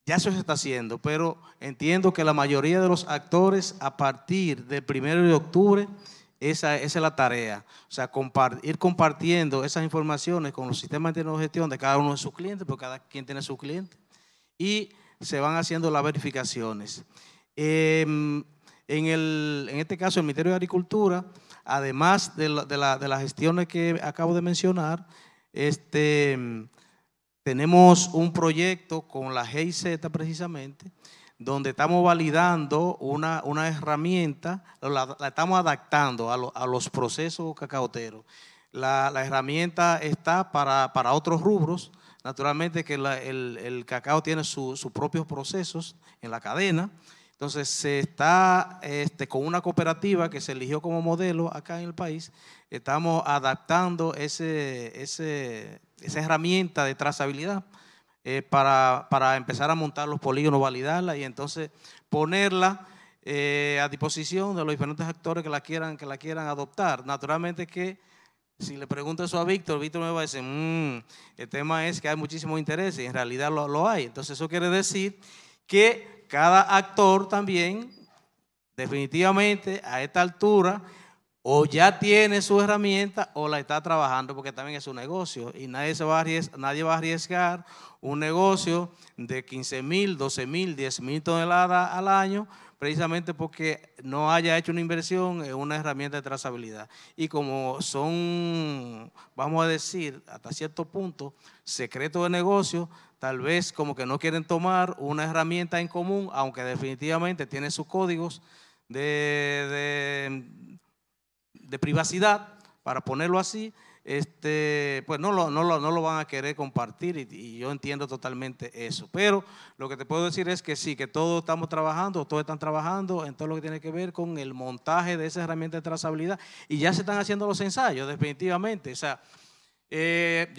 ya eso se está haciendo, pero entiendo que la mayoría de los actores a partir del primero de octubre, esa, es la tarea. O sea, ir compartiendo esas informaciones con los sistemas de gestión de cada uno de sus clientes, porque cada quien tiene su cliente, y se van haciendo las verificaciones. Em, en, este caso, el Ministerio de Agricultura, además de, las gestiones que acabo de mencionar, este, em, tenemos un proyecto con la GIZ precisamente, donde estamos validando una, herramienta, la, estamos adaptando a, los procesos cacaoteros. La, herramienta está para, otros rubros. Naturalmente que el, cacao tiene sus propios procesos en la cadena. Entonces se está este, con una cooperativa que se eligió como modelo acá en el país, estamos adaptando ese, esa herramienta de trazabilidad eh, para, empezar a montar los polígonos, validarla y entonces ponerla eh, a disposición de los diferentes actores que la quieran, que la quieran adoptar. Naturalmente que si le pregunto eso a Víctor, Víctor me va a decir, mm, el tema es que hay muchísimo interés y en realidad lo, lo hay. Entonces eso quiere decir que cada actor también, definitivamente a esta altura, o ya tiene su herramienta o la está trabajando porque también es un negocio y nadie, se va, a arriesgar, nadie va a arriesgar un negocio de 15 mil, 12 mil, 10 mil toneladas al año precisamente porque no haya hecho una inversión en una herramienta de trazabilidad. Y como son, vamos a decir, hasta cierto punto, secretos de negocio, tal vez como que no quieren tomar una herramienta en común, aunque definitivamente tiene sus códigos de, de, privacidad, para ponerlo así, este, pues no lo, no, no lo, van a querer compartir y, y, yo entiendo totalmente eso. Pero lo que te puedo decir es que sí, que todos estamos trabajando, todos están trabajando en todo lo que tiene que ver con el montaje de esa herramienta de trazabilidad y ya se están haciendo los ensayos, definitivamente. O sea, eh,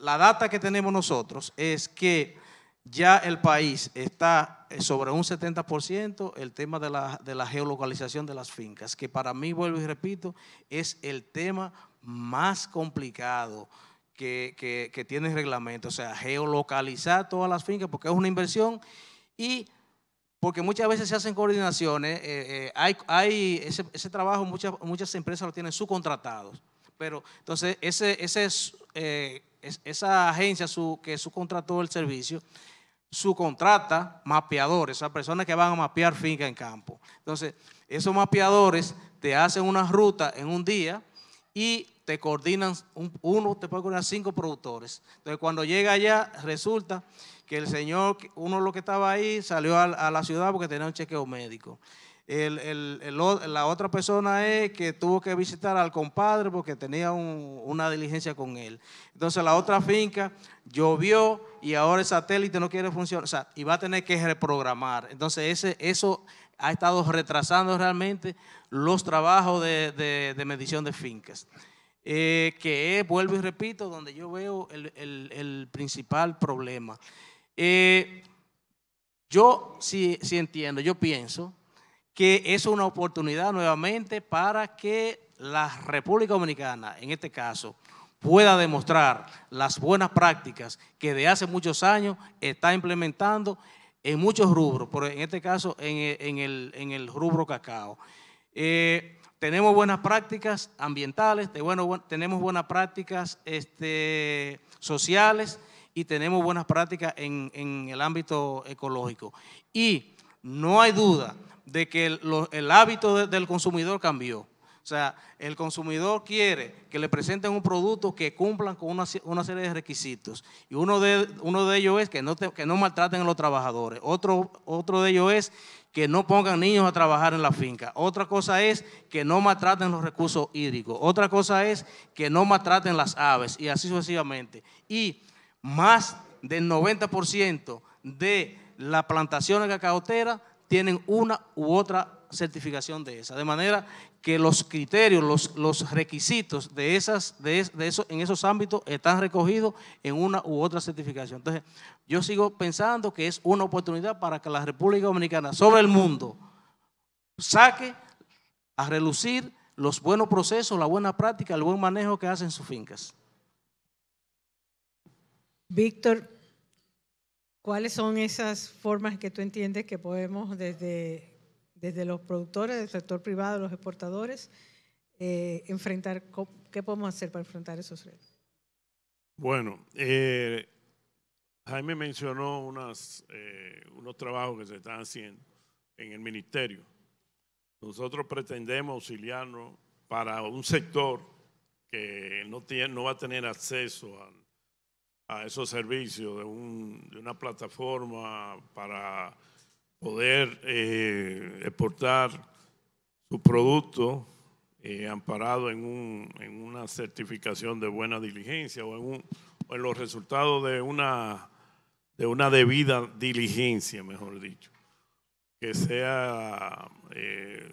la data que tenemos nosotros es que ya el país está eh, sobre un 70% el tema de la, geolocalización de las fincas, que para mí, vuelvo y repito, es el tema más complicado que, tiene el reglamento. O sea, geolocalizar todas las fincas porque es una inversión y porque muchas veces se hacen coordinaciones. Eh, hay, ese, trabajo, muchas, muchas empresas lo tienen subcontratados pero entonces eh, esa agencia su, que subcontrató el servicio, subcontrata mapeadores, esas personas que van a mapear finca en campo. Entonces, esos mapeadores te hacen una ruta en un día y te coordinan, uno te puede coordinar cinco productores. Entonces, cuando llega allá, resulta que el señor, uno lo que estaba ahí, salió a la ciudad porque tenía un chequeo médico la otra persona es que tuvo que visitar al compadre porque tenía una diligencia con él. Entonces la otra finca llovió y ahora el satélite no quiere funcionar o sea, y va a tener que reprogramar. Entonces ese, eso ha estado retrasando realmente los trabajos de, medición de fincas. Eh, que es, vuelvo y repito, donde yo veo el, principal problema. Eh, yo sí sí entiendo, yo pienso que es una oportunidad nuevamente para que la República Dominicana, en este caso, pueda demostrar las buenas prácticas que de hace muchos años está implementando en muchos rubros, en este caso en, eh, el, rubro cacao. Eh, tenemos buenas prácticas ambientales, tenemos buenas prácticas este, sociales y tenemos buenas prácticas en, en el ámbito ecológico. Y no hay duda, de que el, hábito del consumidor cambió. O sea, el consumidor quiere que le presenten un producto que cumplan con una, serie de requisitos. Y uno de, uno de ellos es que no, que no maltraten a los trabajadores. Otro, otro de ellos es que no pongan niños a trabajar en la finca. Otra cosa es que no maltraten los recursos hídricos. Otra cosa es que no maltraten las aves y así sucesivamente. Y más del 90% de las plantaciones cacaoteras tienen una u otra certificación de esa. De manera que los criterios, los, requisitos de, esas, eso, en esos ámbitos están recogidos en una u otra certificación. Entonces, yo sigo pensando que es una oportunidad para que la República Dominicana sobre el mundo saque a relucir los buenos procesos, la buena práctica, el buen manejo que hacen sus fincas. Víctor, ¿Cuáles son esas formas que tú entiendes que podemos desde, desde los productores, del sector privado, los exportadores, eh, enfrentar? ¿Qué podemos hacer para enfrentar esos retos? Bueno, eh, Jaime mencionó unas, eh, unos trabajos que se están haciendo en el ministerio. Nosotros pretendemos auxiliarnos para un sector que no, tiene, no va a tener acceso a, a esos servicios de, una plataforma para poder eh, exportar su producto eh, amparado en, una certificación de buena diligencia o en, los resultados de una, de una debida diligencia, mejor dicho, que sea, eh,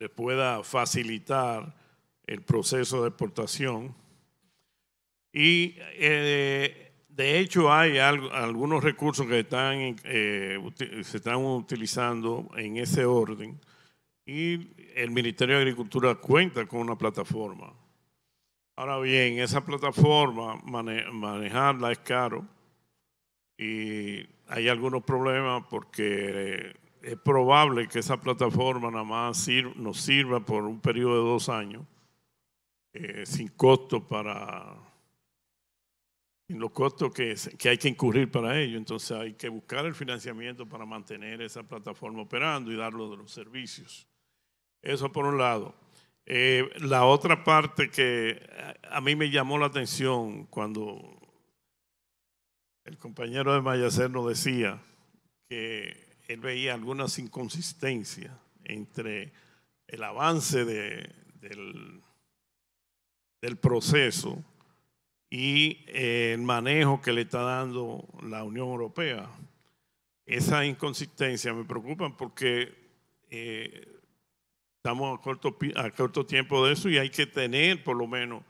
le pueda facilitar el proceso de exportación y eh, de hecho hay algunos recursos que están, eh, se están utilizando en ese orden y el Ministerio de Agricultura cuenta con una plataforma. Ahora bien, esa plataforma, manejarla es caro y hay algunos problemas porque eh, es probable que esa plataforma nada más nos sirva por un periodo de dos años, sin costo para en los costos que, hay que incurrir para ello. Entonces hay que buscar el financiamiento para mantener esa plataforma operando y dar los, los servicios. Eso por un lado. Eh, la otra parte que a mí me llamó la atención cuando el compañero de Mayacer nos decía que él veía algunas inconsistencias entre el avance de, del, del proceso y eh, el manejo que le está dando la Unión Europea. esa inconsistencia me preocupa porque eh, estamos a corto, a corto tiempo de eso y hay que tener por lo menos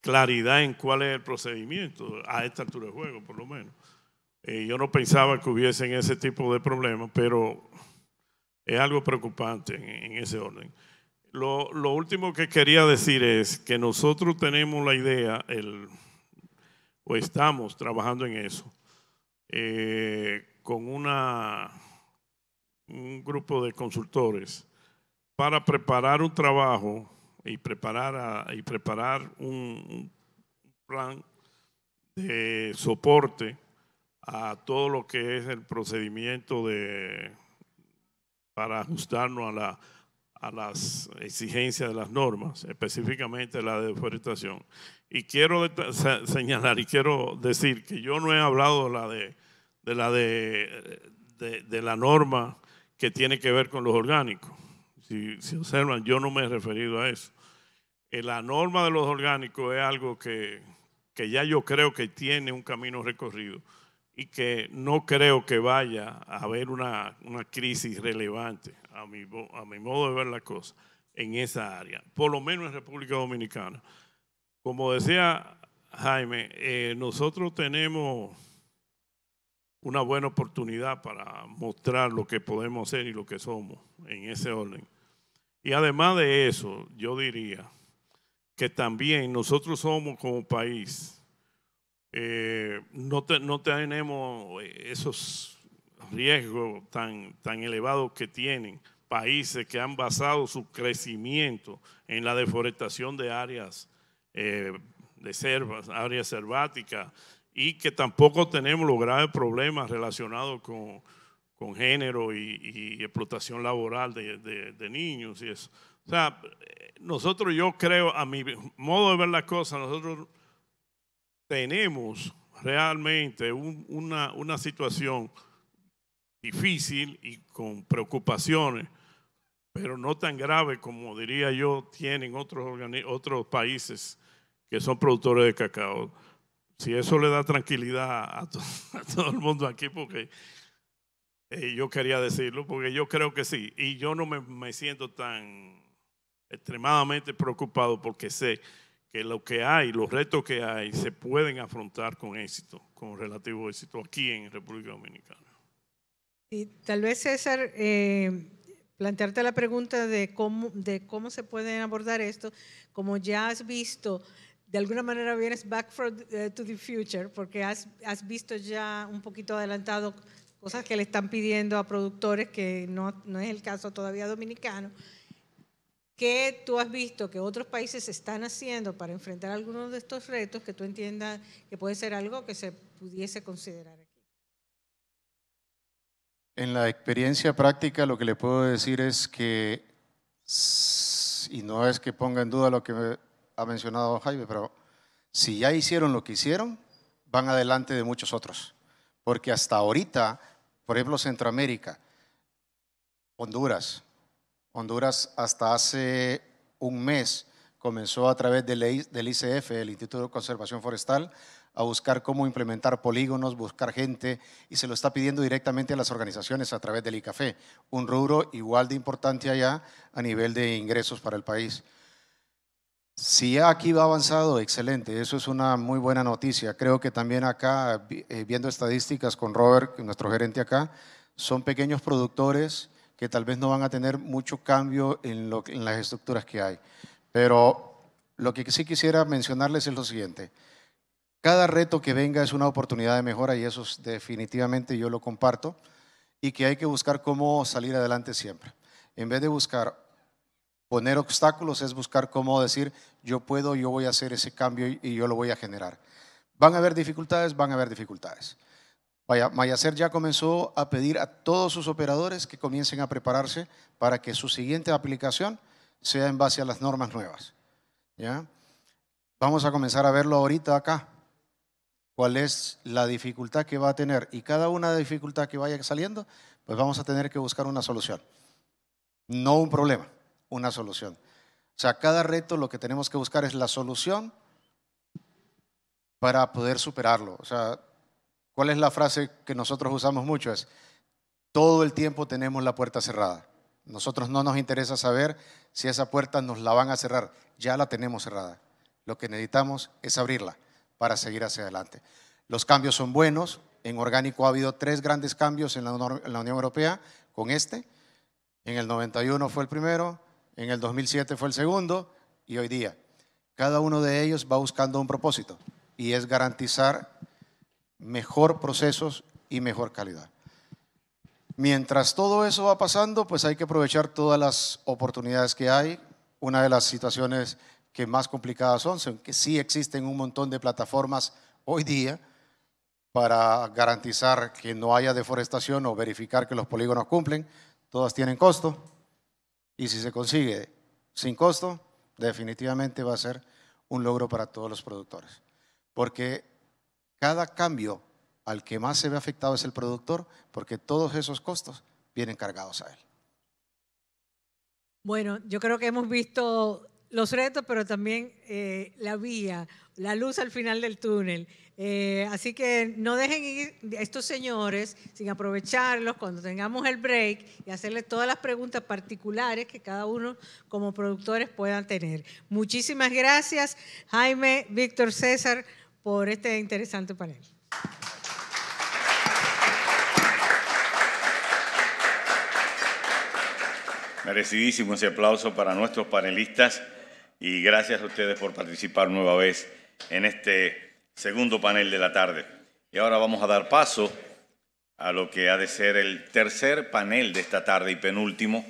claridad en cuál es el procedimiento a esta altura de juego, por lo menos. Eh, yo no pensaba que hubiesen ese tipo de problemas, pero es algo preocupante en ese orden. Lo, último que quería decir es que nosotros tenemos la idea, el, o estamos trabajando en eso, eh, con una, un grupo de consultores para preparar un trabajo y preparar, y preparar un, un plan de soporte a todo lo que es el procedimiento de, para ajustarnos a la a las exigencias de las normas, específicamente la de deforestación. Y quiero señalar y quiero decir que yo no he hablado la de, la, de, la norma que tiene que ver con los orgánicos. Si, observan, yo no me he referido a eso. Eh, la norma de los orgánicos es algo que, que ya yo creo que tiene un camino recorrido y que no creo que vaya a haber una crisis relevante a mi, a mi modo de ver la cosa, en esa área, por lo menos en República Dominicana. Como decía Jaime, eh, nosotros tenemos una buena oportunidad para mostrar lo que podemos hacer y lo que somos en ese orden. Y además de eso, yo diría que también nosotros somos como país, eh, no, no tenemos eh, esos riesgo tan, tan elevado que tienen, países que han basado su crecimiento en la deforestación de áreas eh, de selvas, áreas selváticas, y que tampoco tenemos los graves problemas relacionados con, género y, explotación laboral de, niños y eso. O sea, nosotros yo creo, a mi modo de ver las cosas, nosotros tenemos realmente una, una situación difícil y con preocupaciones, pero no tan grave como diría yo tienen otros, otros países que son productores de cacao. Si eso le da tranquilidad a, todo el mundo aquí, porque eh, yo quería decirlo, porque yo creo que sí, y yo no me siento tan extremadamente preocupado porque sé que lo que hay, los retos que hay, se pueden afrontar con éxito, con relativo éxito aquí en República Dominicana. Y tal vez, César, eh, plantearte la pregunta de cómo, de cómo se pueden abordar esto, como ya has visto, de alguna manera vienes back eh, to the future, porque has, has, visto ya un poquito adelantado cosas que le están pidiendo a productores, que no, no es el caso todavía dominicano. ¿Qué tú has visto que otros países están haciendo para enfrentar algunos de estos retos que tú entiendas que puede ser algo que se pudiese considerar? En la experiencia práctica lo que le puedo decir es que, y no es que ponga en duda lo que ha mencionado Jaime, pero si ya hicieron lo que hicieron, van adelante de muchos otros. Porque hasta ahorita, por ejemplo, Centroamérica, Honduras, Honduras hasta hace un mes comenzó a través del, ICF, el Instituto de Conservación Forestal, a buscar cómo implementar polígonos, buscar gente, y se lo está pidiendo directamente a las organizaciones a través del ICAFE, un rubro igual de importante allá a nivel de ingresos para el país. Si aquí va avanzado, excelente, eso es una muy buena noticia. Creo que también acá, eh, viendo estadísticas con Robert, nuestro gerente acá, son pequeños productores que tal vez no van a tener mucho cambio en las estructuras que hay. Pero lo que sí quisiera mencionarles es lo siguiente. Cada reto que venga es una oportunidad de mejora y eso definitivamente yo lo comparto y que hay que buscar cómo salir adelante siempre. En vez de buscar poner obstáculos es buscar cómo decir yo puedo, yo voy a hacer ese cambio y yo lo voy a generar. Van a haber dificultades, van a haber dificultades. Mayacer ya comenzó a pedir a todos sus operadores que comiencen a prepararse para que su siguiente aplicación sea en base a las normas nuevas. ¿Ya? Vamos a comenzar a verlo ahorita acá cuál es la dificultad que va a tener y cada una dificultad que vaya saliendo, pues vamos a tener que buscar una solución. No un problema, una solución. O sea, cada reto lo que tenemos que buscar es la solución para poder superarlo. O sea, ¿cuál es la frase que nosotros usamos mucho? Es, todo el tiempo tenemos la puerta cerrada. Nosotros no nos interesa saber si esa puerta nos la van a cerrar. Ya la tenemos cerrada. Lo que necesitamos es abrirla para seguir hacia adelante. Los cambios son buenos. En orgánico ha habido tres grandes cambios en la, Unión Europea con este. En el 91 fue el primero, en el 2007 fue el segundo y hoy día. Cada uno de ellos va buscando un propósito y es garantizar mejor procesos y mejor calidad. Mientras todo eso va pasando, pues hay que aprovechar todas las oportunidades que hay. Una de las situaciones que más complicadas son, aunque sí existen un montón de plataformas hoy día para garantizar que no haya deforestación o verificar que los polígonos cumplen, todas tienen costo y si se consigue sin costo, definitivamente va a ser un logro para todos los productores. Porque cada cambio al que más se ve afectado es el productor, porque todos esos costos vienen cargados a él. Bueno, yo creo que hemos visto los retos, pero también eh, la vía, la luz al final del túnel. Eh, así que no dejen ir a estos señores sin aprovecharlos cuando tengamos el break y hacerles todas las preguntas particulares que cada uno como productores puedan tener. Muchísimas gracias, Jaime, Víctor, César, por este interesante panel. Merecidísimo ese aplauso para nuestros panelistas y gracias a ustedes por participar nueva vez en este segundo panel de la tarde. Y ahora vamos a dar paso a lo que ha de ser el tercer panel de esta tarde y penúltimo,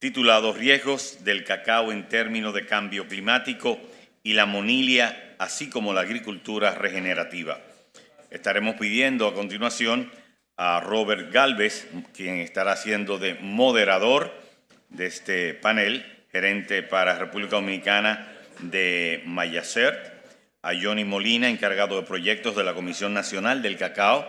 titulado Riesgos del cacao en términos de cambio climático y la monilia, así como la agricultura regenerativa. Estaremos pidiendo a continuación a Robert Galvez, quien estará siendo de moderador de este panel, gerente para República Dominicana de Mayacert, a Johnny Molina, encargado de proyectos de la Comisión Nacional del Cacao,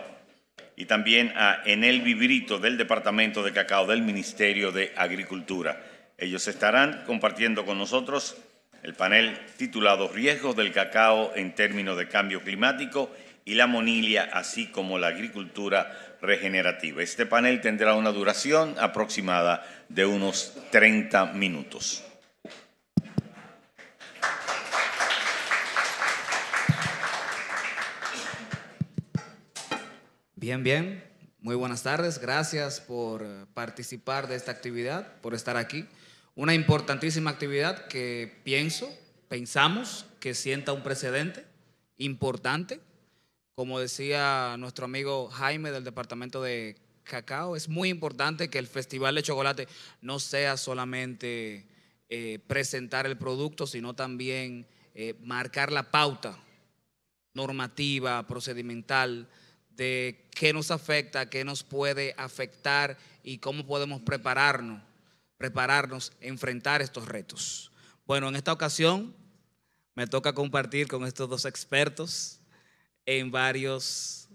y también a Enel Vibrito del Departamento de Cacao del Ministerio de Agricultura. Ellos estarán compartiendo con nosotros el panel titulado Riesgos del cacao en términos de cambio climático y la monilia, así como la agricultura regenerativa. Este panel tendrá una duración aproximada de unos 30 minutos. Bien, bien. Muy buenas tardes. Gracias por participar de esta actividad, por estar aquí. Una importantísima actividad que pienso, pensamos que sienta un precedente importante como decía nuestro amigo Jaime del departamento de cacao, es muy importante que el Festival de Chocolate no sea solamente eh, presentar el producto, sino también eh, marcar la pauta normativa, procedimental, de qué nos afecta, qué nos puede afectar y cómo podemos prepararnos, prepararnos, enfrentar estos retos. Bueno, en esta ocasión me toca compartir con estos dos expertos en varios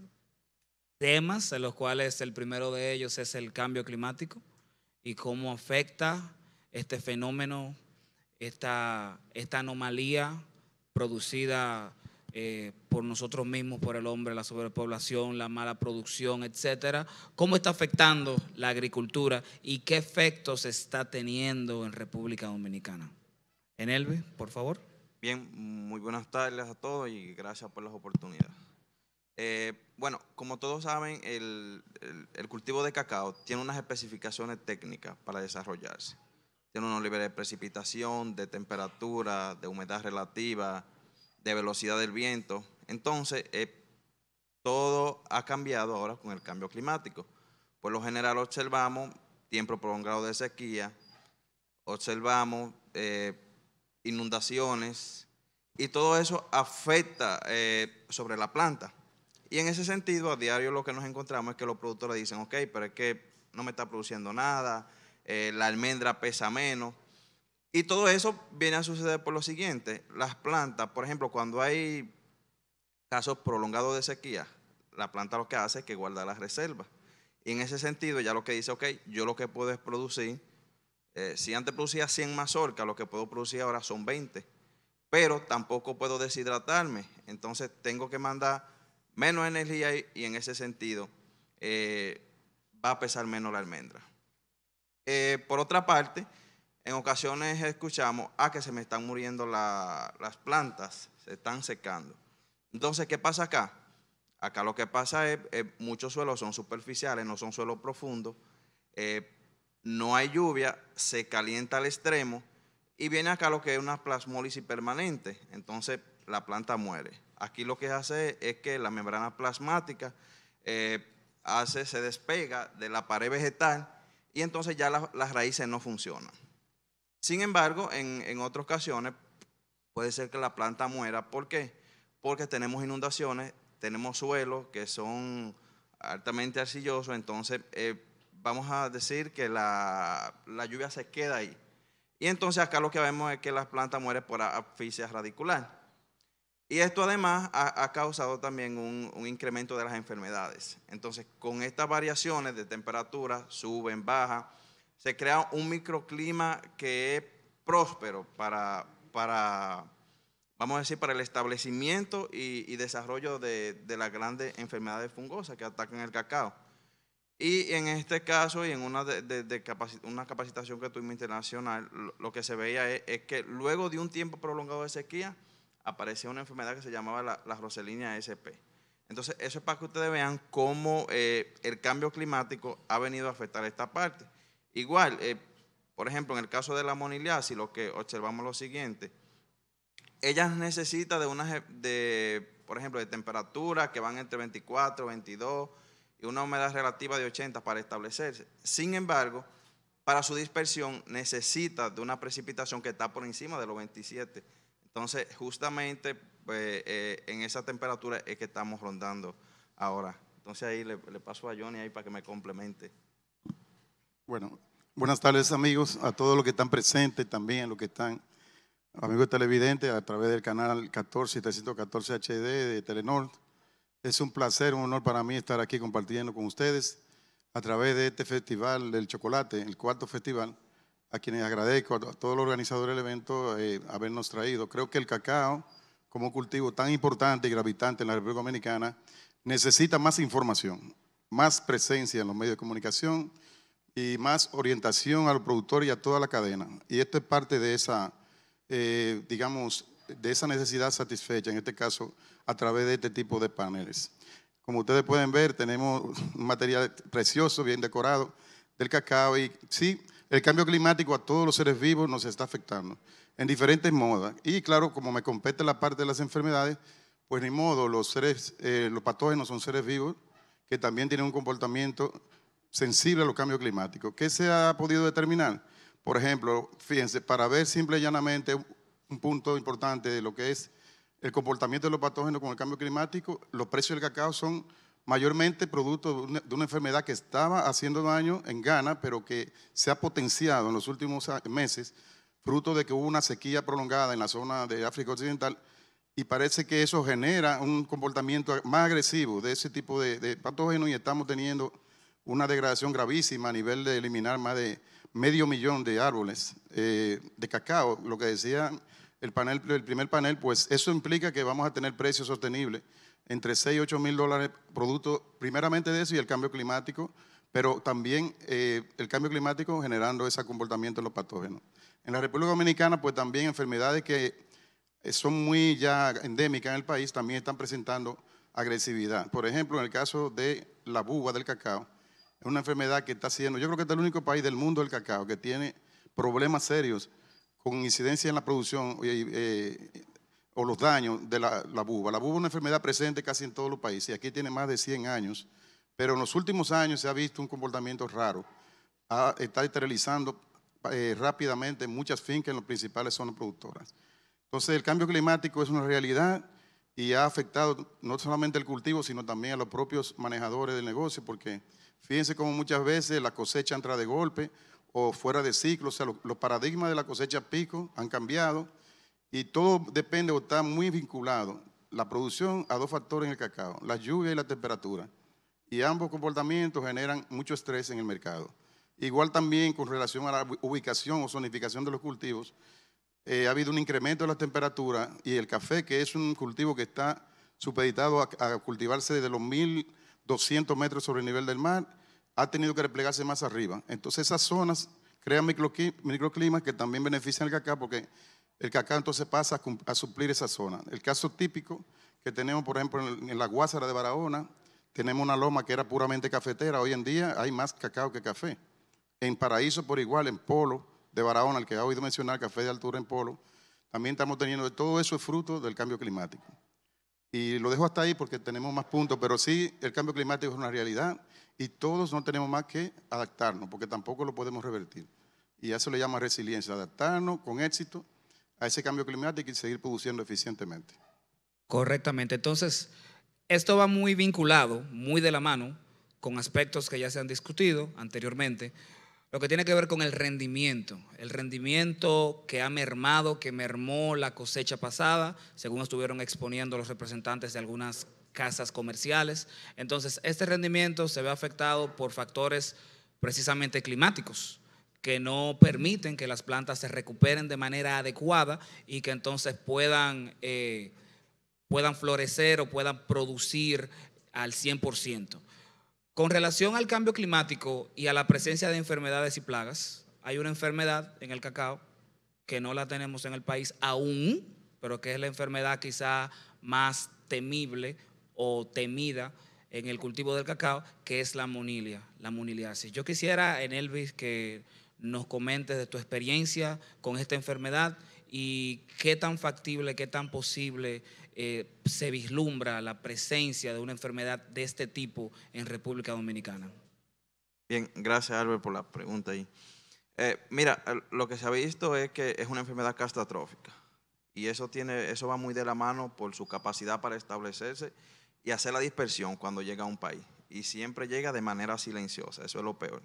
temas, en los cuales el primero de ellos es el cambio climático y cómo afecta este fenómeno, esta, esta anomalía producida eh, por nosotros mismos, por el hombre, la sobrepoblación, la mala producción, etcétera. ¿Cómo está afectando la agricultura y qué efectos está teniendo en República Dominicana? Enelve, por favor muy buenas tardes a todos y gracias por las oportunidades. Eh, bueno, como todos saben, el, cultivo de cacao tiene unas especificaciones técnicas para desarrollarse. Tiene unos niveles de precipitación, de temperatura, de humedad relativa, de velocidad del viento. Entonces, eh, todo ha cambiado ahora con el cambio climático. Por lo general observamos tiempo prolongado de sequía, observamos... Eh, inundaciones, y todo eso afecta eh, sobre la planta. Y en ese sentido, a diario lo que nos encontramos es que los productores dicen, ok, pero es que no me está produciendo nada, eh, la almendra pesa menos. Y todo eso viene a suceder por lo siguiente, las plantas, por ejemplo, cuando hay casos prolongados de sequía, la planta lo que hace es que guarda las reservas. Y en ese sentido, ya lo que dice, ok, yo lo que puedo es producir eh, si antes producía 100 mazorcas, lo que puedo producir ahora son 20. Pero tampoco puedo deshidratarme. Entonces tengo que mandar menos energía y, en ese sentido eh, va a pesar menos la almendra. Eh, por otra parte, en ocasiones escuchamos, a ah, que se me están muriendo las plantas, se están secando. Entonces, ¿qué pasa acá? Acá lo que pasa es, muchos suelos son superficiales, no son suelos profundos no hay lluvia, se calienta al extremo y viene acá lo que es una plasmólisis permanente. Entonces la planta muere. Aquí lo que hace es que la membrana plasmática eh, hace, se despega de la pared vegetal y entonces ya las raíces no funcionan. Sin embargo, en, otras ocasiones puede ser que la planta muera. ¿Por qué? Porque tenemos inundaciones, tenemos suelos que son altamente arcillosos, entonces eh, vamos a decir que la, lluvia se queda ahí. Y entonces acá lo que vemos es que las plantas mueren por asfixia radicular. Y esto además ha, causado también un, incremento de las enfermedades. Entonces, con estas variaciones de temperatura, suben, bajan, se crea un microclima que es próspero para, para vamos a decir, para el establecimiento y, desarrollo de, de las grandes enfermedades fungosas que atacan el cacao. Y en este caso, y en una, de, una capacitación que tuvimos internacional, lo, que se veía es, que luego de un tiempo prolongado de sequía, aparecía una enfermedad que se llamaba la, la SP. Entonces, eso es para que ustedes vean cómo eh, el cambio climático ha venido a afectar esta parte. Igual, eh, por ejemplo, en el caso de la moniliasis, lo que observamos lo siguiente. ella necesita, de una de, por ejemplo, de temperaturas que van entre 24, 22 y una humedad relativa de 80 para establecerse. Sin embargo, para su dispersión necesita de una precipitación que está por encima de los 27. Entonces, justamente pues, eh, en esa temperatura es que estamos rondando ahora. Entonces ahí le, paso a Johnny ahí para que me complemente. Bueno, buenas tardes amigos, a todos los que están presentes también, los que están amigos televidentes a través del canal 14 314 HD de Telenor. Es un placer, un honor para mí estar aquí compartiendo con ustedes a través de este festival del chocolate, el cuarto festival, a quienes agradezco a todos los organizadores del evento eh, habernos traído. Creo que el cacao, como cultivo tan importante y gravitante en la República Dominicana, necesita más información, más presencia en los medios de comunicación y más orientación al productor y a toda la cadena. Y esto es parte de esa, eh, digamos, de esa necesidad satisfecha, en este caso a través de este tipo de paneles. Como ustedes pueden ver, tenemos un material precioso, bien decorado, del cacao y sí, el cambio climático a todos los seres vivos nos está afectando en diferentes modas. Y claro, como me compete la parte de las enfermedades, pues ni modo, los, seres, eh, los patógenos son seres vivos que también tienen un comportamiento sensible a los cambios climáticos. ¿Qué se ha podido determinar? Por ejemplo, fíjense, para ver simple y llanamente un punto importante de lo que es el comportamiento de los patógenos con el cambio climático, los precios del cacao son mayormente producto de una, enfermedad que estaba haciendo daño en Ghana, pero que se ha potenciado en los últimos meses, fruto de que hubo una sequía prolongada en la zona de África Occidental, y parece que eso genera un comportamiento más agresivo de ese tipo de, de patógenos y estamos teniendo una degradación gravísima a nivel de eliminar más de medio millón de árboles eh, de cacao, lo que decía el, panel, el primer panel, pues eso implica que vamos a tener precios sostenibles entre 6 y 8 mil dólares producto primeramente de eso y el cambio climático, pero también eh, el cambio climático generando ese comportamiento de los patógenos. En la República Dominicana, pues también enfermedades que eh, son muy ya endémicas en el país también están presentando agresividad. Por ejemplo, en el caso de la buba del cacao, es una enfermedad que está siendo, yo creo que este es el único país del mundo del cacao que tiene problemas serios con incidencia en la producción eh, eh, o los daños de la, la, buba. La buba es una enfermedad presente casi en todos los países y aquí tiene más de 100 años, pero en los últimos años se ha visto un comportamiento raro. está esterilizando eh, rápidamente muchas fincas en las principales zonas productoras. Entonces el cambio climático es una realidad y ha afectado no solamente el cultivo, sino también a los propios manejadores del negocio, porque Fíjense cómo muchas veces la cosecha entra de golpe o fuera de ciclo, o sea, los paradigmas de la cosecha pico han cambiado y todo depende o está muy vinculado la producción a dos factores en el cacao, la lluvia y la temperatura. Y ambos comportamientos generan mucho estrés en el mercado. Igual también con relación a la ubicación o zonificación de los cultivos, eh, ha habido un incremento de la temperatura y el café, que es un cultivo que está supeditado a, a cultivarse desde los mil... 200 metros sobre el nivel del mar, ha tenido que replegarse más arriba. Entonces esas zonas crean microclimas que también benefician al cacao porque el cacao entonces pasa a suplir esa zona. El caso típico que tenemos, por ejemplo, en la Guásara de Barahona, tenemos una loma que era puramente cafetera. Hoy en día hay más cacao que café. En Paraíso por igual, en Polo de Barahona, el que ha oído mencionar, café de altura en Polo, también estamos teniendo, todo eso es fruto del cambio climático. Y lo dejo hasta ahí porque tenemos más puntos, pero sí, el cambio climático es una realidad y todos no tenemos más que adaptarnos, porque tampoco lo podemos revertir. Y eso le llama resiliencia, adaptarnos con éxito a ese cambio climático y seguir produciendo eficientemente. Correctamente. Entonces, esto va muy vinculado, muy de la mano, con aspectos que ya se han discutido anteriormente, lo que tiene que ver con el rendimiento, el rendimiento que ha mermado, que mermó la cosecha pasada, según estuvieron exponiendo los representantes de algunas casas comerciales. Entonces, este rendimiento se ve afectado por factores precisamente climáticos que no permiten que las plantas se recuperen de manera adecuada y que entonces puedan, eh, puedan florecer o puedan producir al 100%. Con relación al cambio climático y a la presencia de enfermedades y plagas, hay una enfermedad en el cacao que no la tenemos en el país aún, pero que es la enfermedad quizá más temible o temida en el cultivo del cacao, que es la monilia, la moniliasis. Yo quisiera, en Elvis, que nos comentes de tu experiencia con esta enfermedad y qué tan factible, qué tan posible eh, se vislumbra la presencia de una enfermedad de este tipo en República Dominicana? Bien, gracias Albert por la pregunta ahí. Eh, mira, lo que se ha visto es que es una enfermedad catastrófica y eso, tiene, eso va muy de la mano por su capacidad para establecerse y hacer la dispersión cuando llega a un país. Y siempre llega de manera silenciosa, eso es lo peor.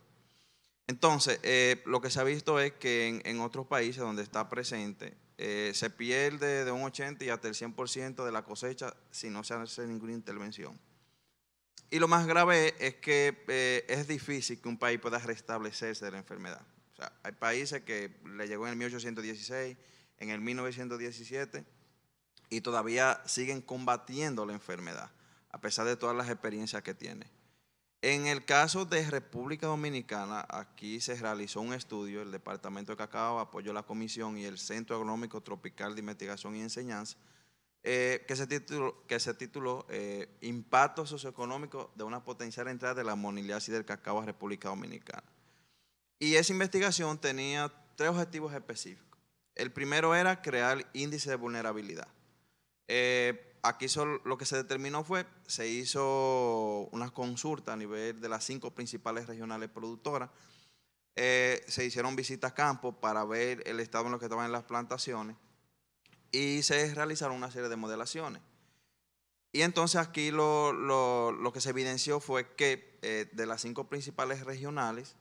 Entonces, eh, lo que se ha visto es que en, otros países donde está presente, eh, se pierde de un 80 y hasta el 100% de la cosecha si no se hace ninguna intervención. Y lo más grave es que eh, es difícil que un país pueda restablecerse de la enfermedad. hay países que le llegó en el 1816, en el 1917, y todavía siguen combatiendo la enfermedad, a pesar de todas las experiencias que tiene. En el caso de República Dominicana, aquí se realizó un estudio, el Departamento de Cacao apoyó la comisión y el Centro Agronómico Tropical de Investigación y Enseñanza, eh, que se tituló, eh, Impacto socioeconómico de una potencial entrada de la moniliasis del cacao a República Dominicana. Y esa investigación tenía tres objetivos específicos. El primero era crear índice de vulnerabilidad. Eh, aquí lo que se determinó fue, se hizo una consulta a nivel de las cinco principales regionales productoras, eh, se hicieron visitas a campo para ver el estado en lo que estaban las plantaciones y se realizaron una serie de modelaciones. Y entonces aquí lo, que se evidenció fue que eh, de las cinco principales regionales,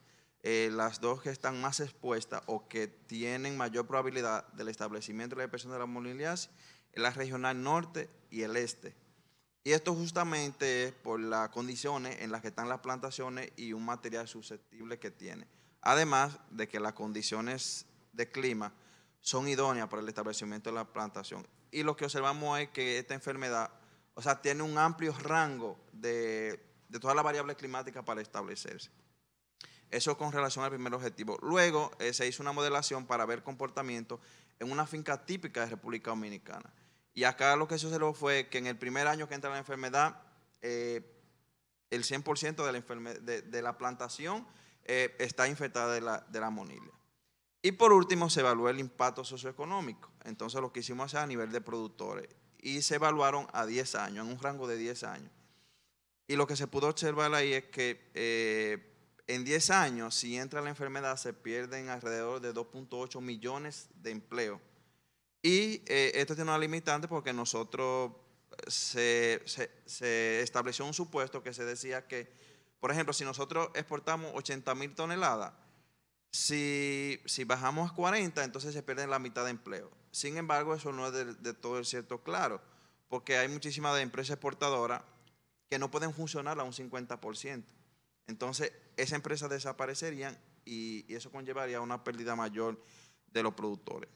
eh, las dos que están más expuestas o que tienen mayor probabilidad del establecimiento de la depresión de la moliniliasis en la regional norte y el este. Y esto justamente es por las condiciones en las que están las plantaciones y un material susceptible que tiene. Además de que las condiciones de clima son idóneas para el establecimiento de la plantación. Y lo que observamos es que esta enfermedad, o sea, tiene un amplio rango de, de todas las variables climáticas para establecerse. Eso con relación al primer objetivo. Luego eh, se hizo una modelación para ver comportamiento en una finca típica de República Dominicana. Y acá lo que se fue que en el primer año que entra la enfermedad, eh, el 100% eh, de la, de, la, plantación está infectada de la, monilia. Y por último, se evaluó el impacto socioeconómico. Entonces, lo que hicimos hacer a nivel de productores. Y se evaluaron a 10 años, en un rango de 10 años. Y lo que se pudo observar ahí es que eh, en 10 años, si entra la enfermedad, se pierden alrededor de 2.8 millones de empleos y eh, esto tiene una limitante porque nosotros eh, se, estableció un supuesto que se decía que, por ejemplo, si nosotros exportamos 80 mil toneladas, si, bajamos a 40, entonces se pierden la mitad de empleo. Sin embargo, eso no es de, todo el cierto claro, porque hay muchísimas empresas exportadoras que no pueden funcionar a un 50%. Entonces, esas empresas desaparecerían y eso conllevaría una pérdida mayor de los productores.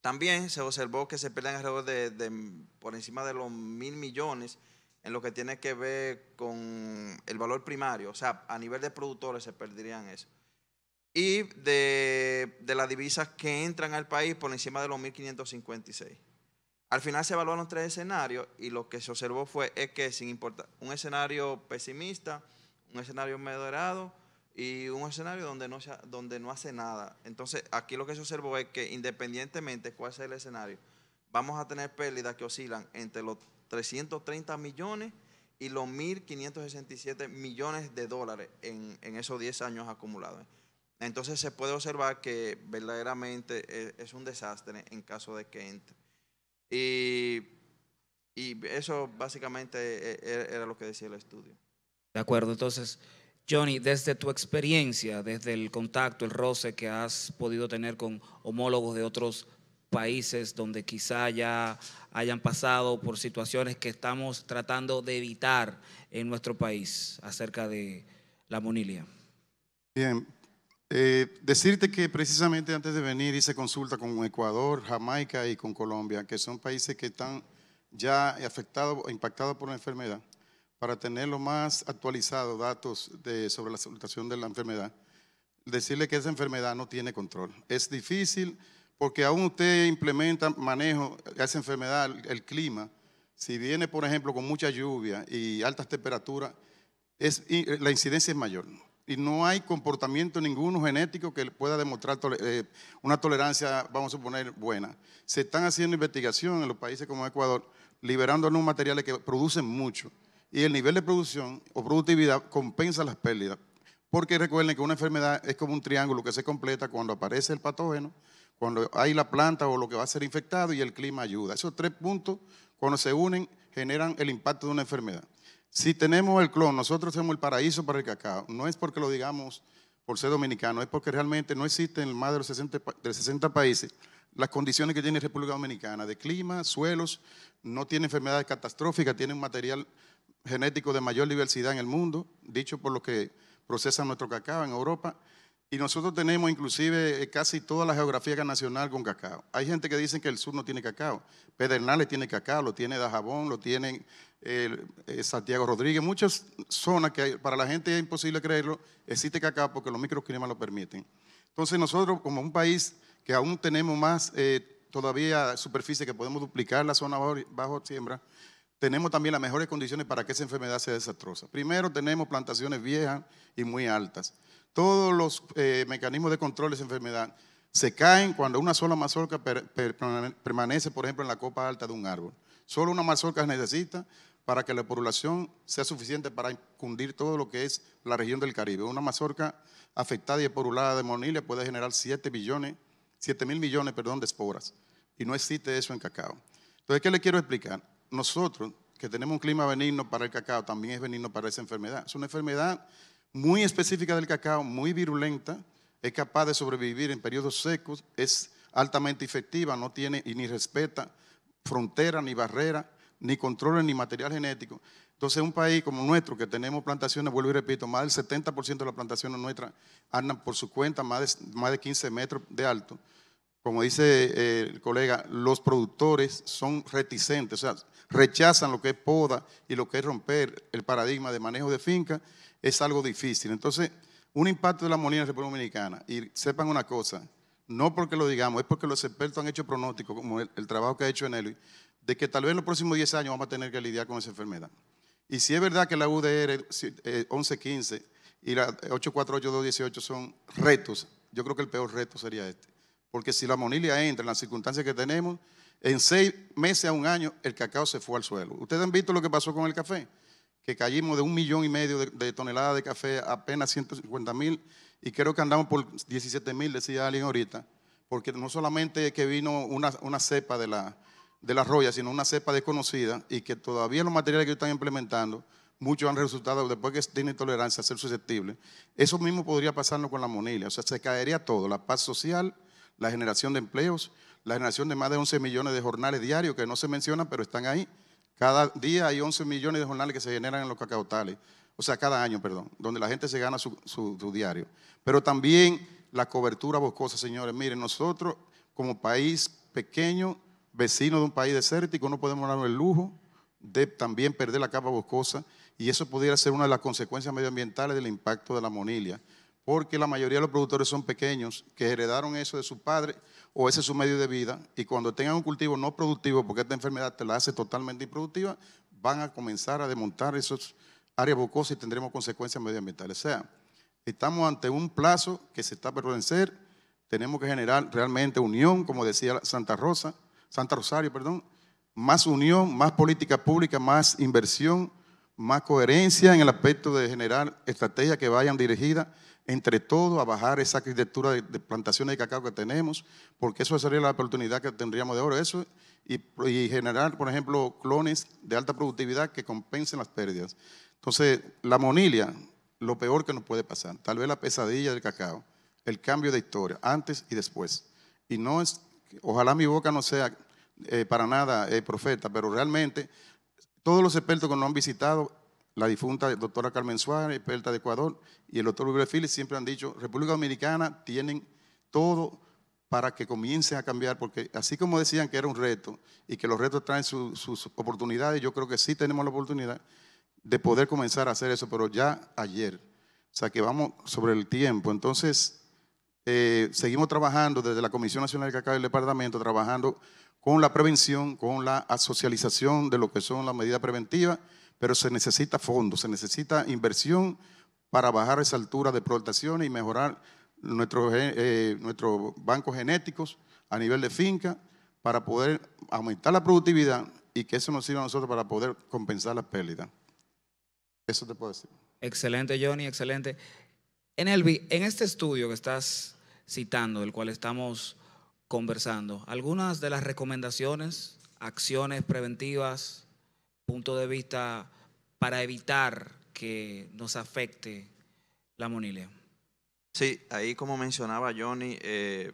También se observó que se pierden alrededor de, por encima de los mil millones en lo que tiene que ver con el valor primario. O sea, a nivel de productores se perderían eso. Y de, las divisas que entran al país por encima de los 1.556. Al final se evaluaron tres escenarios y lo que se observó fue que sin importar un escenario pesimista, un escenario moderado, y un escenario donde no, donde no hace nada. Entonces, aquí lo que se observó es que independientemente cuál sea el escenario, vamos a tener pérdidas que oscilan entre los 330 millones y los 1.567 millones de dólares en, esos 10 años acumulados. Entonces se puede observar que verdaderamente e, es, un desastre en caso de que entre. y eso básicamente e, e, era lo que decía el estudio. De acuerdo, entonces... Johnny, desde tu experiencia, desde el contacto, el roce que has podido tener con homólogos de otros países donde quizá ya hayan pasado por situaciones que estamos tratando de evitar en nuestro país acerca de la monilia. Bien, eh, decirte que precisamente antes de venir hice consulta con Ecuador, Jamaica y con Colombia, que son países que están ya afectados, impactados por la enfermedad para tener lo más actualizado datos de, sobre la situación de la enfermedad, decirle que esa enfermedad no tiene control. Es difícil porque aún usted implementa manejo esa enfermedad, el clima. Si viene, por ejemplo, con mucha lluvia y altas temperaturas, eh, la incidencia es mayor. Y no hay comportamiento ninguno genético que pueda demostrar eh, una tolerancia, vamos a suponer, buena. Se están haciendo investigación en los países como Ecuador, liberando algunos materiales que producen mucho y el nivel de producción o productividad compensa las pérdidas. Porque recuerden que una enfermedad es como un triángulo que se completa cuando aparece el patógeno, cuando hay la planta o lo que va a ser infectado y el clima ayuda. Esos tres puntos, cuando se unen, generan el impacto de una enfermedad. Si tenemos el clon, nosotros somos el paraíso para el cacao. No es porque lo digamos por ser dominicano, es porque realmente no existen más de los 60, de 60 países las condiciones que tiene República Dominicana de clima, suelos, no tiene enfermedades catastróficas, tiene un material genético de mayor diversidad en el mundo, dicho por los que procesan nuestro cacao en Europa. Y nosotros tenemos inclusive eh, casi toda la geografía nacional con cacao. Hay gente que dice que el sur no tiene cacao. Pedernales tiene cacao, lo tiene Dajabón, lo tiene eh, Santiago Rodríguez. Muchas zonas que para la gente es imposible creerlo, existe cacao porque los microclimas lo permiten. Entonces nosotros como un país que aún tenemos más eh, todavía superficie que podemos duplicar la zona bajo siembra, tenemos también las mejores condiciones para que esa enfermedad sea desastrosa. Primero, tenemos plantaciones viejas y muy altas. Todos los eh, mecanismos de control de esa enfermedad se caen cuando una sola mazorca permanece, por ejemplo, en la copa alta de un árbol. Solo una mazorca se necesita para que la población sea suficiente para incundir todo lo que es la región del Caribe. Una mazorca afectada y porulada de monilia puede generar 7 billones, mil millones, perdón, de esporas. Y no existe eso en cacao. Entonces, ¿qué le quiero explicar? nosotros, que tenemos un clima benigno para el cacao, también es benigno para esa enfermedad. Es una enfermedad muy específica del cacao, muy virulenta, es capaz de sobrevivir en periodos secos, es altamente efectiva, no tiene y ni respeta frontera, ni barrera, ni controles, ni material genético. Entonces, un país como nuestro, que tenemos plantaciones, vuelvo y repito, más del 70% de las plantaciones nuestras andan por su cuenta, más de, más de 15 metros de alto, como dice eh, el colega, los productores son reticentes, o sea, rechazan lo que es poda y lo que es romper el paradigma de manejo de finca, es algo difícil. Entonces, un impacto de la molina en la República Dominicana, y sepan una cosa, no porque lo digamos, es porque los expertos han hecho pronóstico, como el, trabajo que ha hecho en él, de que tal vez en los próximos 10 años vamos a tener que lidiar con esa enfermedad. Y si es verdad que la UDR 1115 eh, y la 848218 son retos, yo creo que el peor reto sería este. Porque si la monilia entra en las circunstancias que tenemos, en seis meses a un año el cacao se fue al suelo. Ustedes han visto lo que pasó con el café, que caímos de un millón y medio de, toneladas de café a apenas 150 mil y creo que andamos por 17 mil, decía alguien ahorita, porque no solamente es que vino una, una cepa de la, de roya, sino una cepa desconocida y que todavía los materiales que están implementando, muchos han resultado, después que tiene tolerancia, ser susceptibles. Eso mismo podría pasarnos con la monilia, o sea, se caería todo, la paz social la generación de empleos, la generación de más de 11 millones de jornales diarios que no se mencionan, pero están ahí. Cada día hay 11 millones de jornales que se generan en los cacaotales, o sea, cada año, perdón, donde la gente se gana su, su diario. Pero también la cobertura boscosa, señores. Miren, nosotros como país pequeño, vecino de un país desértico, no podemos darnos el lujo de también perder la capa boscosa y eso pudiera ser una de las consecuencias medioambientales del impacto de la monilia porque la mayoría de los productores son pequeños, que heredaron eso de su padre o ese es su medio de vida, y cuando tengan un cultivo no productivo, porque esta enfermedad te la hace totalmente improductiva, van a comenzar a desmontar esas áreas bocosas y tendremos consecuencias medioambientales. O sea, estamos ante un plazo que se está perdiendo. tenemos que generar realmente unión, como decía Santa Rosa, Santa Rosario, perdón, más unión, más política pública, más inversión, más coherencia en el aspecto de generar estrategias que vayan dirigidas entre todo a bajar esa arquitectura de, plantaciones de cacao que tenemos, porque eso sería la oportunidad que tendríamos de oro, eso, y, generar, por ejemplo, clones de alta productividad que compensen las pérdidas. Entonces, la monilia, lo peor que nos puede pasar, tal vez la pesadilla del cacao, el cambio de historia, antes y después. Y no es, ojalá mi boca no sea eh, para nada eh, profeta, pero realmente todos los expertos que nos han visitado la difunta doctora Carmen Suárez, experta de Ecuador, y el doctor Uribe Phillips siempre han dicho, República Dominicana tienen todo para que comience a cambiar, porque así como decían que era un reto y que los retos traen sus oportunidades, yo creo que sí tenemos la oportunidad de poder comenzar a hacer eso, pero ya ayer, o sea que vamos sobre el tiempo. Entonces, eh, seguimos trabajando desde la Comisión Nacional de Cacao el Departamento, trabajando con la prevención, con la socialización de lo que son las medidas preventivas pero se necesita fondos, se necesita inversión para bajar esa altura de explotación y mejorar eh, nuestros bancos genéticos a nivel de finca para poder aumentar la productividad y que eso nos sirva a nosotros para poder compensar las pérdidas. Eso te puedo decir. Excelente, Johnny, excelente. En en este estudio que estás citando, del cual estamos conversando, algunas de las recomendaciones, acciones preventivas, punto de vista para evitar que nos afecte la monilia. Sí, ahí como mencionaba Johnny, eh,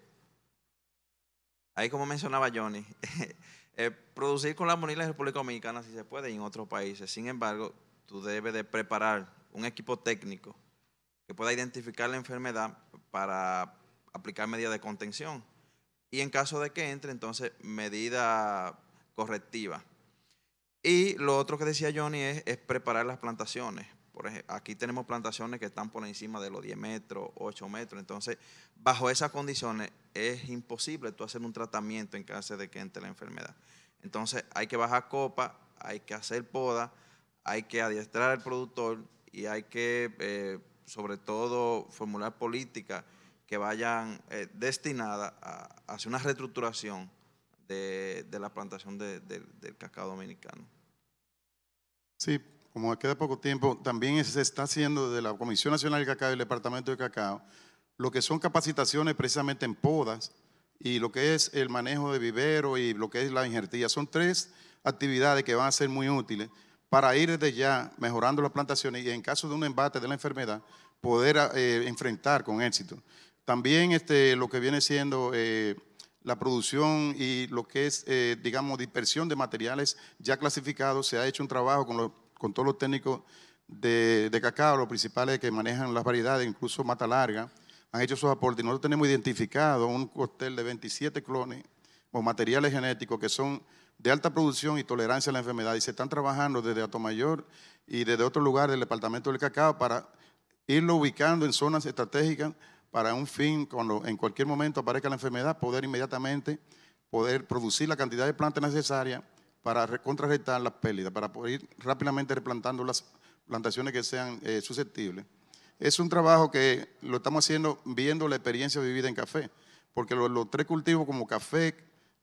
ahí como mencionaba Johnny, eh, producir con la monilia en República Dominicana si se puede y en otros países. Sin embargo, tú debes de preparar un equipo técnico que pueda identificar la enfermedad para aplicar medidas de contención. Y en caso de que entre, entonces medida correctiva. Y lo otro que decía Johnny es, preparar las plantaciones. Por ejemplo, aquí tenemos plantaciones que están por encima de los 10 metros, 8 metros. Entonces, bajo esas condiciones es imposible tú hacer un tratamiento en caso de que entre la enfermedad. Entonces, hay que bajar copa, hay que hacer poda, hay que adiestrar al productor y hay que, eh, sobre todo, formular políticas que vayan eh, destinadas a, hacer una reestructuración de, la plantación del cacao dominicano. Sí, como queda poco tiempo, también se está haciendo de la Comisión Nacional de Cacao y el Departamento de Cacao lo que son capacitaciones precisamente en podas y lo que es el manejo de vivero y lo que es la injertilla. Son tres actividades que van a ser muy útiles para ir desde ya mejorando las plantaciones y en caso de un embate de la enfermedad poder eh, enfrentar con éxito. También este, lo que viene siendo eh, la producción y lo que es, eh, digamos, dispersión de materiales ya clasificados. Se ha hecho un trabajo con, con todos los técnicos de, cacao, los principales que manejan las variedades, incluso mata larga, han hecho sus aportes. Nosotros tenemos identificado un costel de 27 clones o materiales genéticos que son de alta producción y tolerancia a la enfermedad y se están trabajando desde Atomayor y desde otro lugar del departamento del cacao para irlo ubicando en zonas estratégicas para un fin, cuando en cualquier momento aparezca la enfermedad, poder inmediatamente poder producir la cantidad de plantas necesaria para contrarrestar las pérdidas, para poder ir rápidamente replantando las plantaciones que sean eh, susceptibles. Es un trabajo que lo estamos haciendo viendo la experiencia vivida en café, porque los, tres cultivos como café,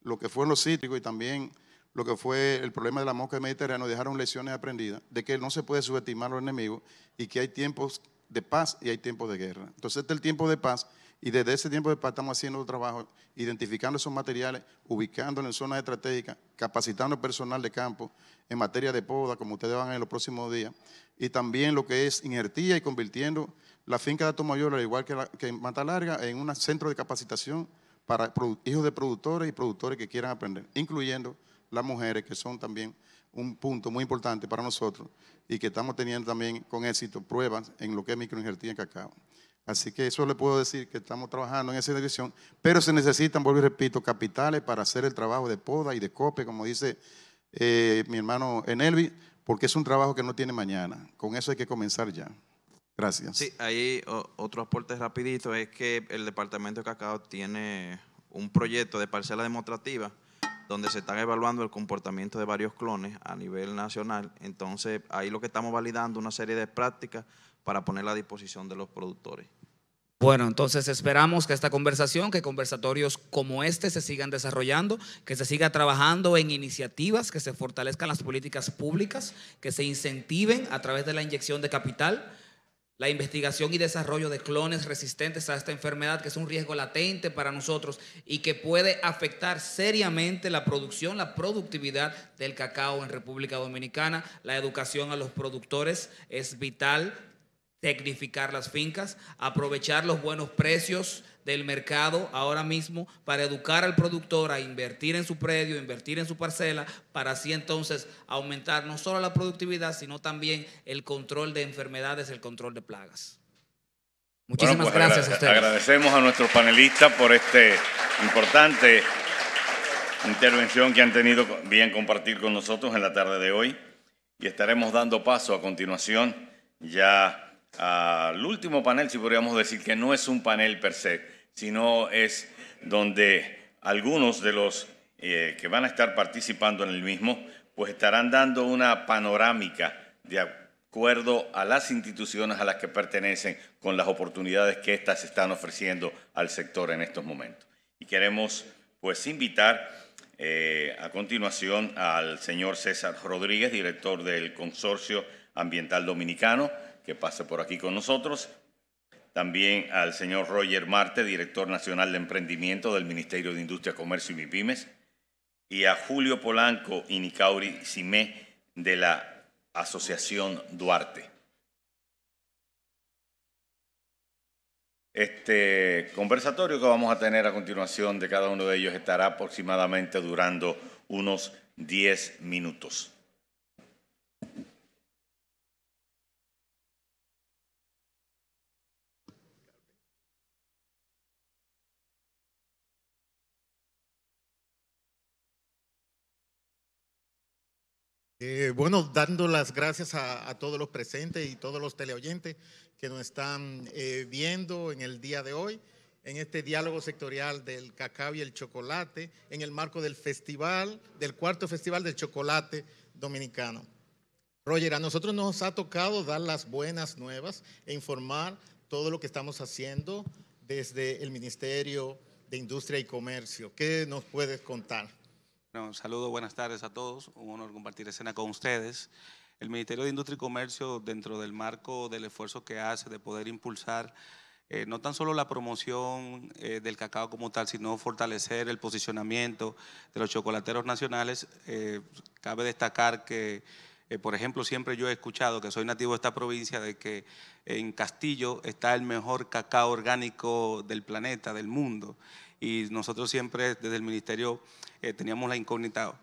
lo que fueron los cítricos y también lo que fue el problema de la mosca mediterránea Mediterráneo, dejaron lecciones aprendidas de que no se puede subestimar los enemigos y que hay tiempos de paz y hay tiempos de guerra. Entonces, este es el tiempo de paz y desde ese tiempo de paz estamos haciendo el trabajo, identificando esos materiales, ubicándolos en zonas estratégicas, capacitando personal de campo en materia de poda, como ustedes van a ver en los próximos días, y también lo que es inertía y convirtiendo la finca de Mayor, al igual que, la, que Mata Larga, en un centro de capacitación para hijos de productores y productores que quieran aprender, incluyendo las mujeres, que son también un punto muy importante para nosotros y que estamos teniendo también con éxito pruebas en lo que es microinjertía en cacao. Así que eso le puedo decir que estamos trabajando en esa dirección, pero se necesitan, vuelvo y repito, capitales para hacer el trabajo de poda y de cope, como dice eh, mi hermano Enelvi, porque es un trabajo que no tiene mañana. Con eso hay que comenzar ya. Gracias. Sí, ahí otro aporte rapidito es que el Departamento de Cacao tiene un proyecto de parcela demostrativa donde se están evaluando el comportamiento de varios clones a nivel nacional. Entonces, ahí lo que estamos validando una serie de prácticas para ponerla a disposición de los productores. Bueno, entonces esperamos que esta conversación, que conversatorios como este se sigan desarrollando, que se siga trabajando en iniciativas, que se fortalezcan las políticas públicas, que se incentiven a través de la inyección de capital la investigación y desarrollo de clones resistentes a esta enfermedad, que es un riesgo latente para nosotros y que puede afectar seriamente la producción, la productividad del cacao en República Dominicana. La educación a los productores es vital, tecnificar las fincas, aprovechar los buenos precios del mercado ahora mismo para educar al productor a invertir en su predio, invertir en su parcela, para así entonces aumentar no solo la productividad, sino también el control de enfermedades, el control de plagas. Muchísimas pues, gracias a ustedes. Agradecemos a nuestros panelistas por esta importante intervención que han tenido bien compartir con nosotros en la tarde de hoy y estaremos dando paso a continuación ya al último panel, si podríamos decir que no es un panel per se, sino es donde algunos de los eh, que van a estar participando en el mismo, pues estarán dando una panorámica de acuerdo a las instituciones a las que pertenecen con las oportunidades que éstas están ofreciendo al sector en estos momentos. Y queremos pues invitar eh, a continuación al señor César Rodríguez, director del Consorcio Ambiental Dominicano, que pase por aquí con nosotros también al señor Roger Marte, director nacional de emprendimiento del Ministerio de Industria, Comercio y MIPIMES, y a Julio Polanco y Nicauri Simé de la Asociación Duarte. Este conversatorio que vamos a tener a continuación de cada uno de ellos estará aproximadamente durando unos 10 minutos. Eh, bueno, dando las gracias a, todos los presentes y todos los teleoyentes que nos están eh, viendo en el día de hoy, en este diálogo sectorial del cacao y el chocolate, en el marco del festival, del cuarto festival del chocolate dominicano. Roger, a nosotros nos ha tocado dar las buenas nuevas e informar todo lo que estamos haciendo desde el Ministerio de Industria y Comercio. ¿Qué nos puedes contar? Saludos, saludo, buenas tardes a todos. Un honor compartir escena con ustedes. El Ministerio de Industria y Comercio, dentro del marco del esfuerzo que hace de poder impulsar eh, no tan solo la promoción eh, del cacao como tal, sino fortalecer el posicionamiento de los chocolateros nacionales, eh, cabe destacar que por ejemplo, siempre yo he escuchado, que soy nativo de esta provincia, de que en Castillo está el mejor cacao orgánico del planeta, del mundo y nosotros siempre desde el ministerio eh, teníamos la incógnita,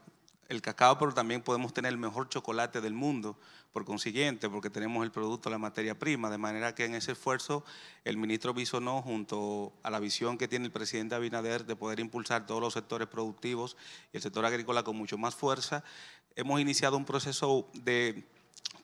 el cacao, pero también podemos tener el mejor chocolate del mundo, por consiguiente, porque tenemos el producto, la materia prima, de manera que en ese esfuerzo el ministro Bisonó, junto a la visión que tiene el presidente Abinader de poder impulsar todos los sectores productivos y el sector agrícola con mucho más fuerza, hemos iniciado un proceso de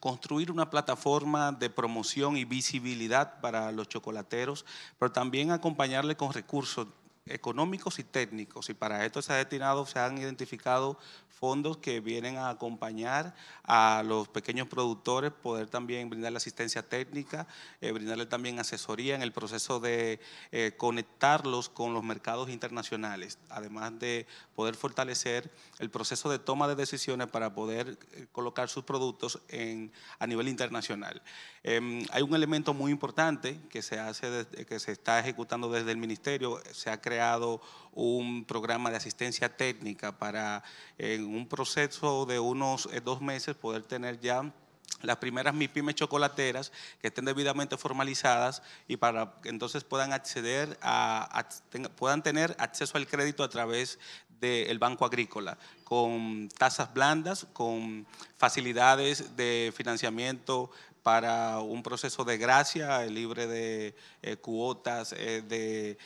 construir una plataforma de promoción y visibilidad para los chocolateros, pero también acompañarle con recursos económicos y técnicos. Y para esto se, ha destinado, se han identificado fondos que vienen a acompañar a los pequeños productores, poder también brindarle asistencia técnica, eh, brindarle también asesoría en el proceso de eh, conectarlos con los mercados internacionales, además de poder fortalecer el proceso de toma de decisiones para poder eh, colocar sus productos en, a nivel internacional. Em, hay un elemento muy importante que se, hace eh, que se está ejecutando desde el ministerio. Se ha creado un programa de asistencia técnica para en un proceso de unos eh, dos meses poder tener ya las primeras MIPIME chocolateras que estén debidamente formalizadas y para que entonces puedan acceder a, puedan tener acceso al crédito a través del Banco Agrícola, con tasas blandas, con facilidades de financiamiento para un proceso de gracia eh, libre de eh, cuotas eh, de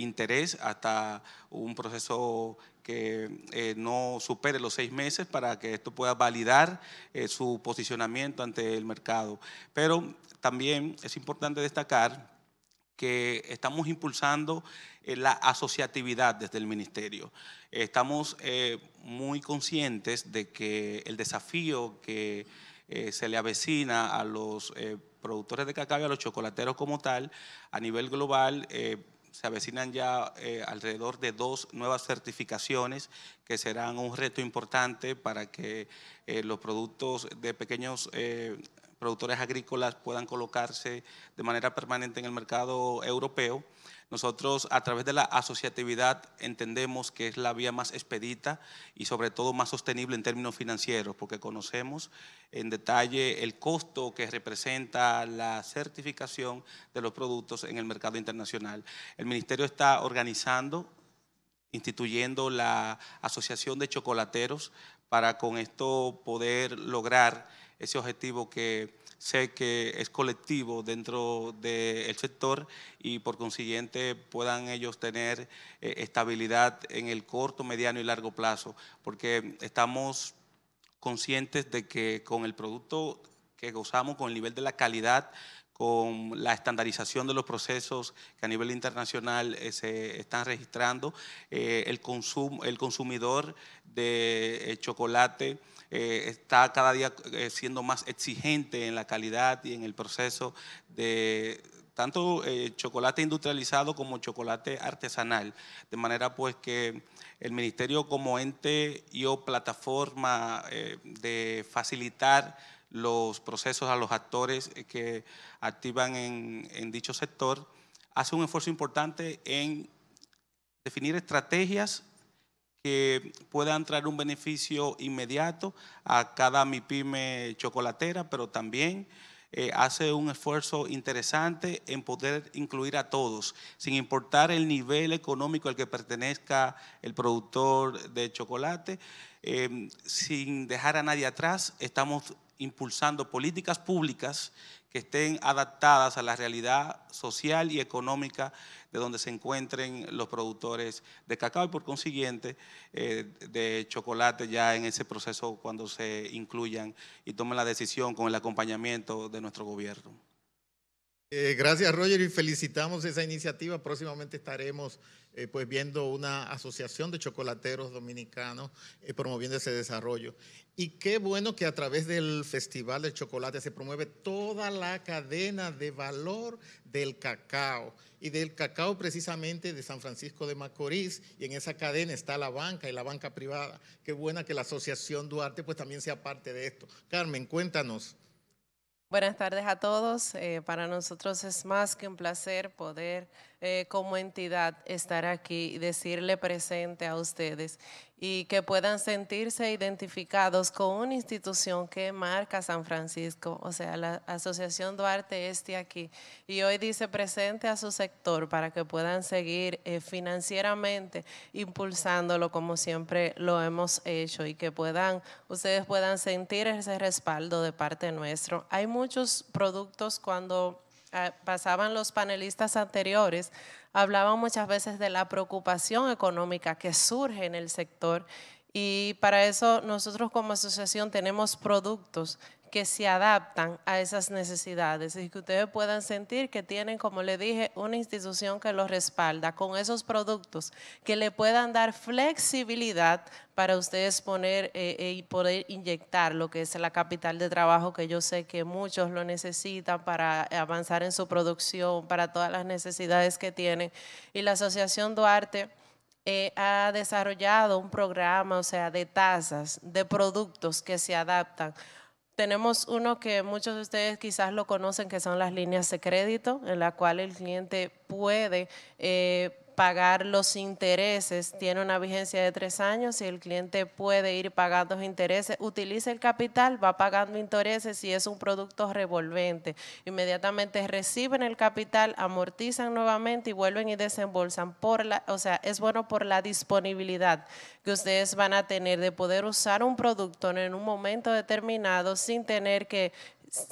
interés hasta un proceso que no supere los seis meses para que esto pueda validar su posicionamiento ante el mercado. Pero también es importante destacar que estamos impulsando la asociatividad desde el ministerio. Estamos muy conscientes de que el desafío que eh, se le avecina a los eh, productores de cacao y a los chocolateros como tal, a nivel global, eh, se avecinan ya alrededor de dos nuevas certificaciones que serán un reto importante para que los productos de pequeños productores agrícolas puedan colocarse de manera permanente en el mercado europeo. Nosotros a través de la asociatividad entendemos que es la vía más expedita y sobre todo más sostenible en términos financieros, porque conocemos en detalle el costo que representa la certificación de los productos en el mercado internacional. El Ministerio está organizando, instituyendo la Asociación de Chocolateros para con esto poder lograr ese objetivo que sé que es colectivo dentro del sector y por consiguiente puedan ellos tener eh, estabilidad en el corto, mediano y largo plazo, porque estamos conscientes de que con el producto que gozamos, con el nivel de la calidad con la estandarización de los procesos que a nivel internacional eh, se están registrando, eh, el, el consumidor de eh, chocolate está cada día siendo más exigente en la calidad y en el proceso de tanto chocolate industrializado como chocolate artesanal, de manera pues que el ministerio como ente y o plataforma de facilitar los procesos a los actores eh, que activan en, dicho sector, hace un esfuerzo importante en definir estrategias que puedan traer un beneficio inmediato a cada MIPYME chocolatera, pero también eh, hace un esfuerzo interesante en poder incluir a todos, sin importar el nivel económico al que pertenezca el productor de chocolate, em, sin dejar a nadie atrás, estamos impulsando políticas públicas que estén adaptadas a la realidad social y económica de donde se encuentren los productores de cacao y por consiguiente eh, de chocolate ya en ese proceso cuando se incluyan y tomen la decisión con el acompañamiento de nuestro gobierno. Eh, gracias Roger y felicitamos esa iniciativa. Próximamente estaremos eh, pues viendo una asociación de chocolateros dominicanos eh, promoviendo ese desarrollo. Y qué bueno que a través del Festival del Chocolate se promueve toda la cadena de valor del cacao y del cacao precisamente de San Francisco de Macorís y en esa cadena está la banca y la banca privada. Qué buena que la Asociación Duarte pues también sea parte de esto. Carmen, cuéntanos. Buenas tardes a todos. Eh, para nosotros es más que un placer poder eh, como entidad estar aquí decirle presente a ustedes y que puedan sentirse identificados con una institución que marca San Francisco, o sea, la Asociación Duarte Este aquí. Y hoy dice presente a su sector para que puedan seguir eh, financieramente impulsándolo como siempre lo hemos hecho y que puedan, ustedes puedan sentir ese respaldo de parte nuestro. Hay muchos productos cuando pasaban los panelistas anteriores, hablaban muchas veces de la preocupación económica que surge en el sector y para eso nosotros como asociación tenemos productos que se adaptan a esas necesidades y que ustedes puedan sentir que tienen, como le dije, una institución que los respalda con esos productos, que le puedan dar flexibilidad para ustedes poner eh, eh, y poder inyectar lo que es la capital de trabajo, que yo sé que muchos lo necesitan para avanzar en su producción, para todas las necesidades que tienen. Y la Asociación Duarte... Eh, ha desarrollado un programa, o sea, de tasas, de productos que se adaptan tenemos uno que muchos de ustedes quizás lo conocen, que son las líneas de crédito, en la cual el cliente puede eh, pagar los intereses. Tiene una vigencia de tres años y el cliente puede ir pagando intereses. Utiliza el capital, va pagando intereses y es un producto revolvente. Inmediatamente reciben el capital, amortizan nuevamente y vuelven y desembolsan. Por la, o sea, es bueno por la disponibilidad que ustedes van a tener de poder usar un producto en un momento determinado sin tener que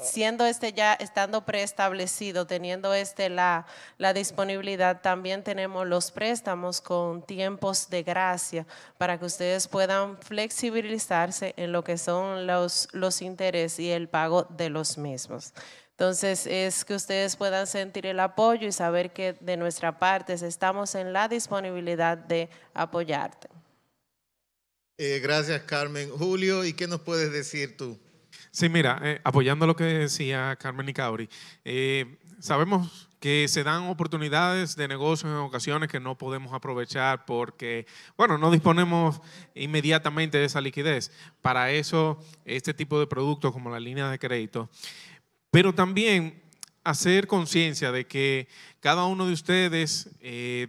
siendo este ya, estando preestablecido, teniendo este la, disponibilidad, también tenemos los préstamos con tiempos de gracia para que ustedes puedan flexibilizarse en lo que son los, los intereses y el pago de los mismos. Entonces, es que ustedes puedan sentir el apoyo y saber que de nuestra parte estamos en la disponibilidad de apoyarte. Eh, gracias, Carmen. Julio, ¿y qué nos puedes decir tú? Sí, mira, eh, apoyando lo que decía Carmen y eh, sabemos que se dan oportunidades de negocio en ocasiones que no podemos aprovechar porque, bueno, no disponemos inmediatamente de esa liquidez. Para eso, este tipo de productos como la línea de crédito. Pero también hacer conciencia de que cada uno de ustedes... Eh,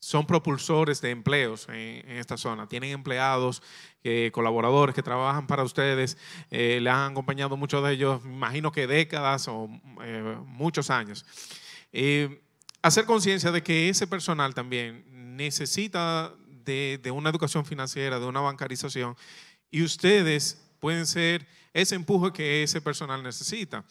son propulsores de empleos en, esta zona. Tienen empleados, eh, colaboradores que trabajan para ustedes. Eh, les han acompañado muchos de ellos, imagino que décadas o eh, muchos años. Eh, hacer conciencia de que ese personal también necesita de, de una educación financiera, de una bancarización, y ustedes pueden ser ese empuje que ese personal necesita.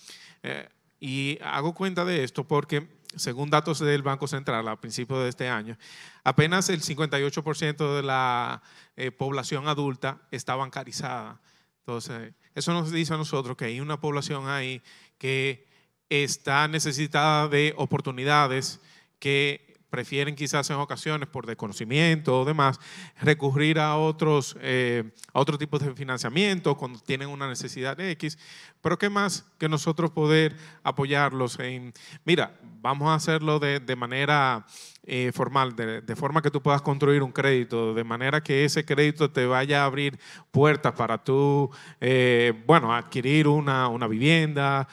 y hago cuenta de esto porque según datos del Banco Central a principios de este año, apenas el 58% de la eh, población adulta está bancarizada. Entonces, eso nos dice a nosotros que hay una población ahí que está necesitada de oportunidades que prefieren quizás en ocasiones por desconocimiento o demás recurrir a otros, eh, otros tipos de financiamiento cuando tienen una necesidad X, pero qué más que nosotros poder apoyarlos en, mira, vamos a hacerlo de, manera eh, formal, de, forma que tú puedas construir un crédito, de manera que ese crédito te vaya a abrir puertas para tú, eh, bueno, adquirir una, una vivienda,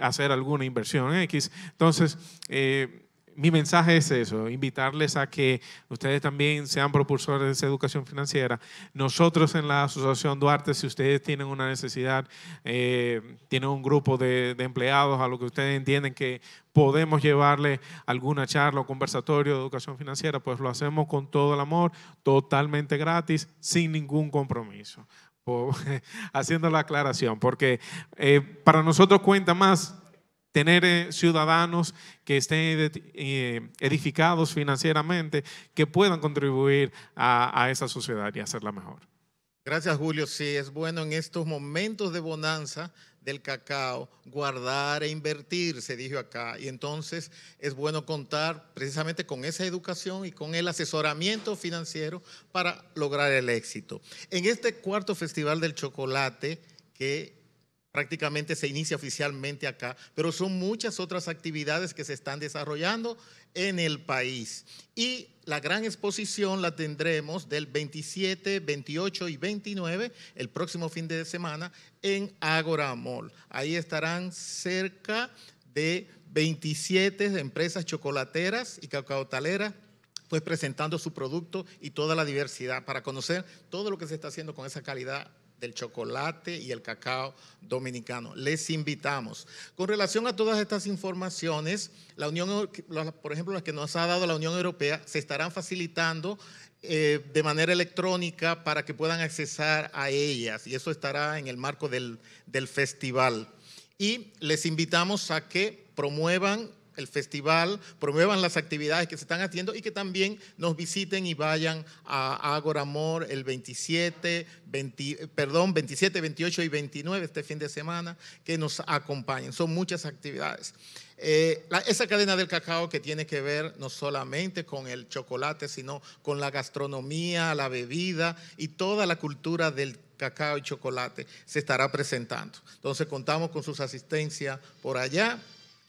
hacer alguna inversión X. Entonces, mi mensaje es eso, invitarles a que ustedes también sean propulsores de esa educación financiera. Nosotros en la Asociación Duarte, si ustedes tienen una necesidad, eh, tienen un grupo de, empleados a lo que ustedes entienden que podemos llevarle alguna charla o conversatorio de educación financiera, pues lo hacemos con todo el amor, totalmente gratis, sin ningún compromiso. haciendo la aclaración, porque eh, para nosotros cuenta más tener eh, ciudadanos que estén eh, edificados financieramente, que puedan contribuir a, a esa sociedad y hacerla mejor. Gracias, Julio. Sí, es bueno en estos momentos de bonanza del cacao, guardar e invertir, se dijo acá. Y entonces es bueno contar precisamente con esa educación y con el asesoramiento financiero para lograr el éxito. En este cuarto Festival del Chocolate, que prácticamente se inicia oficialmente acá, pero son muchas otras actividades que se están desarrollando en el país. Y la gran exposición la tendremos del 27, 28 y 29, el próximo fin de semana, en Agora Mall. Ahí estarán cerca de 27 empresas chocolateras y cacaotaleras pues presentando su producto y toda la diversidad para conocer todo lo que se está haciendo con esa calidad del chocolate y el cacao dominicano. Les invitamos. Con relación a todas estas informaciones, la Unión, por ejemplo, las que nos ha dado la Unión Europea, se estarán facilitando eh, de manera electrónica para que puedan accesar a ellas y eso estará en el marco del, del festival. Y les invitamos a que promuevan el festival, promuevan las actividades que se están haciendo y que también nos visiten y vayan a Ágora Amor el 27, perdón, 27, 28 y 29 este fin de semana, que nos acompañen. Son muchas actividades. Eh, esa cadena del cacao que tiene que ver no solamente con el chocolate, sino con la gastronomía, la bebida y toda la cultura del cacao y chocolate se estará presentando. Entonces contamos con sus asistencias por allá.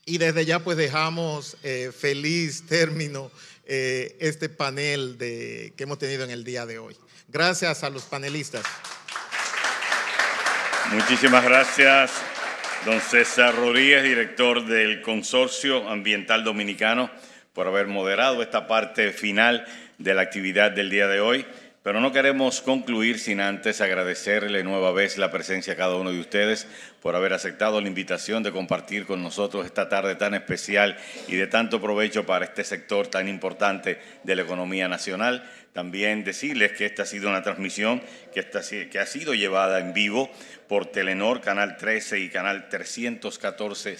Y desde ya pues dejamos eh, feliz término eh, este panel que hemos tenido en el día de hoy. Gracias a los panelistas. Muchísimas gracias, don César Rodríguez, director del Consorcio Ambiental Dominicano, por haber moderado esta parte final de la actividad del día de hoy. Pero no queremos concluir sin antes agradecerle nueva vez la presencia a cada uno de ustedes por haber aceptado la invitación de compartir con nosotros esta tarde tan especial y de tanto provecho para este sector tan importante de la economía nacional. También decirles que esta ha sido una transmisión que, que ha sido llevada en vivo por Telenor, Canal 13 y Canal 314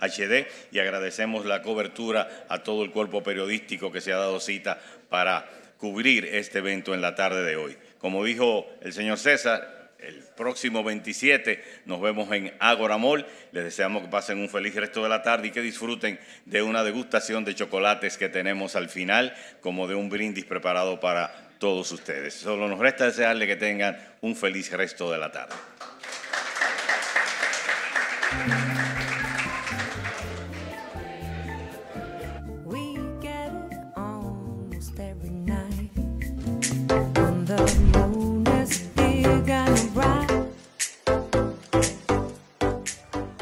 HD y agradecemos la cobertura a todo el cuerpo periodístico que se ha dado cita para cubrir este evento en la tarde de hoy. Como dijo el señor César, el próximo 27 nos vemos en Ágora Mall. Les deseamos que pasen un feliz resto de la tarde y que disfruten de una degustación de chocolates que tenemos al final, como de un brindis preparado para todos ustedes. Solo nos resta desearle que tengan un feliz resto de la tarde.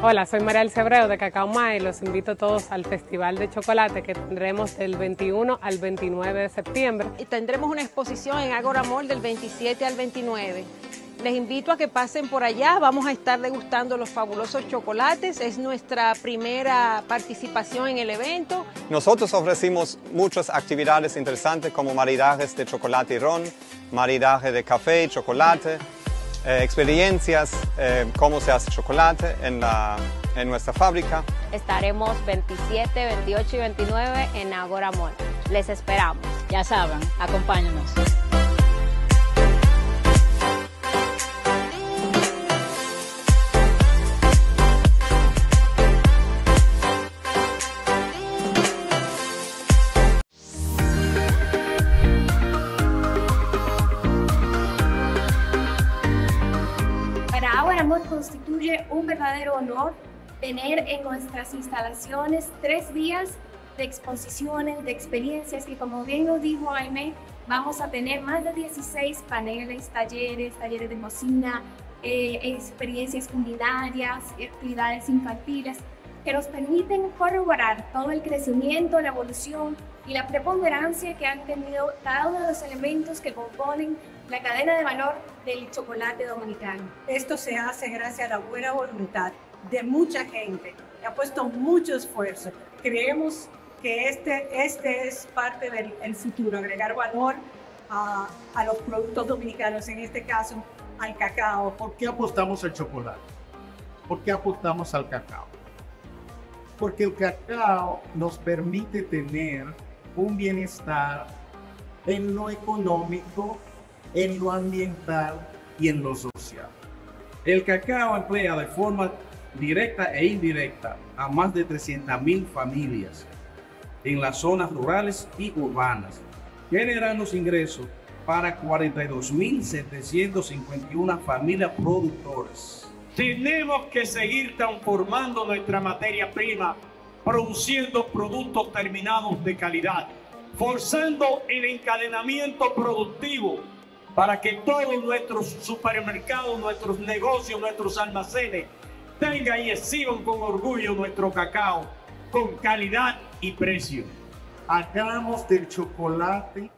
Hola, soy María Cebreo de Cacao y los invito todos al Festival de Chocolate que tendremos del 21 al 29 de septiembre. Y tendremos una exposición en Agora Mall del 27 al 29. Les invito a que pasen por allá, vamos a estar degustando los fabulosos chocolates, es nuestra primera participación en el evento. Nosotros ofrecimos muchas actividades interesantes como maridajes de chocolate y ron, maridaje de café y chocolate, eh, experiencias, eh, cómo se hace chocolate en, la, en nuestra fábrica. Estaremos 27, 28 y 29 en Agora Mall. Les esperamos. Ya saben, acompáñenos. verdadero honor tener en nuestras instalaciones tres días de exposiciones, de experiencias que como bien lo dijo Jaime, vamos a tener más de 16 paneles, talleres, talleres de cocina, eh, experiencias culinarias, actividades infantiles, que nos permiten corroborar todo el crecimiento, la evolución y la preponderancia que han tenido cada uno de los elementos que componen la cadena de valor del chocolate dominicano. Esto se hace gracias a la buena voluntad de mucha gente que ha puesto mucho esfuerzo. Creemos que este, este es parte del futuro, agregar valor a, a los productos dominicanos, en este caso al cacao. ¿Por qué apostamos al chocolate? ¿Por qué apostamos al cacao? Porque el cacao nos permite tener un bienestar en lo económico, en lo ambiental y en lo social. El cacao emplea de forma directa e indirecta a más de 300.000 familias en las zonas rurales y urbanas, generando ingresos para 42.751 familias productores. Tenemos que seguir transformando nuestra materia prima, produciendo productos terminados de calidad, forzando el encadenamiento productivo para que todos nuestros supermercados, nuestros negocios, nuestros almacenes tengan y exhiban con orgullo nuestro cacao con calidad y precio. Hagamos del chocolate